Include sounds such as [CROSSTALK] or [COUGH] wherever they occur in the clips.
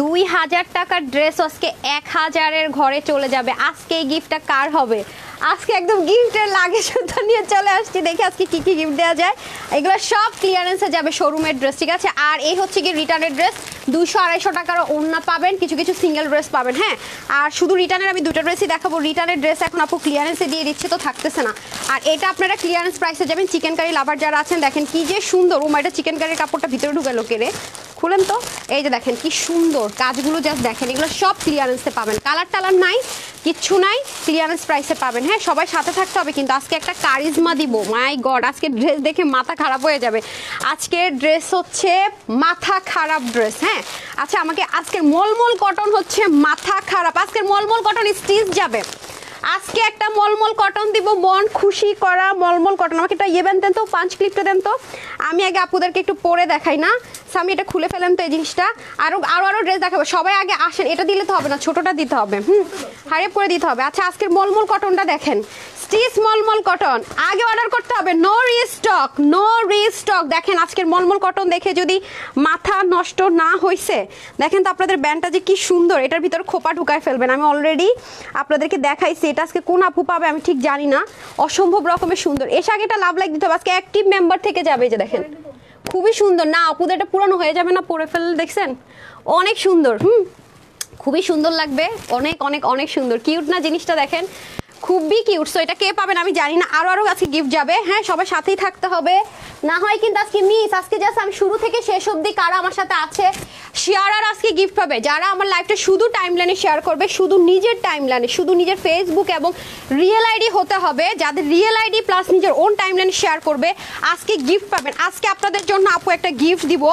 দুই হাজার টাকার ড্রেস আজকে এক হাজারের ঘরে চলে যাবে আজকে এই গিফটটা কার হবে আজকে একদম গিফটের লাগে সুদ্ধা নিয়ে চলে আসছি দেখি আজকে কী কী গিফট দেওয়া যায় এগুলো সব ক্লিয়ারেন্সে যাবে শোরুমের ড্রেস ঠিক আছে আর এই হচ্ছে কি রিটার্নের ড্রেস দুশো আড়াইশো টাকার ওড়না পাবেন কিছু কিছু সিঙ্গেল ড্রেস পাবেন হ্যাঁ আর শুধু রিটার্নের আমি দুটো ড্রেসই দেখাবো রিটার্নের ড্রেস এখন আপু ক্লিয়ারেন্সে দিয়ে দিচ্ছে তো থাকতেছে না আর এটা আপনারা ক্লিয়ারেন্স প্রাইসে যাবেন চিকেন কারি লাভার যারা আছেন দেখেন কী যে সুন্দর ওমা এটা চিকেন কারির কাপড়টা ভিতরে ঢুকে লোকেরে খুলেন তো এই যে দেখেন কি সুন্দর কাজগুলো জাস্ট দেখেন এগুলো সব ক্লিয়ারেন্সে পাবেন কালার টালার নাই কিচ্ছু নাই ক্লিয়ারেন্স প্রাইসে পাবেন হ্যাঁ সবাই সাথে থাকতে হবে কিন্তু আজকে একটা কারিজমা দিব মাই গড আজকে ড্রেস দেখে মাথা খারাপ হয়ে যাবে আজকের ড্রেস হচ্ছে মাথা খারাপ ড্রেস হ্যাঁ আচ্ছা আমাকে আজকের মলমল কটন হচ্ছে মাথা খারাপ আজকের মলমল কটন স্টিচ যাবে আজকে একটা মলমল কটন দিব মন খুশি করা মলমল কটন আমাকে একটা ইয়ে দেন তো পাঁচ ক্লিপটা দেন তো আমি আগে আপুদেরকে একটু পরে দেখাই না আমি এটা খুলে ফেলেন তো এই জিনিসটা আরও আরও আরও ড্রেস দেখাবো সবাই আগে আসেন এটা দিলে তো হবে না ছোটোটা দিতে হবে হুম হারে পরে দিতে হবে আচ্ছা আজকের মলমল কটনটা দেখেন স্টিচ মলমল কটন আগে অর্ডার করতে হবে নো রিস্টক নো রিস্টক দেখেন আজকের মলমল কটন দেখে যদি মাথা নষ্ট না হয়েছে দেখেন তো আপনাদের ব্যান্ডটা যে কী সুন্দর এটার ভিতর খোপা ঢুকায় ফেলবেন আমি অলরেডি আপনাদেরকে দেখাইছি এটা আজকে কোন আপু পাবে আমি ঠিক জানি না অসম্ভব রকমের সুন্দর এর সাথে এটা লাভ লাইক দিতে হবে আজকে অ্যাক্টিভ মেম্বার থেকে যাবে যে দেখেন খুবই সুন্দর না আপুদের এটা পুরনো হয়ে যাবে না পরে ফেললে দেখছেন অনেক সুন্দর হুম খুবই সুন্দর লাগবে অনেক অনেক অনেক সুন্দর কিউট না জিনিসটা দেখেন খুবই কিউট সো এটা কে পাবেন আমি জানি না আরও আরও কাছে গিফট যাবে হ্যাঁ সবার সাথেই থাকতে হবে না হয় কিন্তু আজকে মিস আজকে জাস্ট আমি শুরু থেকে শেষ অবধি কারা আমার সাথে আছে শেয়ার আর আজকে গিফট পাবে যারা আমার লাইফটা শুধু টাইম লাইনে শেয়ার করবে শুধু নিজের টাইম লাইনে শুধু নিজের ফেসবুক এবং রিয়েল আইডি হতে হবে যাদের রিয়েল আইডি প্লাস নিজের ওন লাইনে শেয়ার করবে আজকে গিফট পাবেন আজকে আপনাদের জন্য আপু একটা গিফট দিব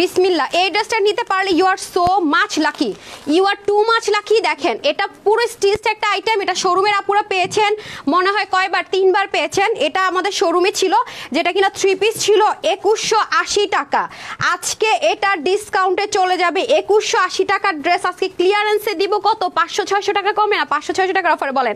বিসমিল্লা এই ড্রেসটা নিতে পারলে you are so much lucky you are too much lucky দেখেন এটা পুরো স্টিচড একটা আইটেম এটা শোরুমের আপুরা পেয়েছেন মনে হয় কয়বার তিনবার পেয়েছেন এটা আমাদের শোরুমে ছিল যেটা কিনা থ্রি পিস প্রাইস ছিল একুশশো আশি টাকা আজকে এটার ডিসকাউন্টে চলে যাবে একুশশো আশি টাকার ড্রেস আজকে ক্লিয়ারেন্সে দিব কত পাঁচশো ছয়শো টাকা কমে না পাঁচশো ছয়শো টাকার অফারে বলেন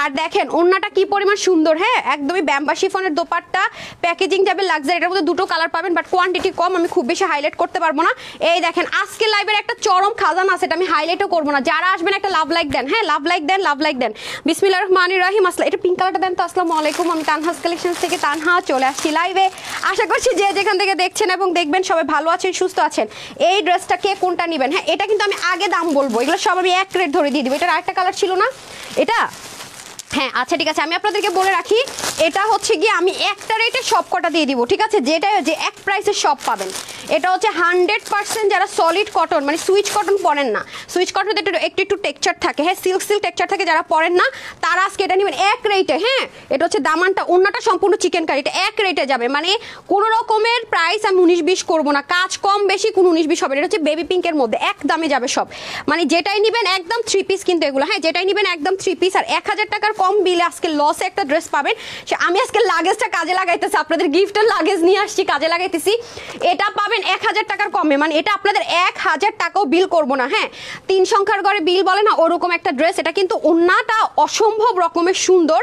আর দেখেন ওনাটা কি পরিমাণ সুন্দর হ্যাঁ একদমই ব্যাম্বাসি ফোনের দোপারটা প্যাকেজিং যাবে লাগজারি এটার মধ্যে দুটো কালার পাবেন বাট কোয়ান্টিটি কম আমি খুব বেশি হাইলাইট করতে পারবো না এই দেখেন আজকে লাইভের একটা চরম খাজানা আছে এটা আমি হাইলাইটও করবো না যারা আসবেন একটা লাভ লাইক দেন হ্যাঁ লাভ লাইক দেন লাভ লাইক দেন বিসমিল্লা রহমান রাহিম আসলে এটা পিঙ্ক কালারটা দেন তো আসসালামু আলাইকুম আমি তানহাস কালেকশন থেকে তানহা চলে আসছি লাইভে আশা করছি যে যেখান থেকে দেখছেন এবং দেখবেন সবাই ভালো আছেন সুস্থ আছেন এই ড্রেসটা কে কোনটা নেবেন হ্যাঁ এটা কিন্তু আমি আগে দাম বলবো এগুলো সব আমি এক রেট ধরে দিয়ে দিব এটার আরেকটা কালার ছিল না এটা হ্যাঁ আচ্ছা ঠিক আছে আমি আপনাদেরকে বলে রাখি এটা হচ্ছে গিয়ে আমি একটা রেটে সব কটা দিয়ে দিব ঠিক আছে যেটা যে এক প্রাইসে সব পাবেন এটা হচ্ছে হান্ড্রেড পার্সেন্ট যারা সলিড কটন মানে সুইচ কটন পরেন না সুইচ কটনের একটু একটু একটু টেকচার থাকে হ্যাঁ সিল্ক সিল্ক টেকচার থাকে যারা পরেন না তারা আজকে এটা নেবেন এক রেটে হ্যাঁ এটা হচ্ছে দামানটা অন্যটা সম্পূর্ণ চিকেন কারি এটা এক রেটে যাবে মানে কোনো রকমের প্রাইস আমি উনিশ বিশ করবো না কাজ কম বেশি কোনো উনিশ বিশ হবে এটা হচ্ছে বেবি পিঙ্কের মধ্যে এক দামে যাবে সব মানে যেটাই নেবেন একদম থ্রি পিস কিন্তু এগুলো হ্যাঁ যেটাই নেবেন একদম থ্রি পিস আর এক হাজার টাকার কম বিলে আজকে লসে একটা ড্রেস পাবেন সে আমি আজকে লাগেজটা কাজে লাগাইতেছি আপনাদের গিফটের লাগেজ নিয়ে আসছি কাজে লাগাইতেছি এটা পাবেন এক হাজার টাকার কমে মানে এটা আপনাদের এক হাজার টাকাও বিল করব না হ্যাঁ তিন সংখ্যার ঘরে বিল বলে না ওরকম একটা ড্রেস এটা কিন্তু ওনাটা অসম্ভব রকমের সুন্দর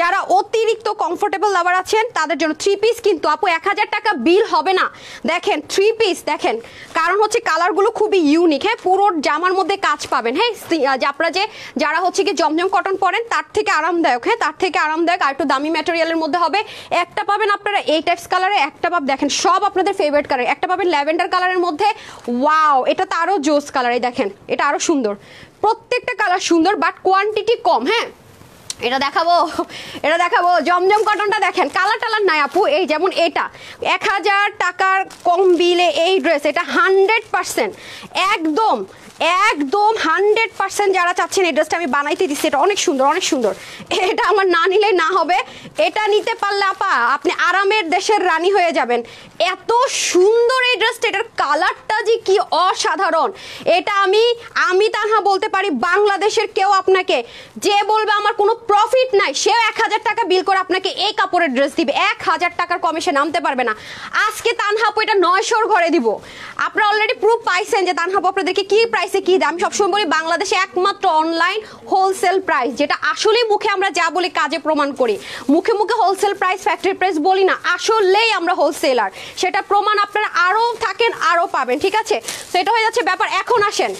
যারা অতিরিক্ত কমফোর্টেবল লাভার আছেন তাদের জন্য থ্রি পিস কিন্তু আপু এক হাজার টাকা বিল হবে না দেখেন থ্রি পিস দেখেন কারণ হচ্ছে কালারগুলো খুবই ইউনিক হ্যাঁ পুরো জামার মধ্যে কাজ পাবেন হ্যাঁ আপনারা যে যারা হচ্ছে কি জমজম কটন পরেন তার থেকে আরামদায়ক হ্যাঁ তার থেকে আরামদায়ক আর একটু দামি ম্যাটেরিয়ালের মধ্যে হবে একটা পাবেন আপনারা এই টাইপস কালারে একটা পাব দেখেন সব আপনাদের ফেভারিট কালার একটা পাবেন ল্যাভেন্ডার কালারের মধ্যে ওয়াও এটা তো আরও জোস কালারে দেখেন এটা আরও সুন্দর প্রত্যেকটা কালার সুন্দর বাট কোয়ান্টিটি কম হ্যাঁ এটা দেখাবো এটা দেখাবো জমজম কটনটা দেখেন কালার টালার নাই আপু এই যেমন এটা এক হাজার টাকার কম বিলে এই ড্রেস এটা হান্ড্রেড পারসেন্ট একদম একদম হান্ড্রেড পার্সেন্ট যারা চাচ্ছেন এই ড্রেসটা আমি বানাইতে দিচ্ছি এটা অনেক সুন্দর অনেক সুন্দর এটা আমার না নিলে না হবে এটা নিতে পারলে আপা আপনি আরামের দেশের রানী হয়ে যাবেন এত সুন্দর এই ড্রেসটা এটার কালারটা যে কি অসাধারণ এটা আমি আমি তাহা বলতে পারি বাংলাদেশের কেউ আপনাকে যে বলবে আমার কোনো প্রফিট নাই সেও এক হাজার টাকা বিল করে আপনাকে এই কাপড়ের ড্রেস দিবে এক হাজার টাকার কমে সে নামতে পারবে না আজকে তানহাপু এটা নয়শোর ঘরে দিব আপনারা অলরেডি প্রুফ পাইছেন যে তানহাপু আপনাদেরকে কি প্রাইসে কি আমি সবসময় বলি বাংলাদেশে একমাত্র অনলাইন হোলসেল প্রাইস যেটা আসলেই মুখে আমরা যা বলি কাজে প্রমাণ করি মুখে মুখে হোলসেল প্রাইস ফ্যাক্টরি প্রাইস বলি না আসলেই আমরা হোলসেলার সেটা প্রমাণ আপনারা আরও থাকেন আরও পাবেন ঠিক আছে তো এটা হয়ে যাচ্ছে ব্যাপার এখন আসেন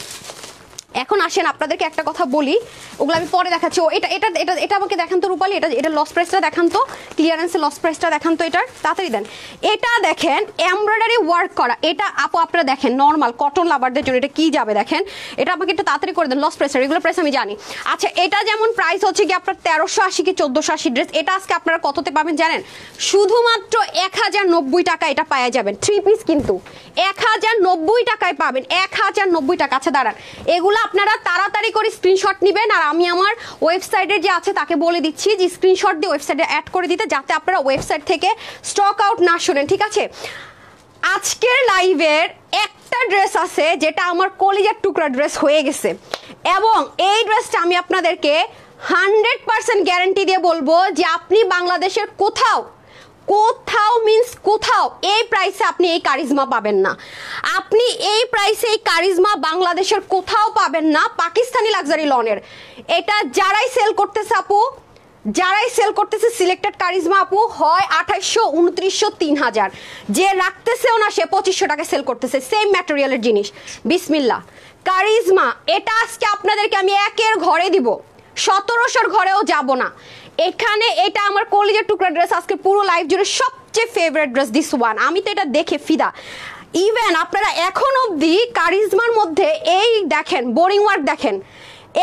এখন আসেন আপনাদেরকে একটা কথা বলি ওগুলো আমি পরে দেখাচ্ছি ও এটা এটা এটা এটা আমাকে দেখান তো রূপালি এটা এটা লস প্রাইসটা দেখান তো ক্লিয়ারেন্সের লস প্রাইসটা দেখান তো এটার তাড়াতাড়ি দেন এটা দেখেন এমব্রয়ডারি ওয়ার্ক করা এটা আপু আপনারা দেখেন নর্মাল কটন লাভারদের জন্য এটা কি যাবে দেখেন এটা আমাকে একটু তাড়াতাড়ি করে দেন লস প্রাইসটা রেগুলার প্রাইস আমি জানি আচ্ছা এটা যেমন প্রাইস হচ্ছে কি আপনার তেরোশো আশি কি চোদ্দোশো আশি ড্রেস এটা আজকে আপনারা কততে পাবেন জানেন শুধুমাত্র এক হাজার নব্বই টাকা এটা পাওয়া যাবেন থ্রি পিস কিন্তু এক হাজার নব্বই টাকায় পাবেন এক হাজার নব্বই টাকা আচ্ছা দাঁড়ান এগুলো আপনারা তাড়াতাড়ি করে স্ক্রিনশট নেবেন আর আমি আমার ওয়েবসাইটে যে আছে তাকে বলে দিচ্ছি যে স্ক্রিনশট দিয়ে ওয়েবসাইটে অ্যাড করে দিতে যাতে আপনারা ওয়েবসাইট থেকে স্টক আউট না শোনেন ঠিক আছে আজকের লাইভের একটা ড্রেস আছে যেটা আমার কলিজার টুকরা ড্রেস হয়ে গেছে এবং এই ড্রেসটা আমি আপনাদেরকে হান্ড্রেড পার্সেন্ট গ্যারেন্টি দিয়ে বলবো যে আপনি বাংলাদেশের কোথাও কোথাও মিন্স কোথাও এই প্রাইসে আপনি এই কারিজমা পাবেন না আপনি এই প্রাইসে এই কারিজমা বাংলাদেশের কোথাও পাবেন না পাকিস্তানি লাক্সারি লনের এটা যারাই সেল করতেছে আপু যারাই সেল করতেছে সিলেক্টেড কারিজমা আপু হয় আঠাইশশো উনত্রিশশো তিন হাজার যে রাখতেছেও না সে পঁচিশশো টাকা সেল করতেছে সেম ম্যাটেরিয়ালের জিনিস বিসমিল্লা কারিজমা এটা আজকে আপনাদেরকে আমি একের ঘরে দিব সতেরোশোর ঘরেও যাব না এখানে এটা আমার কলেজের টুকরা ড্রেস আজকে পুরো লাইফ জুড়ে সবচেয়ে ফেভারিট ড্রেস দিস ওয়ান আমি তো এটা দেখে ফিদা ইভেন আপনারা এখন অবধি কারিজমার মধ্যে এই দেখেন বোরিং ওয়ার্ক দেখেন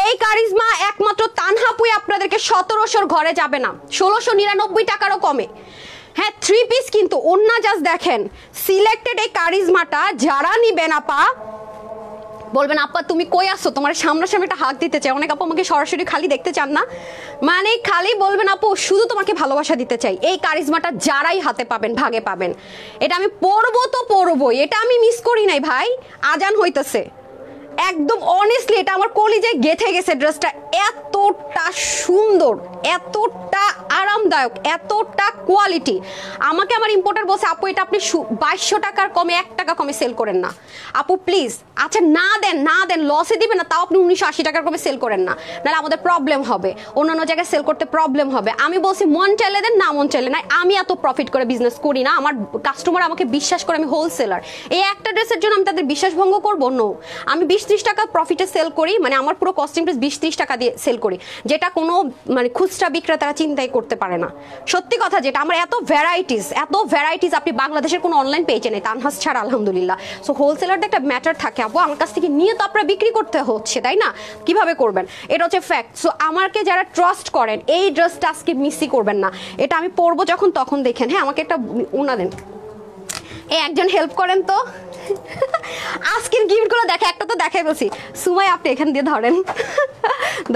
এই কারিজমা একমাত্র তানহাপুই আপনাদেরকে সতেরোশোর ঘরে যাবে না ষোলোশো নিরানব্বই টাকারও কমে হ্যাঁ থ্রি পিস কিন্তু অন্য জাস্ট দেখেন সিলেক্টেড এই কারিজমাটা যারা নিবেন আপা বলবেন আপা তুমি কই আসো তোমার সামনাসামনি একটা হাত দিতে চাই অনেক আপু আমাকে সরাসরি খালি দেখতে চান না মানে খালি বলবেন আপু শুধু তোমাকে ভালোবাসা দিতে চাই এই কারিজমাটা যারাই হাতে পাবেন ভাগে পাবেন এটা আমি পড়বো তো পড়বই এটা আমি মিস করি নাই ভাই আজান হইতেছে একদম অনেস্টলি এটা আমার কলিজায় গেথে গেছে ড্রেসটা এত এতটা সুন্দর এতটা আরামদায়ক এতটা কোয়ালিটি আমাকে আমার ইম্পোর্টার বলছে আপু এটা আপনি বাইশশো টাকার কমে এক টাকা কমে সেল করেন না আপু প্লিজ আচ্ছা না দেন না দেন লসে দিবে না তাও আপনি উনিশশো আশি টাকার কমে সেল করেন না নাহলে আমাদের প্রবলেম হবে অন্যান্য জায়গায় সেল করতে প্রবলেম হবে আমি বলছি মন চাইলে দেন না মন চাইলে না আমি এত প্রফিট করে বিজনেস করি না আমার কাস্টমার আমাকে বিশ্বাস করে আমি হোলসেলার এই একটা ড্রেসের জন্য আমি তাদের বিশ্বাস ভঙ্গ করবো নো আমি বিশ ত্রিশ টাকা প্রফিটে সেল করি মানে আমার পুরো কস্টিউমটা বিশ ত্রিশ টাকা দিয়ে সেল করি করি যেটা কোনো মানে খুচরা বিক্রেতারা চিন্তাই করতে পারে না সত্যি কথা যেটা আমার এত ভ্যারাইটিস এত ভ্যারাইটিস আপনি বাংলাদেশের কোনো অনলাইন পেয়েছেন এই তানহাস ছাড়া আলহামদুলিল্লাহ সো হোলসেলারদের একটা ম্যাটার থাকে আপু আমার কাছ থেকে নিয়ে তো আপনার বিক্রি করতে হচ্ছে তাই না কিভাবে করবেন এটা হচ্ছে ফ্যাক্ট সো আমাকে যারা ট্রাস্ট করেন এই ড্রেসটা আজকে মিসই করবেন না এটা আমি পরবো যখন তখন দেখেন হ্যাঁ আমাকে একটা ওনা দেন এই একজন হেল্প করেন তো আজকের গিফটগুলো দেখে একটা তো দেখাই বলছি সুমাই আপনি এখান দিয়ে ধরেন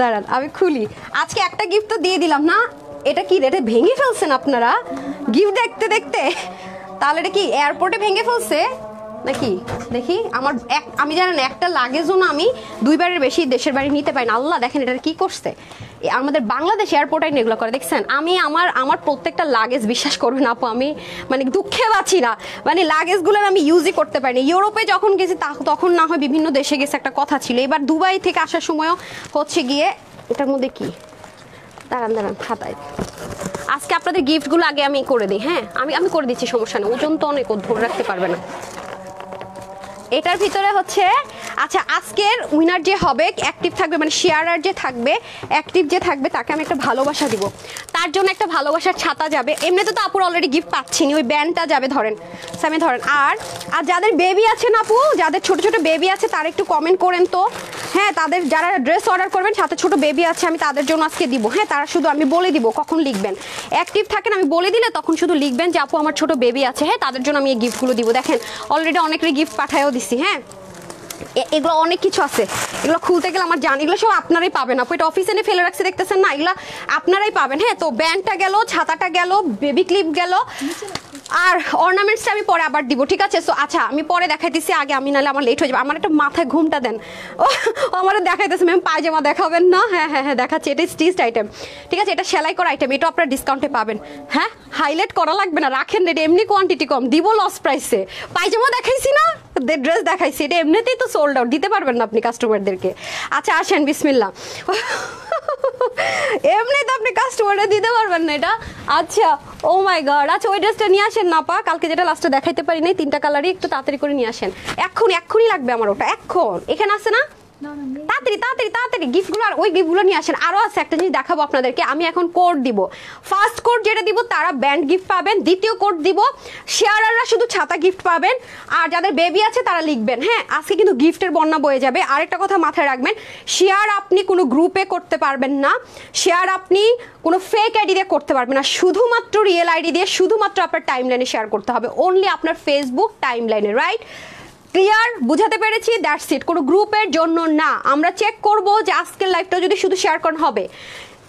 দাঁড়ান আমি খুলি আজকে একটা গিফট তো দিয়ে দিলাম না এটা কি এটা ভেঙে ফেলছেন আপনারা গিফট দেখতে দেখতে তাহলে এটা কি এয়ারপোর্টে ভেঙে ফেলছে নাকি দেখি আমার এক আমি জানেন একটা লাগেজও না আমি দুইবারের বেশি দেশের বাড়ি নিতে পারি না আল্লাহ দেখেন এটা কি করছে আমাদের বাংলাদেশ এয়ারপোর্টে এগুলো করে দেখছেন আমি আমার আমার প্রত্যেকটা লাগেজ বিশ্বাস না আপু আমি মানে দুঃখে বাঁচি না মানে লাগেজগুলো আমি ইউজই করতে পারিনি ইউরোপে যখন গেছি তখন না হয় বিভিন্ন দেশে গেছে একটা কথা ছিল এবার দুবাই থেকে আসার সময়ও হচ্ছে গিয়ে এটার মধ্যে কি দাঁড়ান দাঁড়ান খাতায় আজকে আপনাদের গিফটগুলো আগে আমি করে দিই হ্যাঁ আমি আমি করে দিচ্ছি সমস্যা নেই ওজন তো অনেক ধরে রাখতে পারবে না এটার ভিতরে হচ্ছে আচ্ছা আজকের উইনার যে হবে অ্যাক্টিভ থাকবে মানে শেয়ারার যে থাকবে অ্যাক্টিভ যে থাকবে তাকে আমি একটা ভালোবাসা দিব তার জন্য একটা ভালোবাসার ছাতা যাবে এমনিতে তো আপুর অলরেডি গিফট পাচ্ছিনি ওই ব্যান্ডটা যাবে ধরেন সামনে ধরেন আর আর যাদের বেবি আছে না আপু যাদের ছোট ছোট বেবি আছে তার একটু কমেন্ট করেন তো হ্যাঁ তাদের যারা ড্রেস অর্ডার করবেন সাথে ছোট বেবি আছে আমি তাদের জন্য আজকে দিব হ্যাঁ তারা শুধু আমি বলে দিব কখন লিখবেন অ্যাক্টিভ থাকেন আমি বলে দিলে তখন শুধু লিখবেন যে আপু আমার ছোট বেবি আছে হ্যাঁ তাদের জন্য আমি এই গিফটগুলো দিব দেখেন অলরেডি অনেকের গিফট পাঠায়ও দিছি হ্যাঁ এগুলো অনেক কিছু আছে এগুলো খুলতে গেলে আমার জান এগুলো সব আপনারাই পাবেন আপু এটা অফিসে ফেলে রাখছে দেখতেছেন না এগুলো আপনারাই পাবেন হ্যাঁ তো ব্যান্ডটা গেল ছাতাটা গেল বেবি ক্লিপ গেল আর অর্নামেন্টসটা আমি পরে আবার দিব ঠিক আছে সো আচ্ছা আমি পরে দেখাইতেছি আগে আমি নাহলে আমার লেট হয়ে যাবে আমার একটা মাথায় ঘুমটা দেন ও আমার দেখাইতেছে ম্যাম পায়জামা দেখাবেন না হ্যাঁ হ্যাঁ হ্যাঁ দেখাচ্ছি এটা স্টিচড আইটেম ঠিক আছে এটা সেলাই করা আইটেম এটা আপনার ডিসকাউন্টে পাবেন হ্যাঁ হাইলাইট করা লাগবে না রাখেন এটা এমনি কোয়ান্টিটি কম দিব লস প্রাইসে পায়জামা দেখাইছি না ড্রেস দেখাইছি এটা এমনিতেই তো সোল্ড আউট দিতে পারবেন না আপনি কাস্টমারদেরকে আচ্ছা আসেন বিসমিল্লা এমনি তো আপনি কাস্টমারে দিতে পারবেন না এটা আচ্ছা ও মাই গড আচ্ছা ওই ড্রেসটা নিয়ে আসেন না পা কালকে যেটা লাস্টে দেখাইতে পারি নাই তিনটা কালারই একটু তাড়াতাড়ি করে নিয়ে আসেন এখন এক্ষুনি লাগবে আমার ওটা এখন এখানে আছে না তাড়াতাড়ি তাড়াতাড়ি তাড়াতাড়ি গিফটগুলো আর ওই গিফটগুলো নিয়ে আসেন আরও আছে একটা জিনিস দেখাবো আপনাদেরকে আমি এখন কোড দিব ফার্স্ট কোড যেটা দিব তারা ব্যান্ড গিফট পাবেন দ্বিতীয় কোড দিব শেয়ারাররা শুধু ছাতা গিফট পাবেন আর যাদের বেবি আছে তারা লিখবেন হ্যাঁ আজকে কিন্তু গিফটের বন্যা বয়ে যাবে আরেকটা কথা মাথায় রাখবেন শেয়ার আপনি কোনো গ্রুপে করতে পারবেন না শেয়ার আপনি কোনো ফেক আইডি দিয়ে করতে পারবেন না শুধুমাত্র রিয়েল আইডি দিয়ে শুধুমাত্র আপনার টাইম লাইনে শেয়ার করতে হবে অনলি আপনার ফেসবুক টাইম লাইনে রাইট ক্লিয়ার বুঝাতে পেরেছি দ্যাটস ইট কোনো গ্রুপের জন্য না আমরা চেক করব যে আজকের লাইভটা যদি শুধু শেয়ার করেন হবে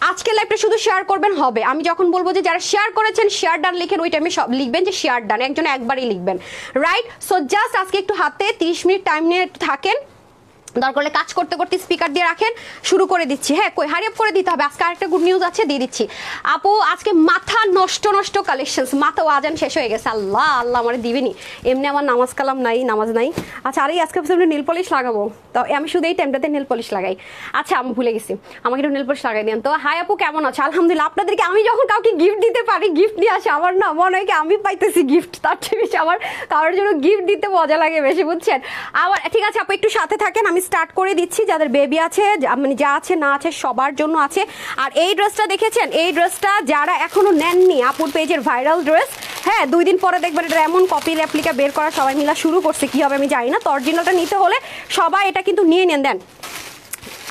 আজকের লাইভটা শুধু শেয়ার করবেন হবে আমি যখন বলবো যে যারা শেয়ার করেছেন শেয়ার ডান লিখেন ওই টাইমে সব লিখবেন যে শেয়ার ডান একজন একবারই লিখবেন রাইট সো জাস্ট আজকে একটু হাতে তিরিশ মিনিট টাইম নিয়ে থাকেন দরকার হলে কাজ করতে করতে স্পিকার দিয়ে রাখেন শুরু করে দিচ্ছি হ্যাঁ কই হারিয়ে আপ করে দিতে হবে আজকে আরেকটা গুড নিউজ আছে দিয়ে দিচ্ছি আপু আজকে মাথা নষ্ট নষ্ট কালেকশনস মাথা আজান শেষ হয়ে গেছে আল্লাহ আল্লাহ আমার দিবেনি এমনি আমার নামাজ কালাম নাই নামাজ নাই আচ্ছা আরে আজকে ভাবছি নীল পলিশ লাগাবো তো আমি শুধু এই টাইমটাতে নীল পলিশ লাগাই আচ্ছা আমি ভুলে গেছি আমাকে একটু নীল পলিশ লাগাই দেন তো হাই আপু কেমন আছো আলহামদুলিল্লাহ আপনাদেরকে আমি যখন কাউকে গিফট দিতে পারি গিফট নিয়ে আসে আমার না মনে হয় কি আমি পাইতেছি গিফট তার চেয়ে বেশি আমার কারোর জন্য গিফট দিতে মজা লাগে বেশি বুঝছেন আবার ঠিক আছে আপু একটু সাথে থাকেন আমি স্টার্ট করে দিচ্ছি যাদের বেবি আছে মানে যা আছে না আছে সবার জন্য আছে আর এই ড্রেসটা দেখেছেন এই ড্রেসটা যারা এখনও নেননি আপুর পেজের ভাইরাল ড্রেস হ্যাঁ দুই দিন পরে দেখবেন এটা এমন কপি ল্যাপ্লিকা বের করা সবাই মিলা শুরু করছে কী হবে আমি জানি না তো নিতে হলে সবাই এটা কিন্তু নিয়ে নেন দেন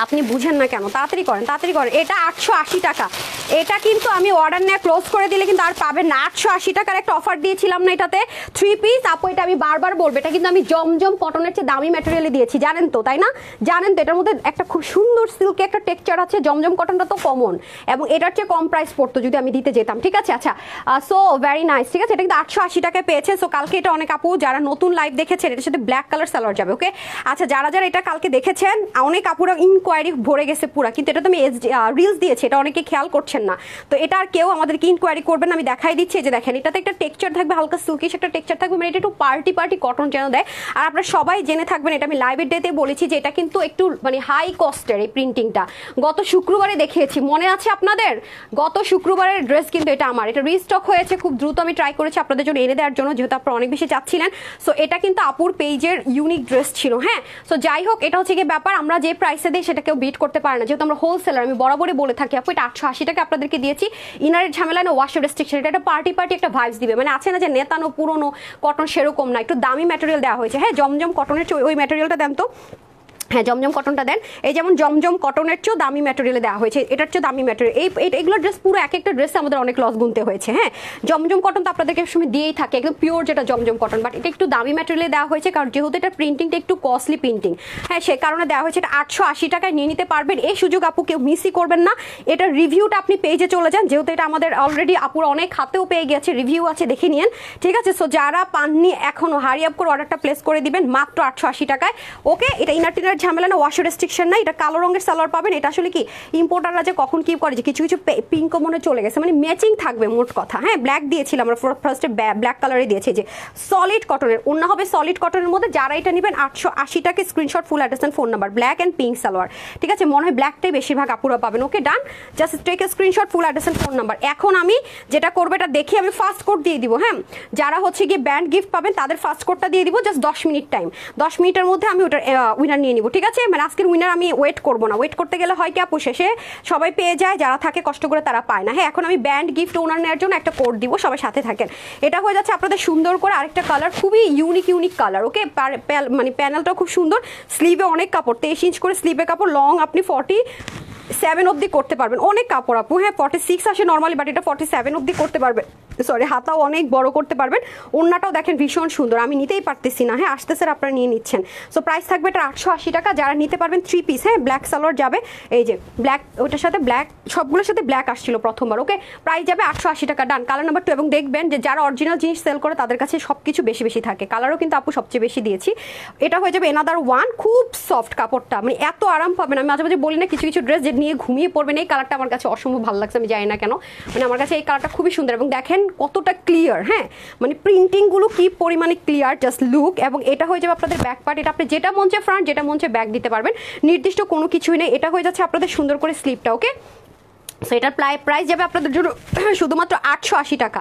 আপনি বুঝেন না কেন তাড়াতাড়ি করেন তাড়াতাড়ি করেন এটা আটশো আশি টাকা এটা কিন্তু আমি অর্ডার নিয়ে ক্লোজ করে দিলে কিন্তু আর পাবেন না আটশো আশি টাকার একটা অফার দিয়েছিলাম না এটাতে থ্রি পিস আপু এটা আমি বারবার বলবো এটা কিন্তু আমি জমজম পটনের চেয়ে দামি ম্যাটেরিয়ালে দিয়েছি জানেন তো তাই না জানেন তো এটার মধ্যে একটা খুব সুন্দর সিল্কে একটা টেক্সচার আছে জমজম কটনটা তো কমন এবং এটার চেয়ে কম প্রাইস পড়তো যদি আমি দিতে যেতাম ঠিক আছে আচ্ছা সো ভেরি নাইস ঠিক আছে এটা কিন্তু আটশো আশি টাকায় পেয়েছে সো কালকে এটা অনেক আপু যারা নতুন লাইভ দেখেছেন এটার সাথে ব্ল্যাক কালার সালোয়ার যাবে ওকে আচ্ছা যারা যারা এটা কালকে দেখেছেন অনেক আপুরা ইন ইনকোয়ারি ভরে গেছে পুরো কিন্তু এটা তো আমি রিলস দিয়েছি এটা অনেকে খেয়াল করছেন না তো এটা আর কেউ আমাদেরকে ইনকোয়ারি করবেন আমি দেখাই দিচ্ছি যে দেখেন এটাতে একটা টেক্সচার থাকবে হালকা সিল্কিশ একটা টেক্সচার থাকবে মানে এটা একটু পার্টি পার্টি কটন যেন দেয় আর আপনারা সবাই জেনে থাকবেন এটা আমি লাইভের ডেতে বলেছি যে এটা কিন্তু একটু মানে হাই কস্টের এই প্রিন্টিংটা গত শুক্রবারে দেখিয়েছি মনে আছে আপনাদের গত শুক্রবারের ড্রেস কিন্তু এটা আমার এটা রিস্টক হয়েছে খুব দ্রুত আমি ট্রাই করেছি আপনাদের জন্য এনে দেওয়ার জন্য যেহেতু আপনারা অনেক বেশি চাচ্ছিলেন সো এটা কিন্তু আপুর পেজের ইউনিক ড্রেস ছিল হ্যাঁ সো যাই হোক এটা হচ্ছে কি ব্যাপার আমরা যে প্রাইসে দিই সেটা কেউ বিট করতে পারে না যেহেতু আমরা হোলসেলার আমি বরাবরই বলে থাকি আপু এটা আটশো আশি টাকা আপনাদেরকে দিয়েছি ইনারের ঝামেলা না ওয়াশ রেস্ট্রিকশন এটা একটা পার্টি পার্টি একটা ভাইবস দিবে মানে আছে না যে নেতানো পুরনো কটন সেরকম না একটু দামি ম্যাটেরিয়াল দেওয়া হয়েছে হ্যাঁ জমজম কটনের ওই ম্যাটেরিয়ালটা দেন তো হ্যাঁ জমজম কটনটা দেন এই যেমন জমজম কটনের চেয়েও দামি ম্যাটেরিয়ালে দেওয়া হয়েছে এটার চেয়েও দামি ম্যাটেরিয়াল এই এগুলো ড্রেস পুরো এক একটা ড্রেসে আমাদের অনেক লস গুনতে হয়েছে হ্যাঁ জমজম কটন তো আপনাদেরকে সময় দিয়েই থাকে একদম পিওর যেটা জমজম কটন বাট এটা একটু দামি ম্যাটেরিয়ালে দেওয়া হয়েছে কারণ যেহেতু এটা প্রিন্টিংটা একটু কস্টলি প্রিন্টিং হ্যাঁ সে কারণে দেওয়া হয়েছে এটা আটশো আশি টাকায় নিয়ে নিতে পারবেন এই সুযোগ আপু কেউ মিসই করবেন না এটার রিভিউটা আপনি পেজে চলে যান যেহেতু এটা আমাদের অলরেডি আপুর অনেক হাতেও পেয়ে গেছে রিভিউ আছে দেখে নিন ঠিক আছে সো যারা পাননি এখনও হারি আপ করে অর্ডারটা প্লেস করে দিবেন মাত্র আটশো আশি টাকায় ওকে এটা ইনার টিনার প্রিন্টের ঝামেলা না ওয়াশ রেস্ট্রিকশন না এটা কালো রঙের সালোয়ার পাবেন এটা আসলে কি ইম্পোর্টাররা যে কখন কি করে যে কিছু কিছু পিঙ্কও মনে চলে গেছে মানে ম্যাচিং থাকবে মোট কথা হ্যাঁ ব্ল্যাক দিয়েছিলাম আমরা ফার্স্টে ব্ল্যাক কালারে দিয়েছি যে সলিড কটনের অন্য হবে সলিড কটনের মধ্যে যারা এটা নেবেন আটশো আশি screenshot full address phone number black and pink salwar ঠিক আছে মনে হয় ব্ল্যাকটাই বেশিরভাগ আপুরা পাবেন okay done just take screenshot full address phone number এখন আমি যেটা করবো এটা দেখি আমি ফার্স্ট কোড দিয়ে দিব হ্যাঁ যারা হচ্ছে গিয়ে ব্যান্ড গিফট পাবেন তাদের ফার্স্ট কোডটা দিয়ে দিব জাস্ট দশ মিনিট টাইম দশ মিনিটের মধ্যে আমি ওটার উইনার নিয়ে নিব দিব ঠিক আছে মানে আজকের উইনার আমি ওয়েট করব না ওয়েট করতে গেলে হয় কি আপু শেষে সবাই পেয়ে যায় যারা থাকে কষ্ট করে তারা পায় না হ্যাঁ এখন আমি ব্যান্ড গিফট ওনার নেওয়ার জন্য একটা কোড দিব সবাই সাথে থাকেন এটা হয়ে যাচ্ছে আপনাদের সুন্দর করে আরেকটা কালার খুবই ইউনিক ইউনিক কালার ওকে মানে প্যানেলটা খুব সুন্দর স্লিভে অনেক কাপড় তেইশ ইঞ্চ করে স্লিভে কাপড় লং আপনি ফর্টি সেভেন অবধি করতে পারবেন অনেক কাপড় আপু হ্যাঁ ফর্টি সিক্স আসে নর্মালি বাট এটা ফর্টি সেভেন অবধি করতে পারবেন সরি হাতাও অনেক বড় করতে পারবেন ওড়নাটাও দেখেন ভীষণ সুন্দর আমি নিতেই পারতেছি না হ্যাঁ আসতে স্যার আপনারা নিয়ে নিচ্ছেন সো প্রাইস থাকবে এটা আটশো আশি টাকা যারা নিতে পারবেন থ্রি পিস হ্যাঁ ব্ল্যাক সালোয়ার যাবে এই যে ব্ল্যাক ওইটার সাথে ব্ল্যাক সবগুলোর সাথে ব্ল্যাক আসছিল প্রথমবার ওকে প্রাইস যাবে আটশো আশি টাকা ডান কালার নাম্বার টু এবং দেখবেন যে যারা অরিজিনাল জিনিস সেল করে তাদের কাছে সব কিছু বেশি বেশি থাকে কালারও কিন্তু আপু সবচেয়ে বেশি দিয়েছি এটা হয়ে যাবে এনাদার ওয়ান খুব সফট কাপড়টা মানে এত আরাম পাবেন আমি মাঝে মাঝে বলি না কিছু কিছু ড্রেস যে নিয়ে ঘুমিয়ে পড়বেন এই কালারটা আমার কাছে অসম্ভব ভালো লাগছে আমি জানি না কেন মানে আমার কাছে এই কালারটা খুবই সুন্দর এবং দেখেন কতটা ক্লিয়ার হ্যাঁ মানে প্রিন্টিংগুলো কি পরিমাণে ক্লিয়ার জাস্ট লুক এবং এটা হয়ে যাবে আপনাদের ব্যাক পার্ট এটা আপনি যেটা মঞ্চে ফ্রন্ট যেটা মঞ্চে ব্যাক দিতে পারবেন নির্দিষ্ট কোনো কিছুই নেই এটা হয়ে যাচ্ছে আপনাদের সুন্দর করে স্লিপটা ওকে সো এটার প্রায় প্রাইস যাবে আপনাদের জন্য [CLEARS THROAT] শুধুমাত্র আটশো আশি টাকা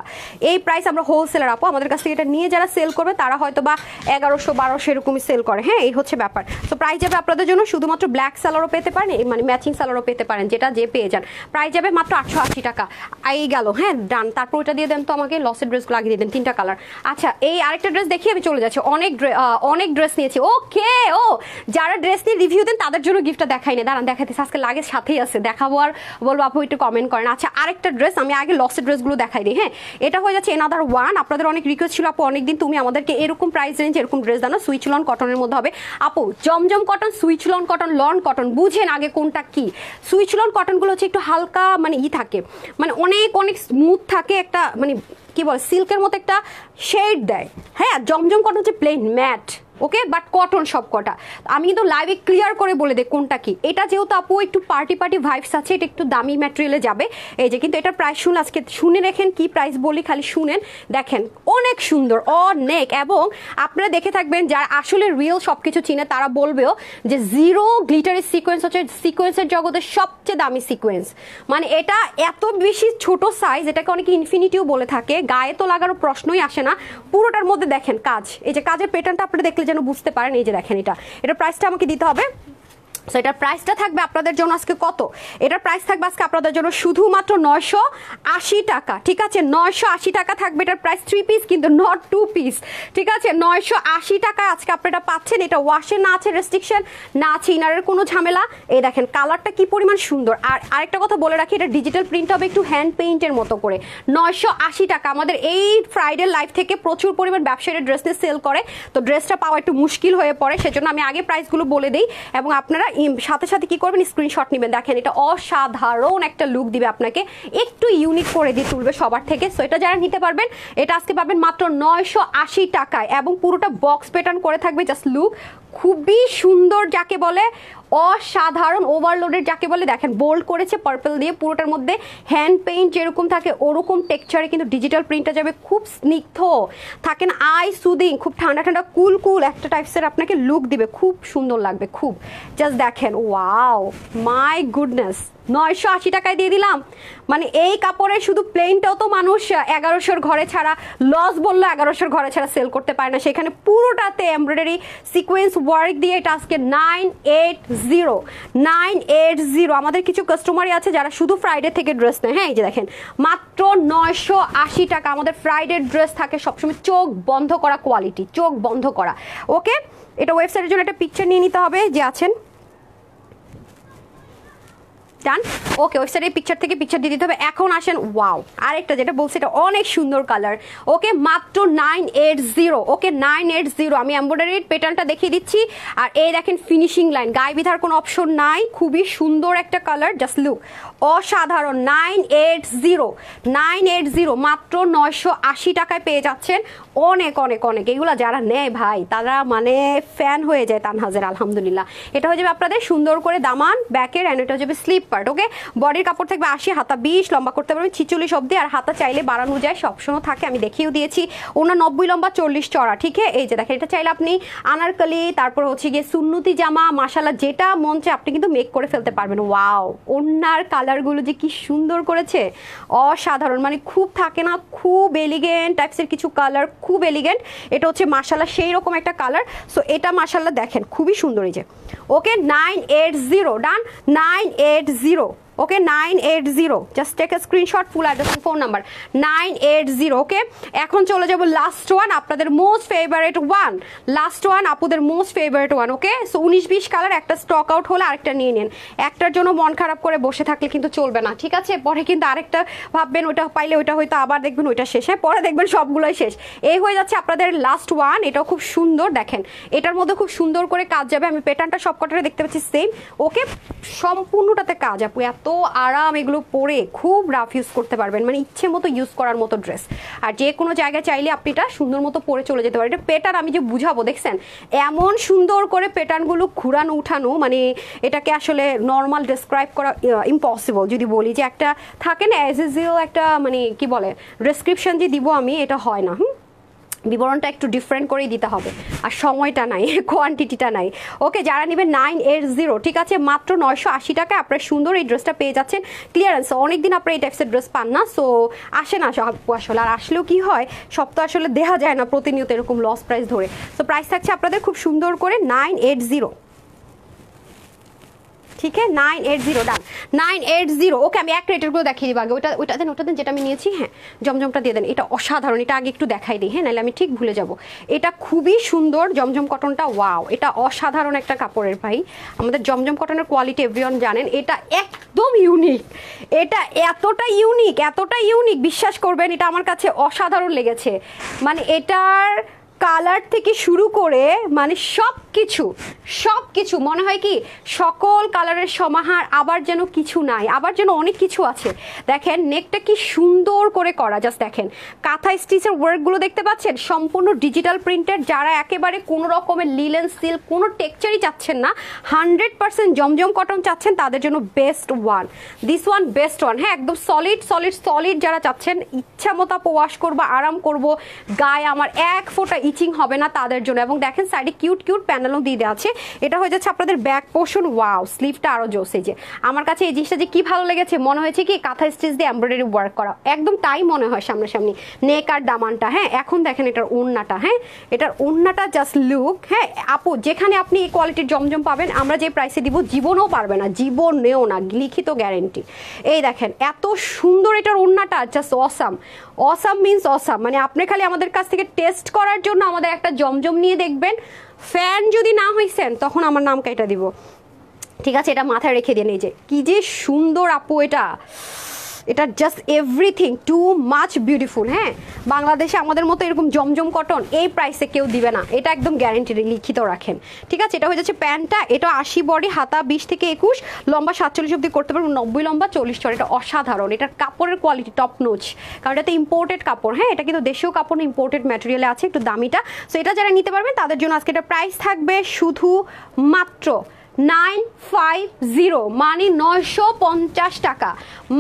এই প্রাইস আমরা হোলসেলার আপো আমাদের কাছ থেকে এটা নিয়ে যারা সেল করবে তারা হয়তো বা এগারোশো বারোশো এরকমই সেল করে হ্যাঁ এই হচ্ছে ব্যাপার তো প্রাইস যাবে আপনাদের জন্য শুধুমাত্র ব্ল্যাক সালারও পেতে পারেন মানে ম্যাচিং সালারও পেতে পারেন যেটা যে পেয়ে যান প্রাইস যাবে মাত্র আটশো আশি টাকা এই গেল হ্যাঁ ডান তারপর ওইটা দিয়ে দেন তো আমাকে লসের ড্রেসগুলো আগে দিয়ে দেন তিনটা কালার আচ্ছা এই আরেকটা ড্রেস দেখি আমি চলে যাচ্ছি অনেক অনেক ড্রেস নিয়েছি ওকে ও যারা ড্রেস নিয়ে রিভিউ দেন তাদের জন্য গিফটটা দেখাই না দাঁড়ান দেখাতে আজকে লাগে সাথেই আছে দেখাবো আর বলবো আপু একটু কমেন্ট করেন আচ্ছা আরেকটা ড্রেস আমি আগে লসের ড্রেসগুলো দেখাই দিই হ্যাঁ এটা হয়ে যাচ্ছে এনাদার ওয়ান আপনাদের অনেক রিকোয়েস্ট ছিল আপু অনেকদিন তুমি আমাদেরকে এরকম প্রাইস রেঞ্জ এরকম ড্রেস দানো সুইচ লন কটনের মধ্যে হবে আপু জমজম cotton swiss lawn cotton lawn cotton বুঝেন আগে কোনটা কি সুইচ লন কটনগুলো হচ্ছে একটু হালকা মানে ই থাকে মানে অনেক অনেক স্মুথ থাকে একটা মানে কি বল সিল্কের মতো একটা শেড দেয় হ্যাঁ জমজম কটন হচ্ছে plain matte okay but cotton সব কটা আমি কিন্তু লাইভে ক্লিয়ার করে বলে দে কোনটা কি এটা যেহেতু আপু একটু পার্টি পার্টি ভাইবস আছে এটা একটু দামি ম্যাটেরিয়ালে যাবে এই যে কিন্তু এটা প্রাইস শুন আজকে শুনে রেখেন কি প্রাইস বলি খালি শুনেন দেখেন অনেক সুন্দর অনেক এবং আপনারা দেখে থাকবেন যারা আসলে রিয়েল সব কিছু চিনে তারা বলবেও যে জিরো গ্লিটারের সিকোয়েন্স হচ্ছে সিকোয়েন্সের জগতের সবচেয়ে দামি সিকোয়েন্স মানে এটা এত বেশি ছোট সাইজ এটাকে অনেকে ইনফিনিটিও বলে থাকে গায়ে তো লাগারও প্রশ্নই আসে না পুরোটার মধ্যে দেখেন কাজ এই যে কাজের প্যাটার্নটা আপনারা দেখলে যেন বুঝতে পারেন এই যে দেখেন এটা এটা প্রাইসটা আমাকে দিতে হবে সো এটার প্রাইসটা থাকবে আপনাদের জন্য আজকে কত এটার প্রাইস থাকবে আজকে আপনাদের জন্য শুধুমাত্র নয়শো আশি টাকা ঠিক আছে নয়শো আশি টাকা থাকবে এটার প্রাইস থ্রি পিস কিন্তু নট টু পিস ঠিক আছে নয়শো আশি টাকায় আজকে আপনারা পাচ্ছেন এটা ওয়াশে না আছে রেস্ট্রিকশন না আছে ইনারের কোনো ঝামেলা এই দেখেন কালারটা কি পরিমাণ সুন্দর আর আরেকটা কথা বলে রাখি এটা ডিজিটাল প্রিন্ট হবে একটু হ্যান্ড পেইন্টের মতো করে নয়শো আশি টাকা আমাদের এই ফ্রাইডে লাইফ থেকে প্রচুর পরিমাণ ব্যবসায়ীরা ড্রেস নিয়ে সেল করে তো ড্রেসটা পাওয়া একটু মুশকিল হয়ে পড়ে সেজন্য আমি আগে প্রাইসগুলো বলে দিই এবং আপনারা সাথে সাথে কি করবেন স্ক্রিনশট নেবেন দেখেন এটা অসাধারণ একটা লুক দিবে আপনাকে একটু ইউনিক করে দিয়ে তুলবে সবার থেকে সো এটা যারা নিতে পারবেন এটা আজকে পাবেন মাত্র নয়শো টাকায় এবং পুরোটা বক্স প্যাটার্ন করে থাকবে জাস্ট লুক খুবই সুন্দর যাকে বলে অসাধারণ ওভারলোডের যাকে বলে দেখেন বোল্ড করেছে পার্পল দিয়ে পুরোটার মধ্যে হ্যান্ড পেইন্ট যেরকম থাকে ওরকম টেক্সচারে কিন্তু ডিজিটাল প্রিন্টটা যাবে খুব স্নিগ্ধ থাকেন আই সুদিং খুব ঠান্ডা ঠান্ডা কুল কুল একটা টাইপসের আপনাকে লুক দিবে খুব সুন্দর লাগবে খুব জাস্ট দেখেন ওয়াও মাই গুডনেস নয়শো আশি টাকায় দিয়ে দিলাম মানে এই কাপড়ের শুধু প্লেনটাও তো মানুষ এগারোশোর ঘরে ছাড়া লস বললো এগারোশোর ঘরে ছাড়া সেল করতে পারে না সেখানে পুরোটাতে এমব্রয়ডারি সিকোয়েন্স ওয়ার্ক দিয়ে এটা আজকে nine eight zero nine eight zero আমাদের কিছু কাস্টমারই আছে যারা শুধু ফ্রাইডে থেকে ড্রেস নেয় হ্যাঁ এই যে দেখেন মাত্র নয়শো আশি টাকা আমাদের ফ্রাইডে ড্রেস থাকে সবসময় চোখ বন্ধ করা কোয়ালিটি চোখ বন্ধ করা ওকে এটা ওয়েবসাইটের জন্য একটা পিকচার নিয়ে নিতে হবে যে আছেন ডান ওকে ওয়েবসাইটে পিকচার থেকে পিকচার দিয়ে দিতে হবে এখন আসেন ওয়াও আরেকটা যেটা বলছি এটা অনেক সুন্দর কালার ওকে মাত্র nine eight zero okay nine eight zero আমি এম্ব্রয়ডারির প্যাটার্নটা দেখিয়ে দিচ্ছি আর এই দেখেন ফিনিশিং লাইন গায়ে বিধার কোনো অপশন নাই খুবই সুন্দর একটা কালার জাস্ট লুক অসাধারণ nine eight zero nine eight zero মাত্র নয়শো আশি টাকায় পেয়ে যাচ্ছেন অনেক অনেক অনেক এইগুলো যারা নেয় ভাই তারা মানে ফ্যান হয়ে যায় তানহাজের আলহামদুলিল্লাহ এটা হয়ে যাবে আপনাদের সুন্দর করে দামান ব্যাকের অ্যান্ড এটা হয়ে যাবে স্লিপ পার্ট ওকে বডির কাপড় থাকবে আশি হাতা বিশ লম্বা করতে পারবেন ছিচল্লিশ অব্দি আর হাতা চাইলে বাড়ানো যায় সবসময় থাকে আমি দেখিয়েও দিয়েছি ওনার নব্বই লম্বা চল্লিশ চড়া ঠিক আছে এই যে দেখেন এটা চাইলে আপনি আনারকলি তারপর হচ্ছে গিয়ে সুন্নতি জামা মাসালা যেটা মন চায় আপনি কিন্তু মেক করে ফেলতে পারবেন ওয়াও ওনার কালার কালারগুলো যে কি সুন্দর করেছে অসাধারণ মানে খুব থাকে না খুব এলিগেন্ট টাইপসের কিছু কালার খুব এলিগেন্ট এটা হচ্ছে মাসাল্লা সেই রকম একটা কালার সো এটা মাসাল্লা দেখেন খুবই সুন্দর এই যে okay nine eight zero done nine eight zero okay nine eight zero just take a screenshot full address phone number nine eight zero okay এখন চলে যাব লাস্ট ওয়ান আপনাদের most favourite one last one আপুদের most favourite one okay so উনিশ বিশ colour একটা stock out হলে আরেকটা নিয়ে নেন একটার জন্য মন খারাপ করে বসে থাকলে কিন্তু চলবে না ঠিক আছে পরে কিন্তু আরেকটা ভাববেন ওটা পাইলে ওইটা হয়তো আবার দেখবেন ওইটা শেষ হয় হ্যাঁ, পরে দেখবেন সবগুলোই শেষ এই হয়ে যাচ্ছে আপনাদের লাস্ট ওয়ান এটাও খুব সুন্দর দেখেন এটার মধ্যে খুব সুন্দর করে কাজ যাবে আমি প্যাটার্নটা সব দেখতে পাচ্ছি সেম ওকে সম্পূর্ণটাতে কাজ আপু এত এত আরাম এগুলো পরে খুব রাফ ইউজ করতে পারবেন মানে ইচ্ছে মতো ইউজ করার মতো ড্রেস আর যে কোনো জায়গায় চাইলে আপনি এটা সুন্দর মতো পরে চলে যেতে পারেন এটা পেটার আমি যে বুঝাবো দেখছেন এমন সুন্দর করে প্যাটার্নগুলো ঘুরানো উঠানো মানে এটাকে আসলে নর্মাল ডেসক্রাইব করা ইম্পসিবল যদি বলি যে একটা থাকে না অ্যাজ এ একটা মানে কি বলে ডেসক্রিপশন যে দিব আমি এটা হয় না হুম বিবরণটা একটু ডিফারেন্ট করেই দিতে হবে আর সময়টা নাই কোয়ান্টিটিটা [LAUGHS] নাই ওকে যারা নেবেন নাইন এইট জিরো ঠিক আছে মাত্র নয়শো আশি টাকা আপনারা সুন্দর এই ড্রেসটা পেয়ে যাচ্ছেন ক্লিয়ারেন্স অনেকদিন আপনারা এই টাইপসের ড্রেস পান না সো আসে না আসলে আর আসলেও কি হয় সব তো আসলে দেওয়া যায় না প্রতিনিয়ত এরকম লস প্রাইস ধরে তো প্রাইস থাকছে আপনাদের খুব সুন্দর করে নাইন এইট জিরো ঠিক আছে nine eight zero done nine eight zero okay আমি এক রেটেরগুলো দেখিয়ে দিব আগে ওটা ওটা দেন ওটা দেন যেটা আমি নিয়েছি হ্যাঁ জমজমটা দিয়ে দেন এটা অসাধারণ এটা আগে একটু দেখাই দিই হ্যাঁ নাহলে আমি ঠিক ভুলে যাব এটা খুবই সুন্দর জমজম কটনটা ওয়াও এটা অসাধারণ একটা কাপড়ের ভাই আমাদের জমজম কটনের কোয়ালিটি এভরিওয়ান জানেন এটা একদম ইউনিক এটা এতটা ইউনিক এতটা ইউনিক বিশ্বাস করবেন এটা আমার কাছে অসাধারণ লেগেছে মানে এটার কালার থেকে শুরু করে মানে সব কিছু সব কিছু মনে হয় কি সকল কালারের সমাহার আবার যেন কিছু নাই আবার যেন অনেক কিছু আছে দেখেন নেকটা কি সুন্দর করে করা জাস্ট দেখেন কাঁথা স্টিচের ওয়ার্কগুলো দেখতে পাচ্ছেন সম্পূর্ণ ডিজিটাল প্রিন্টের যারা একেবারে কোনো রকমের লিলেন সিল্ক কোনো টেকচারই চাচ্ছেন না হান্ড্রেড পার্সেন্ট জমজম কটন চাচ্ছেন তাদের জন্য best one this one best one হ্যাঁ একদম সলিড সলিড সলিড যারা চাচ্ছেন ইচ্ছা মতো ওয়াশ করবো আরাম করব গায়ে আমার এক ফোঁটা স্টিচিং হবে না তাদের জন্য এবং দেখেন সাইডে কিউট কিউট প্যানেলও দিয়ে দেওয়া আছে এটা হয়ে যাচ্ছে আপনাদের ব্যাক পোর্শন ওয়াও স্লিভটা আরও জোস যে আমার কাছে এই জিনিসটা যে কি ভালো লেগেছে মনে হয়েছে কি কাঁথা স্টিচ দিয়ে এমব্রয়ডারি ওয়ার্ক করা একদম তাই মনে হয় সামনাসামনি নেক আর দামানটা হ্যাঁ এখন দেখেন এটার ওড়নাটা হ্যাঁ এটার ওড়নাটা জাস্ট লুক হ্যাঁ আপু যেখানে আপনি এই কোয়ালিটির জমজম পাবেন আমরা যে প্রাইসে দিব জীবনও পারবে না জীবনেও না লিখিত গ্যারেন্টি এই দেখেন এত সুন্দর এটার ওড়নাটা just awesome awesome means awesome মানে আপনি খালি আমাদের কাছ থেকে টেস্ট করার জন্য জন্য আমাদের একটা জমজম নিয়ে দেখবেন ফ্যান যদি না হইছেন তখন আমার নাম কেটে দিব ঠিক আছে এটা মাথায় রেখে দিন এই যে কি যে সুন্দর আপু এটা এটা just everything too much beautiful হ্যাঁ বাংলাদেশে আমাদের মতো এরকম জমজম কটন এই প্রাইসে কেউ দিবে না এটা একদম গ্যারেন্টি লিখিত রাখেন ঠিক আছে এটা হয়ে যাচ্ছে প্যান্টটা এটা আশি বডি হাতা বিশ থেকে একুশ লম্বা সাতচল্লিশ অব্দি করতে পারবো নব্বই লম্বা চল্লিশ চড় এটা অসাধারণ এটার কাপড়ের কোয়ালিটি টপ নোচ কারণ তো ইম্পোর্টেড কাপড় হ্যাঁ এটা কিন্তু দেশীয় কাপড় ইম্পোর্টেড ম্যাটেরিয়ালে আছে একটু দামিটা সো এটা যারা নিতে পারবেন তাদের জন্য আজকে এটা প্রাইস থাকবে শুধু মাত্র নাইন ফাইভ জিরো মানে নয়শো পঞ্চাশ টাকা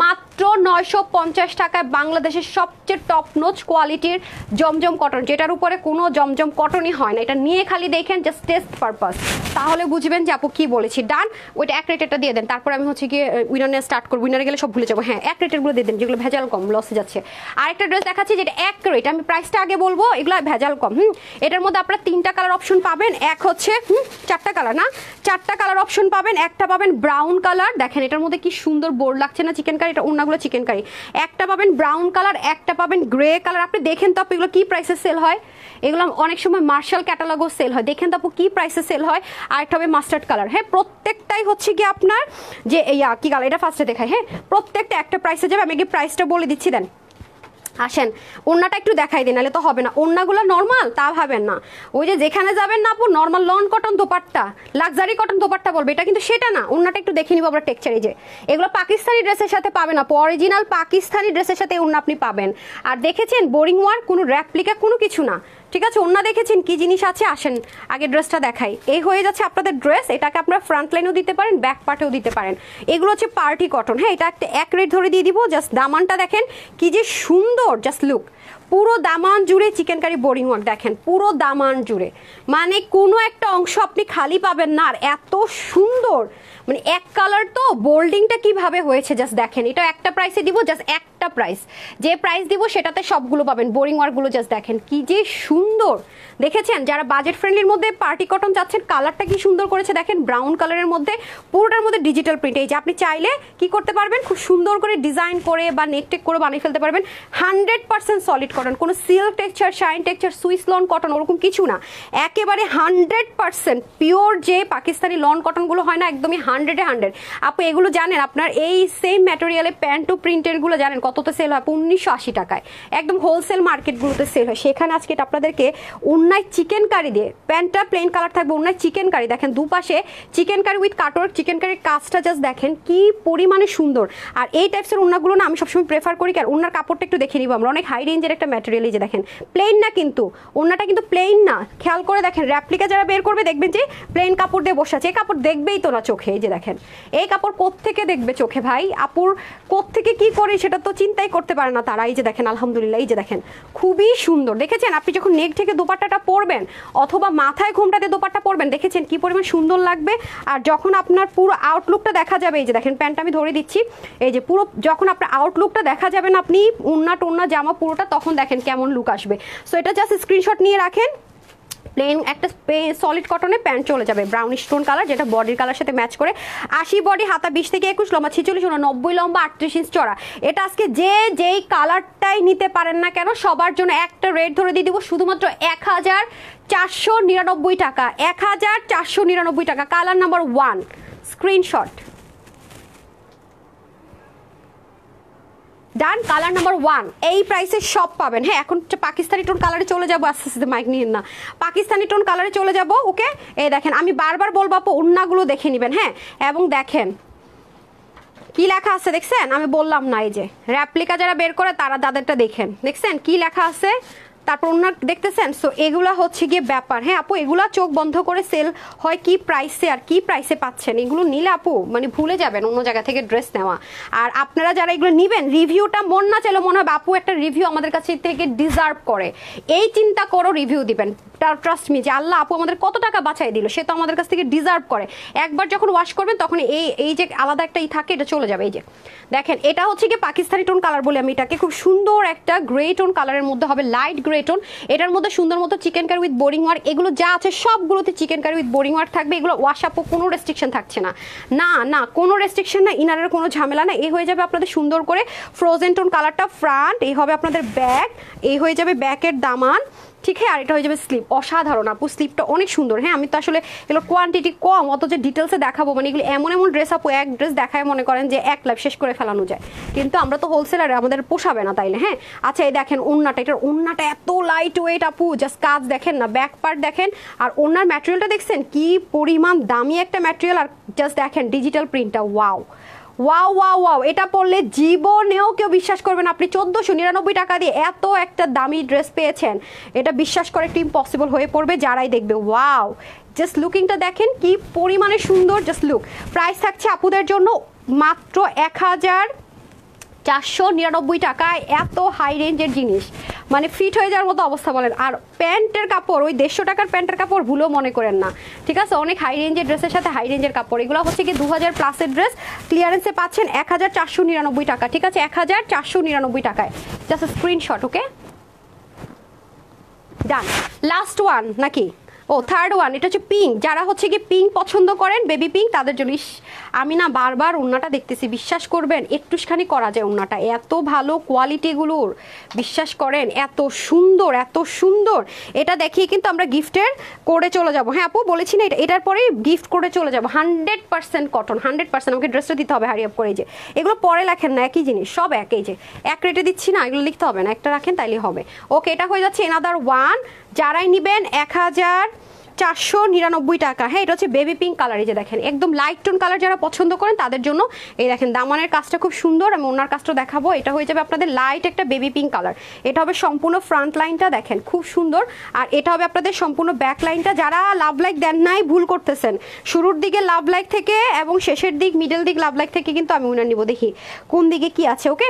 মাত্র মাত্র নয়শো পঞ্চাশ টাকায় বাংলাদেশের সবচেয়ে টপ নোচ কোয়ালিটির জমজম কটন যেটার উপরে কোনো জমজম কটনই হয় না এটা নিয়ে খালি দেখেন জাস্ট টেস্ট পারপাস তাহলে বুঝবেন যে আপু কী বলেছি ডান ওইটা এক রেটেরটা দিয়ে দেন তারপর আমি হচ্ছে গিয়ে উইনারে স্টার্ট করবো উইনারে গেলে সব ভুলে যাবো হ্যাঁ এক রেটেরগুলো দিয়ে দেন যেগুলো ভেজাল কম লসে যাচ্ছে আরেকটা ড্রেস দেখাচ্ছি যেটা এক রেট আমি প্রাইসটা আগে বলবো এগুলো ভেজাল কম হুম এটার মধ্যে আপনারা তিনটা কালার অপশন পাবেন এক হচ্ছে হুম চারটা কালার না চারটা কালার অপশন পাবেন একটা পাবেন ব্রাউন কালার দেখেন এটার মধ্যে কি সুন্দর বোর্ড লাগছে না চিকেন কারি এটা অন্য রান্নাগুলো চিকেন কারি একটা পাবেন ব্রাউন কালার একটা পাবেন গ্রে কালার আপনি দেখেন তো এগুলো কী প্রাইসে সেল হয় এগুলো অনেক সময় মার্শাল ক্যাটালগও সেল হয় দেখেন তো আপু কী প্রাইসে সেল হয় আর একটা হবে মাস্টার্ড কালার হ্যাঁ প্রত্যেকটাই হচ্ছে কি আপনার যে ইয়া কী কালার এটা ফার্স্টে দেখায় হ্যাঁ প্রত্যেকটা একটা প্রাইসে যাবে আমি কি প্রাইসটা বলে দিচ্ছি দেন আসেন ওড়নাটা একটু দেখাই দিন নাহলে তো হবে না ওড়নাগুলো নর্মাল তা ভাবেন না ওই যে যেখানে যাবেন না আপু normal lawn cotton dupatta luxury cotton dupatta বলবে এটা কিন্তু সেটা না ওড়নাটা একটু দেখে নিব আমরা টেকচারে যে এগুলো পাকিস্তানি ড্রেসের সাথে পাবেন আপু অরিজিনাল পাকিস্তানি ড্রেসের সাথে ওড়না আপনি পাবেন আর দেখেছেন বোরিং ওয়ার কোনো র্যাপ্লিকা কোনো কিছু না ঠিক আছে ওনা দেখেছেন কি জিনিস আছে আসেন আগে ড্রেসটা দেখাই এই হয়ে যাচ্ছে আপনাদের ড্রেস এটাকে আপনারা ফ্রন্ট লাইনও দিতে পারেন ব্যাক পার্টেও দিতে পারেন এগুলো হচ্ছে পার্টি কটন হ্যাঁ এটা একটা এক রেট ধরে দিয়ে দিব জাস্ট দামানটা দেখেন কি যে সুন্দর জাস্ট লুক পুরো দামান জুড়ে চিকেন কারি বোরিং ওয়ার্ক দেখেন পুরো দামান জুড়ে মানে কোনো একটা অংশ আপনি খালি পাবেন না আর এত সুন্দর মানে এক কালার তো বোল্ডিংটা কিভাবে হয়েছে জাস্ট দেখেন এটা একটা প্রাইসে দিব জাস্ট একটা প্রাইস যে প্রাইস দিব সেটাতে সবগুলো পাবেন বোরিং ওয়ার্কগুলো জাস্ট দেখেন কি যে সুন্দর দেখেছেন যারা বাজেট ফ্রেন্ডলির মধ্যে পার্টি কটন চাচ্ছেন কালারটা কি সুন্দর করেছে দেখেন ব্রাউন কালারের মধ্যে পুরোটার মধ্যে ডিজিটাল প্রিন্ট এই যে আপনি চাইলে কি করতে পারবেন খুব সুন্দর করে ডিজাইন করে বা নেকটেক করে বানিয়ে ফেলতে পারবেন হান্ড্রেড পার্সেন্ট সলিড কটন কোনো silk texture shine texture swiss lawn cotton ওরকম কিছু না একেবারে হান্ড্রেড পার্সেন্ট পিওর যে পাকিস্তানি লন কটনগুলো হয় না একদমই হান্ড্রেডে হান্ড্রেড আপু এগুলো জানেন আপনার এই সেম ম্যাটেরিয়ালে প্যান্ট ও প্রিন্টেরগুলো জানেন কততে সেল হয় উনিশশো আশি টাকায় একদম হোলসেল মার্কেটগুলোতে সেল হয় সেখানে আজকে এটা আপনাদেরকে উন্নায় চিকেন কারি দিয়ে প্যান্টটা প্লেন কালার থাকবে উন্নায় চিকেন কারি দেখেন দুপাশে চিকেন কারি উইথ কাটোর চিকেন কারির কাজটা জাস্ট দেখেন কি পরিমাণে সুন্দর আর এই টাইপসের উন্নাগুলো না আমি সবসময় প্রেফার করি কারণ উন্নার কাপড়টা একটু দেখে নিব আমরা অনেক হাই রেঞ্জের একটা ম্যাটেরিয়াল যে দেখেন প্লেন না কিন্তু উন্নাটা কিন্তু প্লেন না খেয়াল করে দেখেন র্যাপ্লিকা যারা বের করবে দেখবেন যে প্লেন কাপড় দিয়ে বসে আছে এই কাপড় দেখবেই তো না চোখে যে দেখেন এই কাপড় থেকে দেখবে চোখে ভাই আপুর থেকে কি করে সেটা তো চিন্তাই করতে পারে না তারা এই যে দেখেন আলহামদুলিল্লাহ এই যে দেখেন খুবই সুন্দর দেখেছেন আপনি যখন নেক থেকে দোপাট্টাটা পরবেন অথবা মাথায় ঘুমটাতে দোপাট্টা পরবেন দেখেছেন কি পরিমাণ সুন্দর লাগবে আর যখন আপনার পুরো আউটলুকটা দেখা যাবে এই যে দেখেন প্যান্টটা আমি ধরে দিচ্ছি এই যে পুরো যখন আপনার আউটলুকটা দেখা যাবেন আপনি উন্না টোন্না জামা পুরোটা তখন দেখেন কেমন লুক আসবে সো এটা জাস্ট স্ক্রিনশট নিয়ে রাখেন প্লেন একটা সলিড কটনের প্যান্ট চলে যাবে ব্রাউন স্টোন কালার যেটা বডির কালার সাথে ম্যাচ করে আশি বডি হাতা বিশ থেকে একুশ লম্বা ছিচল্লিশ নব্বই লম্বা আটত্রিশ ইঞ্চ চড়া এটা আজকে যে যেই কালারটাই নিতে পারেন না কেন সবার জন্য একটা রেট ধরে দিয়ে দিব শুধুমাত্র এক হাজার চারশো নিরানব্বই টাকা এক হাজার চারশো নিরানব্বই টাকা colour number one screenshot done colour number one এই প্রাইসে সব পাবেন হ্যাঁ এখন পাকিস্তানি টোন কালারে চলে যাবো আস্তে আস্তে মাইক নিন না পাকিস্তানি টোন কালারে চলে যাব ওকে এই দেখেন আমি বারবার বলবো আপু উন্নাগুলো দেখে নেবেন হ্যাঁ এবং দেখেন কি লেখা আছে দেখছেন আমি বললাম না এই যে র্যাপ্লিকা যারা বের করে তারা দাদারটা দেখেন দেখছেন কি লেখা আছে তারপর ওনার দেখতেছেন সো এগুলা হচ্ছে গিয়ে ব্যাপার হ্যাঁ আপু এগুলা চোখ বন্ধ করে সেল হয় কি প্রাইসে আর কি প্রাইসে পাচ্ছেন এগুলো নিলে আপু মানে ভুলে যাবেন অন্য জায়গা থেকে ড্রেস নেওয়া আর আপনারা যারা এগুলো নিবেন রিভিউটা মন না চাইলে মনে হবে আপু একটা রিভিউ আমাদের কাছে থেকে ডিজার্ভ করে এই চিন্তা করো রিভিউ দিবেন ট্রাস্ট মি যে আল্লাহ আপু আমাদের কত টাকা বাঁচাই দিল সে তো আমাদের কাছ থেকে ডিজার্ভ করে একবার যখন ওয়াশ করবেন তখন এই এই যে আলাদা একটা ই থাকে এটা চলে যাবে এই যে দেখেন এটা হচ্ছে কি পাকিস্তানি টোন কালার বলে আমি এটাকে খুব সুন্দর একটা গ্রে টোন কালারের মধ্যে হবে লাইট গ্রে রেটন এটার মধ্যে সুন্দর মতো chikankari with boring work এগুলো যা আছে সবগুলোতে chikankari with boring work থাকবে এগুলো ওয়াশআপও কোনো রেস্ট্রিকশন থাকছে না না না কোনো রেস্ট্রিকশন না ইনারের কোনো ঝামেলা না এ হয়ে যাবে আপনাদের সুন্দর করে ফ্রোজেন টোন কালারটা ফ্রান্ট এই হবে আপনাদের ব্যাক এই হয়ে যাবে ব্যাকের দামান ঠিক হ্যাঁ আর এটা হয়ে যাবে স্লিপ অসাধারণ আপু স্লিপটা অনেক সুন্দর হ্যাঁ আমি তো আসলে এগুলো কোয়ান্টিটি কম অত যে ডিটেলসে দেখাবো মানে এগুলো এমন এমন ড্রেস আপু এক ড্রেস দেখায় মনে করেন যে এক লাইফ শেষ করে ফেলানো যায় কিন্তু আমরা তো হোলসেলারে আমাদের পোষাবে না তাইলে হ্যাঁ আচ্ছা এই দেখেন ওনাটা এটার ওনাটা এত লাইট ওয়েট আপু জাস্ট কাজ দেখেন না ব্যাক পার্ট দেখেন আর ওনার ম্যাটেরিয়ালটা দেখছেন কি পরিমাণ দামি একটা ম্যাটেরিয়াল আর জাস্ট দেখেন ডিজিটাল প্রিন্টটা ওয়াও ওয়াও ওয়াও ওয়াও এটা পড়লে জীবনেও কেউ বিশ্বাস করবেন আপনি চোদ্দোশো নিরানব্বই টাকা দিয়ে এত একটা দামি ড্রেস পেয়েছেন এটা বিশ্বাস করে একটু ইম্পসিবল হয়ে পড়বে যারাই দেখবে ওয়াও জাস্ট লুকিংটা দেখেন কি পরিমাণে সুন্দর জাস্ট লুক প্রাইস থাকছে আপুদের জন্য মাত্র এক হাজার চারশো নিরানব্বই টাকায় এত হাই রেঞ্জের জিনিস মানে ফিট হয়ে যাওয়ার মতো অবস্থা বলেন আর প্যান্টের কাপড় ওই দেড়শো টাকার প্যান্টের কাপড় ভুলেও মনে করেন না ঠিক আছে অনেক হাই রেঞ্জের ড্রেসের সাথে হাই রেঞ্জের কাপড় এগুলো হচ্ছে কি দু হাজার প্লাসের ড্রেস ক্লিয়ারেন্সে পাচ্ছেন এক হাজার চারশো নিরানব্বই টাকা ঠিক আছে এক হাজার চারশো নিরানব্বই টাকায় just screenshot okay done last one নাকি ও থার্ড ওয়ান এটা হচ্ছে পিঙ্ক যারা হচ্ছে কি পিঙ্ক পছন্দ করেন বেবি পিঙ্ক তাদের জন্য আমি না বারবার ওনাটা দেখতেছি বিশ্বাস করবেন একটুখানি করা যায় ওনাটা এত ভালো কোয়ালিটিগুলোর বিশ্বাস করেন এত সুন্দর এত সুন্দর এটা দেখিয়ে কিন্তু আমরা গিফটের করে চলে যাব হ্যাঁ আপু বলেছি না এটার পরে গিফট করে চলে যাব hundred percent cotton hundred percent আমাকে ড্রেসটা দিতে হবে হারি করে যে এগুলো পরে লেখেন না একই জিনিস সব একই যে এক রেটে দিচ্ছি না এগুলো লিখতে হবে না একটা রাখেন তাইলে হবে ওকে এটা হয়ে যাচ্ছে এনাদার ওয়ান যারাই নেবেন এক হাজার চারশো নিরানব্বই টাকা হ্যাঁ এটা হচ্ছে বেবি পিঙ্ক কালার এই যে দেখেন একদম লাইট টোন কালার যারা পছন্দ করেন তাদের জন্য এই দেখেন দামানের কাজটা খুব সুন্দর আমি ওনার কাজটা দেখাবো এটা হয়ে যাবে আপনাদের লাইট একটা বেবি পিঙ্ক কালার এটা হবে সম্পূর্ণ ফ্রন্ট লাইনটা দেখেন খুব সুন্দর আর এটা হবে আপনাদের সম্পূর্ণ ব্যাক লাইনটা যারা লাভ লাইক দেন নাই ভুল করতেছেন শুরুর দিকে লাভ লাইক থেকে এবং শেষের দিক মিডল দিক লাভ লাইক থেকে কিন্তু আমি উনার নিব দেখি কোন দিকে কি আছে ওকে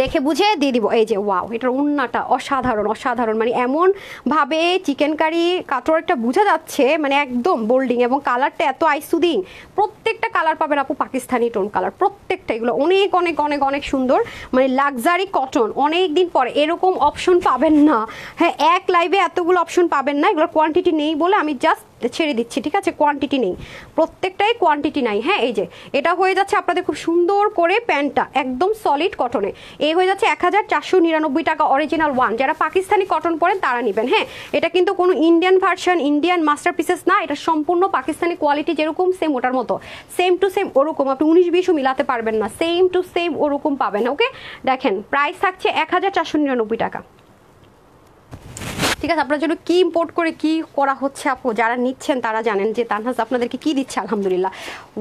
দেখে বুঝে দিয়ে দিব এই যে ওয়াও এটার উন্নাটা অসাধারণ অসাধারণ মানে এমনভাবে চিকেন কারি কাটোয়ারটা বোঝা যাচ্ছে মানে একদম বোল্ডিং এবং কালারটা এত আইসুদিং প্রত্যেকটা কালার পাবেন আপু পাকিস্তানি টোন কালার প্রত্যেকটা এগুলো অনেক অনেক অনেক অনেক সুন্দর মানে লাক্সারি কটন অনেক দিন পরে এরকম অপশন পাবেন না হ্যাঁ এক লাইভে এতগুলো অপশন পাবেন না এগুলোর কোয়ান্টিটি নেই বলে আমি জাস্ট ছেড়ে দিচ্ছি ঠিক আছে কোয়ান্টিটি নেই প্রত্যেকটাই কোয়ান্টিটি নাই হ্যাঁ এই যে এটা হয়ে যাচ্ছে আপনাদের খুব সুন্দর করে প্যান্টটা একদম সলিড কটনে এই হয়ে যাচ্ছে এক হাজার চারশো নিরানব্বই টাকা অরিজিনাল ওয়ান যারা পাকিস্তানি কটন পরেন তারা নেবেন হ্যাঁ এটা কিন্তু কোনো Indian version Indian masterpieces না এটা সম্পূর্ণ পাকিস্তানি কোয়ালিটি যেরকম সেম ওটার মতো সেম টু সেম ওরকম আপনি উনিশ বিশও মিলাতে পারবেন না সেম টু সেম ওরকম পাবেন ওকে দেখেন প্রাইস থাকছে এক হাজার চারশো নিরানব্বই টাকা ঠিক আছে আপনার জন্য কি ইম্পোর্ট করে কি করা হচ্ছে আপু যারা নিচ্ছেন তারা জানেন যে তানহাজ আপনাদেরকে কি দিচ্ছে আলহামদুলিল্লাহ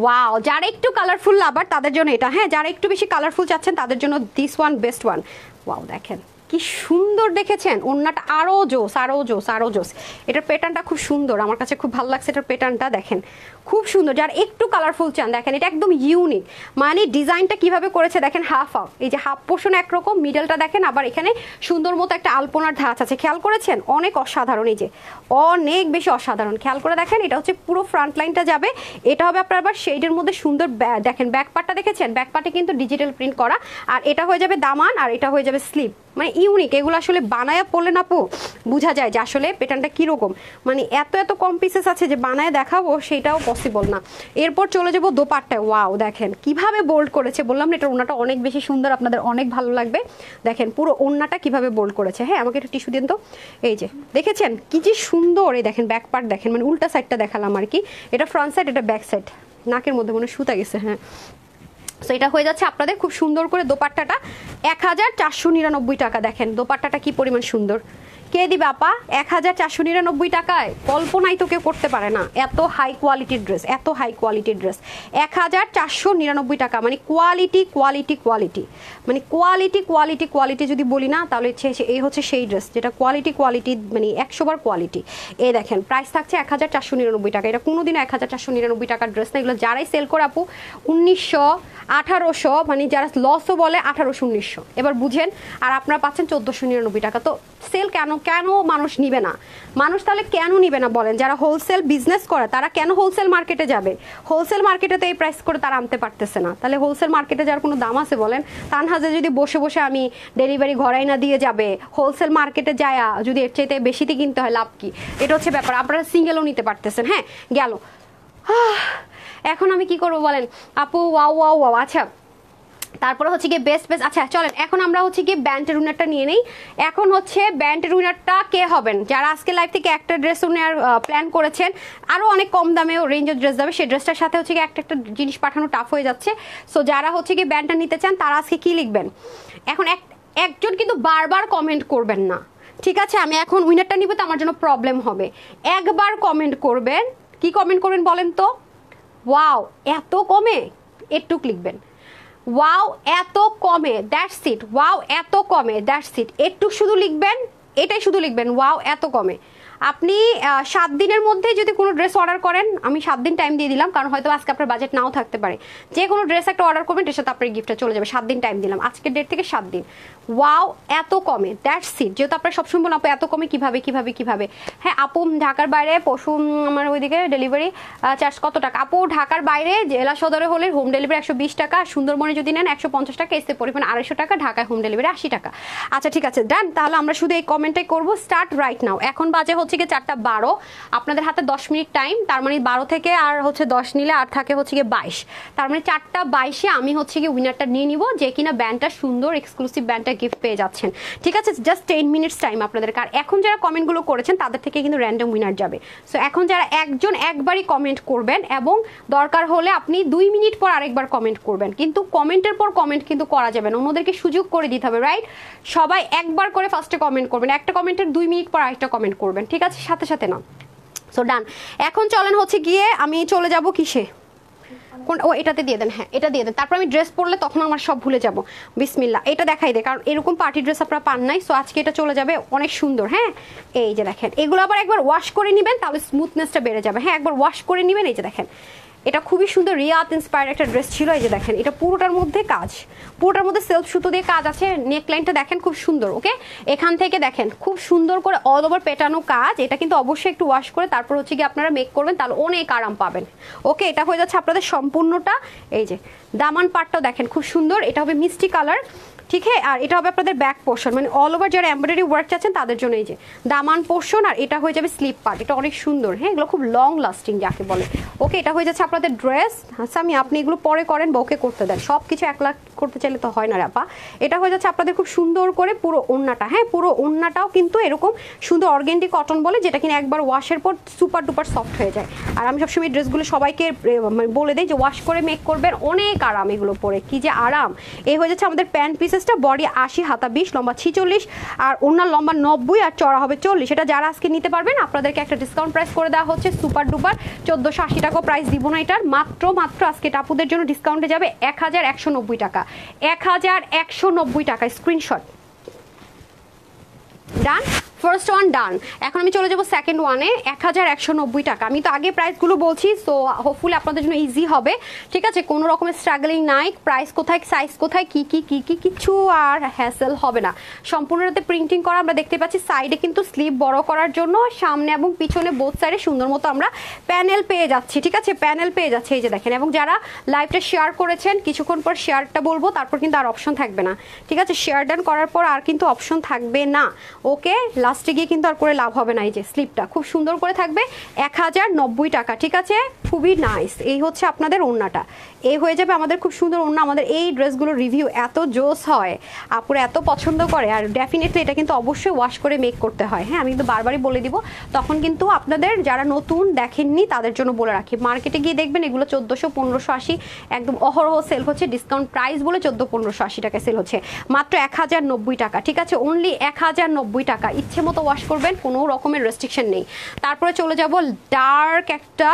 ওয়াও যারা একটু কালারফুল লাভার তাদের জন্য এটা হ্যাঁ যারা একটু বেশি কালারফুল চাচ্ছেন তাদের জন্য this one best one wow দেখেন কি সুন্দর দেখেছেন ওনাটা আরও জোস আরও জোস আরও জোস এটার প্যাটার্নটা খুব সুন্দর আমার কাছে খুব ভালো লাগছে এটার প্যাটার্নটা দেখেন খুব সুন্দর যার একটু কালারফুল চান দেখেন এটা একদম ইউনিক মানে ডিজাইনটা কিভাবে করেছে দেখেন হাফ হাফ এই যে হাফ পোর্শন একরকম মিডলটা দেখেন আবার এখানে সুন্দর মতো একটা আলপনার ধাঁচ আছে খেয়াল করেছেন অনেক অসাধারণ এই যে অনেক বেশি অসাধারণ খেয়াল করে দেখেন এটা হচ্ছে পুরো ফ্রন্ট লাইনটা যাবে এটা হবে আপনার আবার শেডের মধ্যে সুন্দর দেখেন পার্টটা দেখেছেন পার্টে কিন্তু ডিজিটাল প্রিন্ট করা আর এটা হয়ে যাবে দামান আর এটা হয়ে যাবে স্লিপ মানে ইউনিক এগুলো আসলে বানায়া পড়লে না পো বোঝা যায় যে আসলে প্যাটার্নটা কীরকম মানে এত এত কম পিসেস আছে যে বানায় দেখাবো সেটাও পসিবল না এরপর চলে যাবো দোপারটায় ওয়াও দেখেন কিভাবে বোল্ড করেছে বললাম না এটার ওনাটা অনেক বেশি সুন্দর আপনাদের অনেক ভালো লাগবে দেখেন পুরো ওনাটা কিভাবে বোল্ড করেছে হ্যাঁ আমাকে একটু টিস্যু দিন তো এই যে দেখেছেন কি যে সুন্দর এই দেখেন ব্যাক পার্ট দেখেন মানে উল্টা সাইডটা দেখালাম আর কি এটা ফ্রন্ট সাইড এটা ব্যাক সাইড নাকের মধ্যে মনে সুতা গেছে হ্যাঁ সো এটা হয়ে যাচ্ছে আপনাদের খুব সুন্দর করে দোপাট্টাটা এক হাজার চারশো নিরানব্বই টাকা দেখেন দোপাট্টাটা কি পরিমাণ সুন্দর কে দিবে আপা এক হাজার চারশো নিরানব্বই টাকায় কল্পনাই তো কেউ করতে পারে না এত হাই কোয়ালিটির ড্রেস এত হাই কোয়ালিটির ড্রেস এক হাজার চারশো নিরানব্বই টাকা মানে কোয়ালিটি কোয়ালিটি কোয়ালিটি মানে কোয়ালিটি কোয়ালিটি কোয়ালিটি যদি বলি না তাহলে এই হচ্ছে সেই ড্রেস যেটা কোয়ালিটি কোয়ালিটি মানে একশোবার কোয়ালিটি এ দেখেন প্রাইস থাকছে এক হাজার চারশো নিরানব্বই টাকা এটা কোনোদিনও এক হাজার চারশো নিরানব্বই টাকার ড্রেস না এগুলো যারাই সেল করে আপু উনিশশো আঠারোশো মানে যারা লসও বলে আঠারোশো উনিশশো এবার বুঝেন আর আপনারা পাচ্ছেন চোদ্দোশো নিরানব্বই টাকা তো সেল কেন কেন মানুষ নিবে না মানুষ তাহলে কেন নিবে না বলেন যারা হোলসেল বিজনেস করে তারা কেন হোলসেল মার্কেটে যাবে হোলসেল মার্কেটে তো এই প্রাইস করে তারা আনতে পারতেছে না তাহলে হোলসেল মার্কেটে যার কোনো দাম আছে বলেন হাজে যদি বসে বসে আমি ডেলিভারি ঘরাই না দিয়ে যাবে হোলসেল মার্কেটে যায়া যদি এর চাইতে বেশিতে কিনতে হয় লাভ কি এটা হচ্ছে ব্যাপার আপনারা সিঙ্গেলও নিতে পারতেছেন হ্যাঁ গেল এখন আমি কি করব বলেন আপু ওয়াও ওয়াও ওয়াও আচ্ছা তারপরে হচ্ছে গিয়ে বেস্ট বেস্ট আচ্ছা চলেন এখন আমরা হচ্ছে গিয়ে ব্যান্ডের উইনারটা নিয়ে নেই এখন হচ্ছে ব্যান্ডের উইনারটা কে হবেন যারা আজকে লাইভ থেকে একটা ড্রেস নেওয়ার প্ল্যান করেছেন আরও অনেক কম দামে রেঞ্জের ড্রেস যাবে সেই ড্রেসটার সাথে হচ্ছে গিয়ে একটা একটা জিনিস পাঠানো টাফ হয়ে যাচ্ছে সো যারা হচ্ছে গিয়ে ব্যান্ডটা নিতে চান তারা আজকে কি লিখবেন এখন এক একজন কিন্তু বারবার কমেন্ট করবেন না ঠিক আছে আমি এখন উইনারটা নিব তো আমার জন্য প্রবলেম হবে একবার কমেন্ট করবেন কি কমেন্ট করবেন বলেন তো ওয়াও এত কমে একটু লিখবেন ওয়াও এত কমে দ্যাটস ইট ওয়াও এত কমে দ্যাটস ইট একটু শুধু লিখবেন এটাই শুধু লিখবেন ওয়াও এত কমে আপনি সাত দিনের মধ্যে যদি কোনো ড্রেস অর্ডার করেন আমি সাত দিন টাইম দিয়ে দিলাম কারণ হয়তো আজকে আপনার বাজেট নাও থাকতে পারে যে কোনো ড্রেস একটা অর্ডার করবেন ড্রেসটা আপনার গিফটটা চলে যাবে সাত দিন টাইম দিলাম আজকের ডেট থেকে সাত দিন ওয়াও এত কমে দ্যাটস ইট যেহেতু আপনার সবসময় বলুন আপু এত কমে কিভাবে কিভাবে কিভাবে হ্যাঁ আপু ঢাকার বাইরে পশু আমার ওইদিকে ডেলিভারি চার্জ কত টাকা আপু ঢাকার বাইরে জেলা সদরে হলে হোম ডেলিভারি একশো বিশ টাকা সুন্দরবনে যদি নেন একশো পঞ্চাশ টাকা এসে পরিমাণ আড়াইশো টাকা ঢাকায় হোম ডেলিভারি আশি টাকা আচ্ছা ঠিক আছে ডান তাহলে আমরা শুধু এই কমেন্টটাই করবো স্টার্ট রাইট নাও এখন বাজে হচ্ছে গিয়ে চারটা বারো আপনাদের হাতে দশ মিনিট টাইম তার মানে বারো থেকে আর হচ্ছে দশ নিলে আর থাকে হচ্ছে গিয়ে বাইশ তার মানে চারটা বাইশে আমি হচ্ছে গিয়ে উইনারটা নিয়ে নিব যে কিনা ব্যান্ডটা সুন্দর এক্সক্লুসিভ ব্যান্ডটা গিফট পেয়ে যাচ্ছেন ঠিক আছে জাস্ট টেন মিনিটস টাইম আপনাদের আর এখন যারা কমেন্টগুলো করেছেন তাদের থেকে কিন্তু র্যান্ডম উইনার যাবে সো এখন যারা একজন একবারই কমেন্ট করবেন এবং দরকার হলে আপনি দুই মিনিট পর আরেকবার কমেন্ট করবেন কিন্তু কমেন্টের পর কমেন্ট কিন্তু করা যাবে না অন্যদেরকে সুযোগ করে দিতে হবে রাইট সবাই একবার করে ফার্স্টে কমেন্ট করবেন একটা কমেন্টের দুই মিনিট পর আরেকটা কমেন্ট করবেন ঠিক আছে সাথে সাথে না সো ডান এখন চলেন হচ্ছে গিয়ে আমি চলে যাব কিসে কোন ও এটাতে দিয়ে দেন হ্যাঁ এটা দিয়ে দেন তারপর আমি ড্রেস পরলে তখন আমার সব ভুলে যাব বিসমিল্লা এটা দেখাই দেয় কারণ এরকম পার্টি ড্রেস আপনারা পান নাই সো আজকে এটা চলে যাবে অনেক সুন্দর হ্যাঁ এই যে দেখেন এগুলো আবার একবার ওয়াশ করে নেবেন তাহলে স্মুথনেসটা বেড়ে যাবে হ্যাঁ একবার ওয়াশ করে নেবেন এই যে দেখেন এটা খুবই সুন্দর রিয়াত ইন্সপায়ার একটা ড্রেস ছিল এই যে দেখেন এটা পুরোটার মধ্যে কাজ পুরোটার মধ্যে সেলফ সুতো দিয়ে কাজ আছে নেকলাইনটা দেখেন খুব সুন্দর ওকে এখান থেকে দেখেন খুব সুন্দর করে অল ওভার পেটানো কাজ এটা কিন্তু অবশ্যই একটু ওয়াশ করে তারপর হচ্ছে কি আপনারা মেক করবেন তাহলে অনেক আরাম পাবেন ওকে এটা হয়ে যাচ্ছে আপনাদের সম্পূর্ণটা এই যে দামান পাটটাও দেখেন খুব সুন্দর এটা হবে মিষ্টি কালার ঠিক আছে আর এটা হবে আপনাদের ব্যাক পোর্শন মানে অল ওভার যারা এমব্রয়ডারি ওয়ার্ক চাচ্ছেন তাদের জন্য এই যে দামান পোর্শন আর এটা হয়ে যাবে স্লিপ পার্ট এটা অনেক সুন্দর হ্যাঁ এগুলো খুব লং লাস্টিং যাকে বলে ওকে এটা হয়ে যাচ্ছে আপনাদের ড্রেস আমি আপনি এগুলো পরে করেন বউকে করতে দেন সব কিছু এক লাখ করতে চাইলে তো হয় না রাপা এটা হয়ে যাচ্ছে আপনাদের খুব সুন্দর করে পুরো ওন্নাটা হ্যাঁ পুরো ওন্নাটাও কিন্তু এরকম সুন্দর অর্গেন্ডি কটন বলে যেটা কিনা একবার ওয়াশের পর সুপার ডুপার সফট হয়ে যায় আর আমি সবসময় ড্রেসগুলো সবাইকে মানে বলে দিই যে ওয়াশ করে মেক করবেন অনেক আরাম এগুলো পরে কি যে আরাম এই হয়ে যাচ্ছে আমাদের প্যান্ট পিসের সাইজটা বডি আশি হাতা বিশ লম্বা ছিচল্লিশ আর ওনার লম্বা নব্বই আর চড়া হবে চল্লিশ এটা যারা আজকে নিতে পারবেন আপনাদেরকে একটা ডিসকাউন্ট প্রাইস করে দেওয়া হচ্ছে সুপার ডুপার চোদ্দোশো আশি টাকা প্রাইস দিব না এটার মাত্র মাত্র আজকে টাপুদের জন্য ডিসকাউন্টে যাবে এক হাজার একশো নব্বই টাকা এক হাজার একশো নব্বই টাকা screenshot done first one done এখন আমি চলে যাবো সেকেন্ড ওয়ানে এক হাজার একশো নব্বই টাকা আমি তো আগে প্রাইসগুলো বলছি সো হোপফুলি আপনাদের জন্য ইজি হবে ঠিক আছে কোনো রকমের স্ট্রাগলিং নাই প্রাইস কোথায় সাইজ কোথায় কি কি কি কি কিছু আর হ্যাসেল হবে না সম্পূর্ণটাতে প্রিন্টিং করা আমরা দেখতে পাচ্ছি সাইডে কিন্তু স্লিপ বড় করার জন্য সামনে এবং পিছনে বোথ সাইডে সুন্দর মতো আমরা প্যানেল পেয়ে যাচ্ছি ঠিক আছে প্যানেল পেয়ে যাচ্ছে এই যে দেখেন এবং যারা লাইভটা শেয়ার করেছেন কিছুক্ষণ পর শেয়ারটা বলবো তারপর কিন্তু আর অপশন থাকবে না ঠিক আছে শেয়ার ডান করার পর আর কিন্তু অপশন থাকবে না ওকে লাস্টে গিয়ে কিন্তু আর করে লাভ হবে না এই যে স্লিপটা খুব সুন্দর করে থাকবে এক হাজার নব্বই টাকা ঠিক আছে খুবই নাইস এই হচ্ছে আপনাদের ওড়নাটা এই হয়ে যাবে আমাদের খুব সুন্দর ওড়না আমাদের এই ড্রেসগুলোর রিভিউ এত জোস হয় আপুরা এত পছন্দ করে আর ডেফিনেটলি এটা কিন্তু অবশ্যই ওয়াশ করে মেক করতে হয় হ্যাঁ আমি কিন্তু বারবারই বলে দিব তখন কিন্তু আপনাদের যারা নতুন দেখেননি তাদের জন্য বলে রাখি মার্কেটে গিয়ে দেখবেন এগুলো চোদ্দোশো পনেরোশো আশি একদম অহরহ সেল হচ্ছে ডিসকাউন্ট প্রাইস বলে চোদ্দো পনেরোশো আশি টাকা সেল হচ্ছে মাত্র এক হাজার নব্বই টাকা ঠিক আছে অনলি এক হাজার নব্বই টাকা ইচ্ছে ইচ্ছে মতো ওয়াশ করবেন কোনো রকমের রেস্ট্রিকশন নেই তারপরে চলে যাব ডার্ক একটা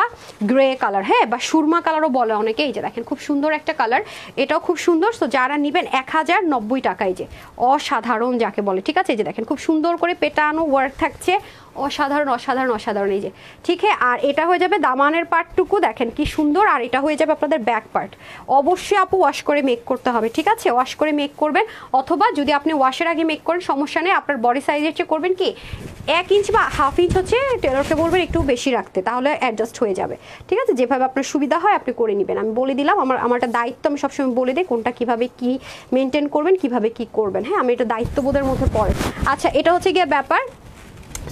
গ্রে কালার হ্যাঁ বা সুরমা কালারও বলে অনেকে এই যে দেখেন খুব সুন্দর একটা কালার এটাও খুব সুন্দর তো যারা নেবেন এক হাজার নব্বই টাকায় যে অসাধারণ যাকে বলে ঠিক আছে যে দেখেন খুব সুন্দর করে পেটানো ওয়ার্ক থাকছে অসাধারণ অসাধারণ অসাধারণ এই যে ঠিক আছে আর এটা হয়ে যাবে দামানের পার্টটুকু দেখেন কি সুন্দর আর এটা হয়ে যাবে আপনাদের ব্যাক পার্ট অবশ্যই আপু ওয়াশ করে মেক করতে হবে ঠিক আছে ওয়াশ করে মেক করবেন অথবা যদি আপনি ওয়াশের আগে মেক করেন সমস্যা নেই আপনার বডি সাইজের চেয়ে করবেন কি এক ইঞ্চ বা হাফ ইঞ্চ হচ্ছে টেলরকে বলবেন একটু বেশি রাখতে তাহলে অ্যাডজাস্ট হয়ে যাবে ঠিক আছে যেভাবে আপনার সুবিধা হয় আপনি করে নেবেন আমি বলে দিলাম আমার আমার একটা দায়িত্ব আমি সবসময় বলে দিই কোনটা কীভাবে কি মেনটেন করবেন কিভাবে কি করবেন হ্যাঁ আমি এটা দায়িত্ববোধের মধ্যে পড়ে আচ্ছা এটা হচ্ছে গিয়ে ব্যাপার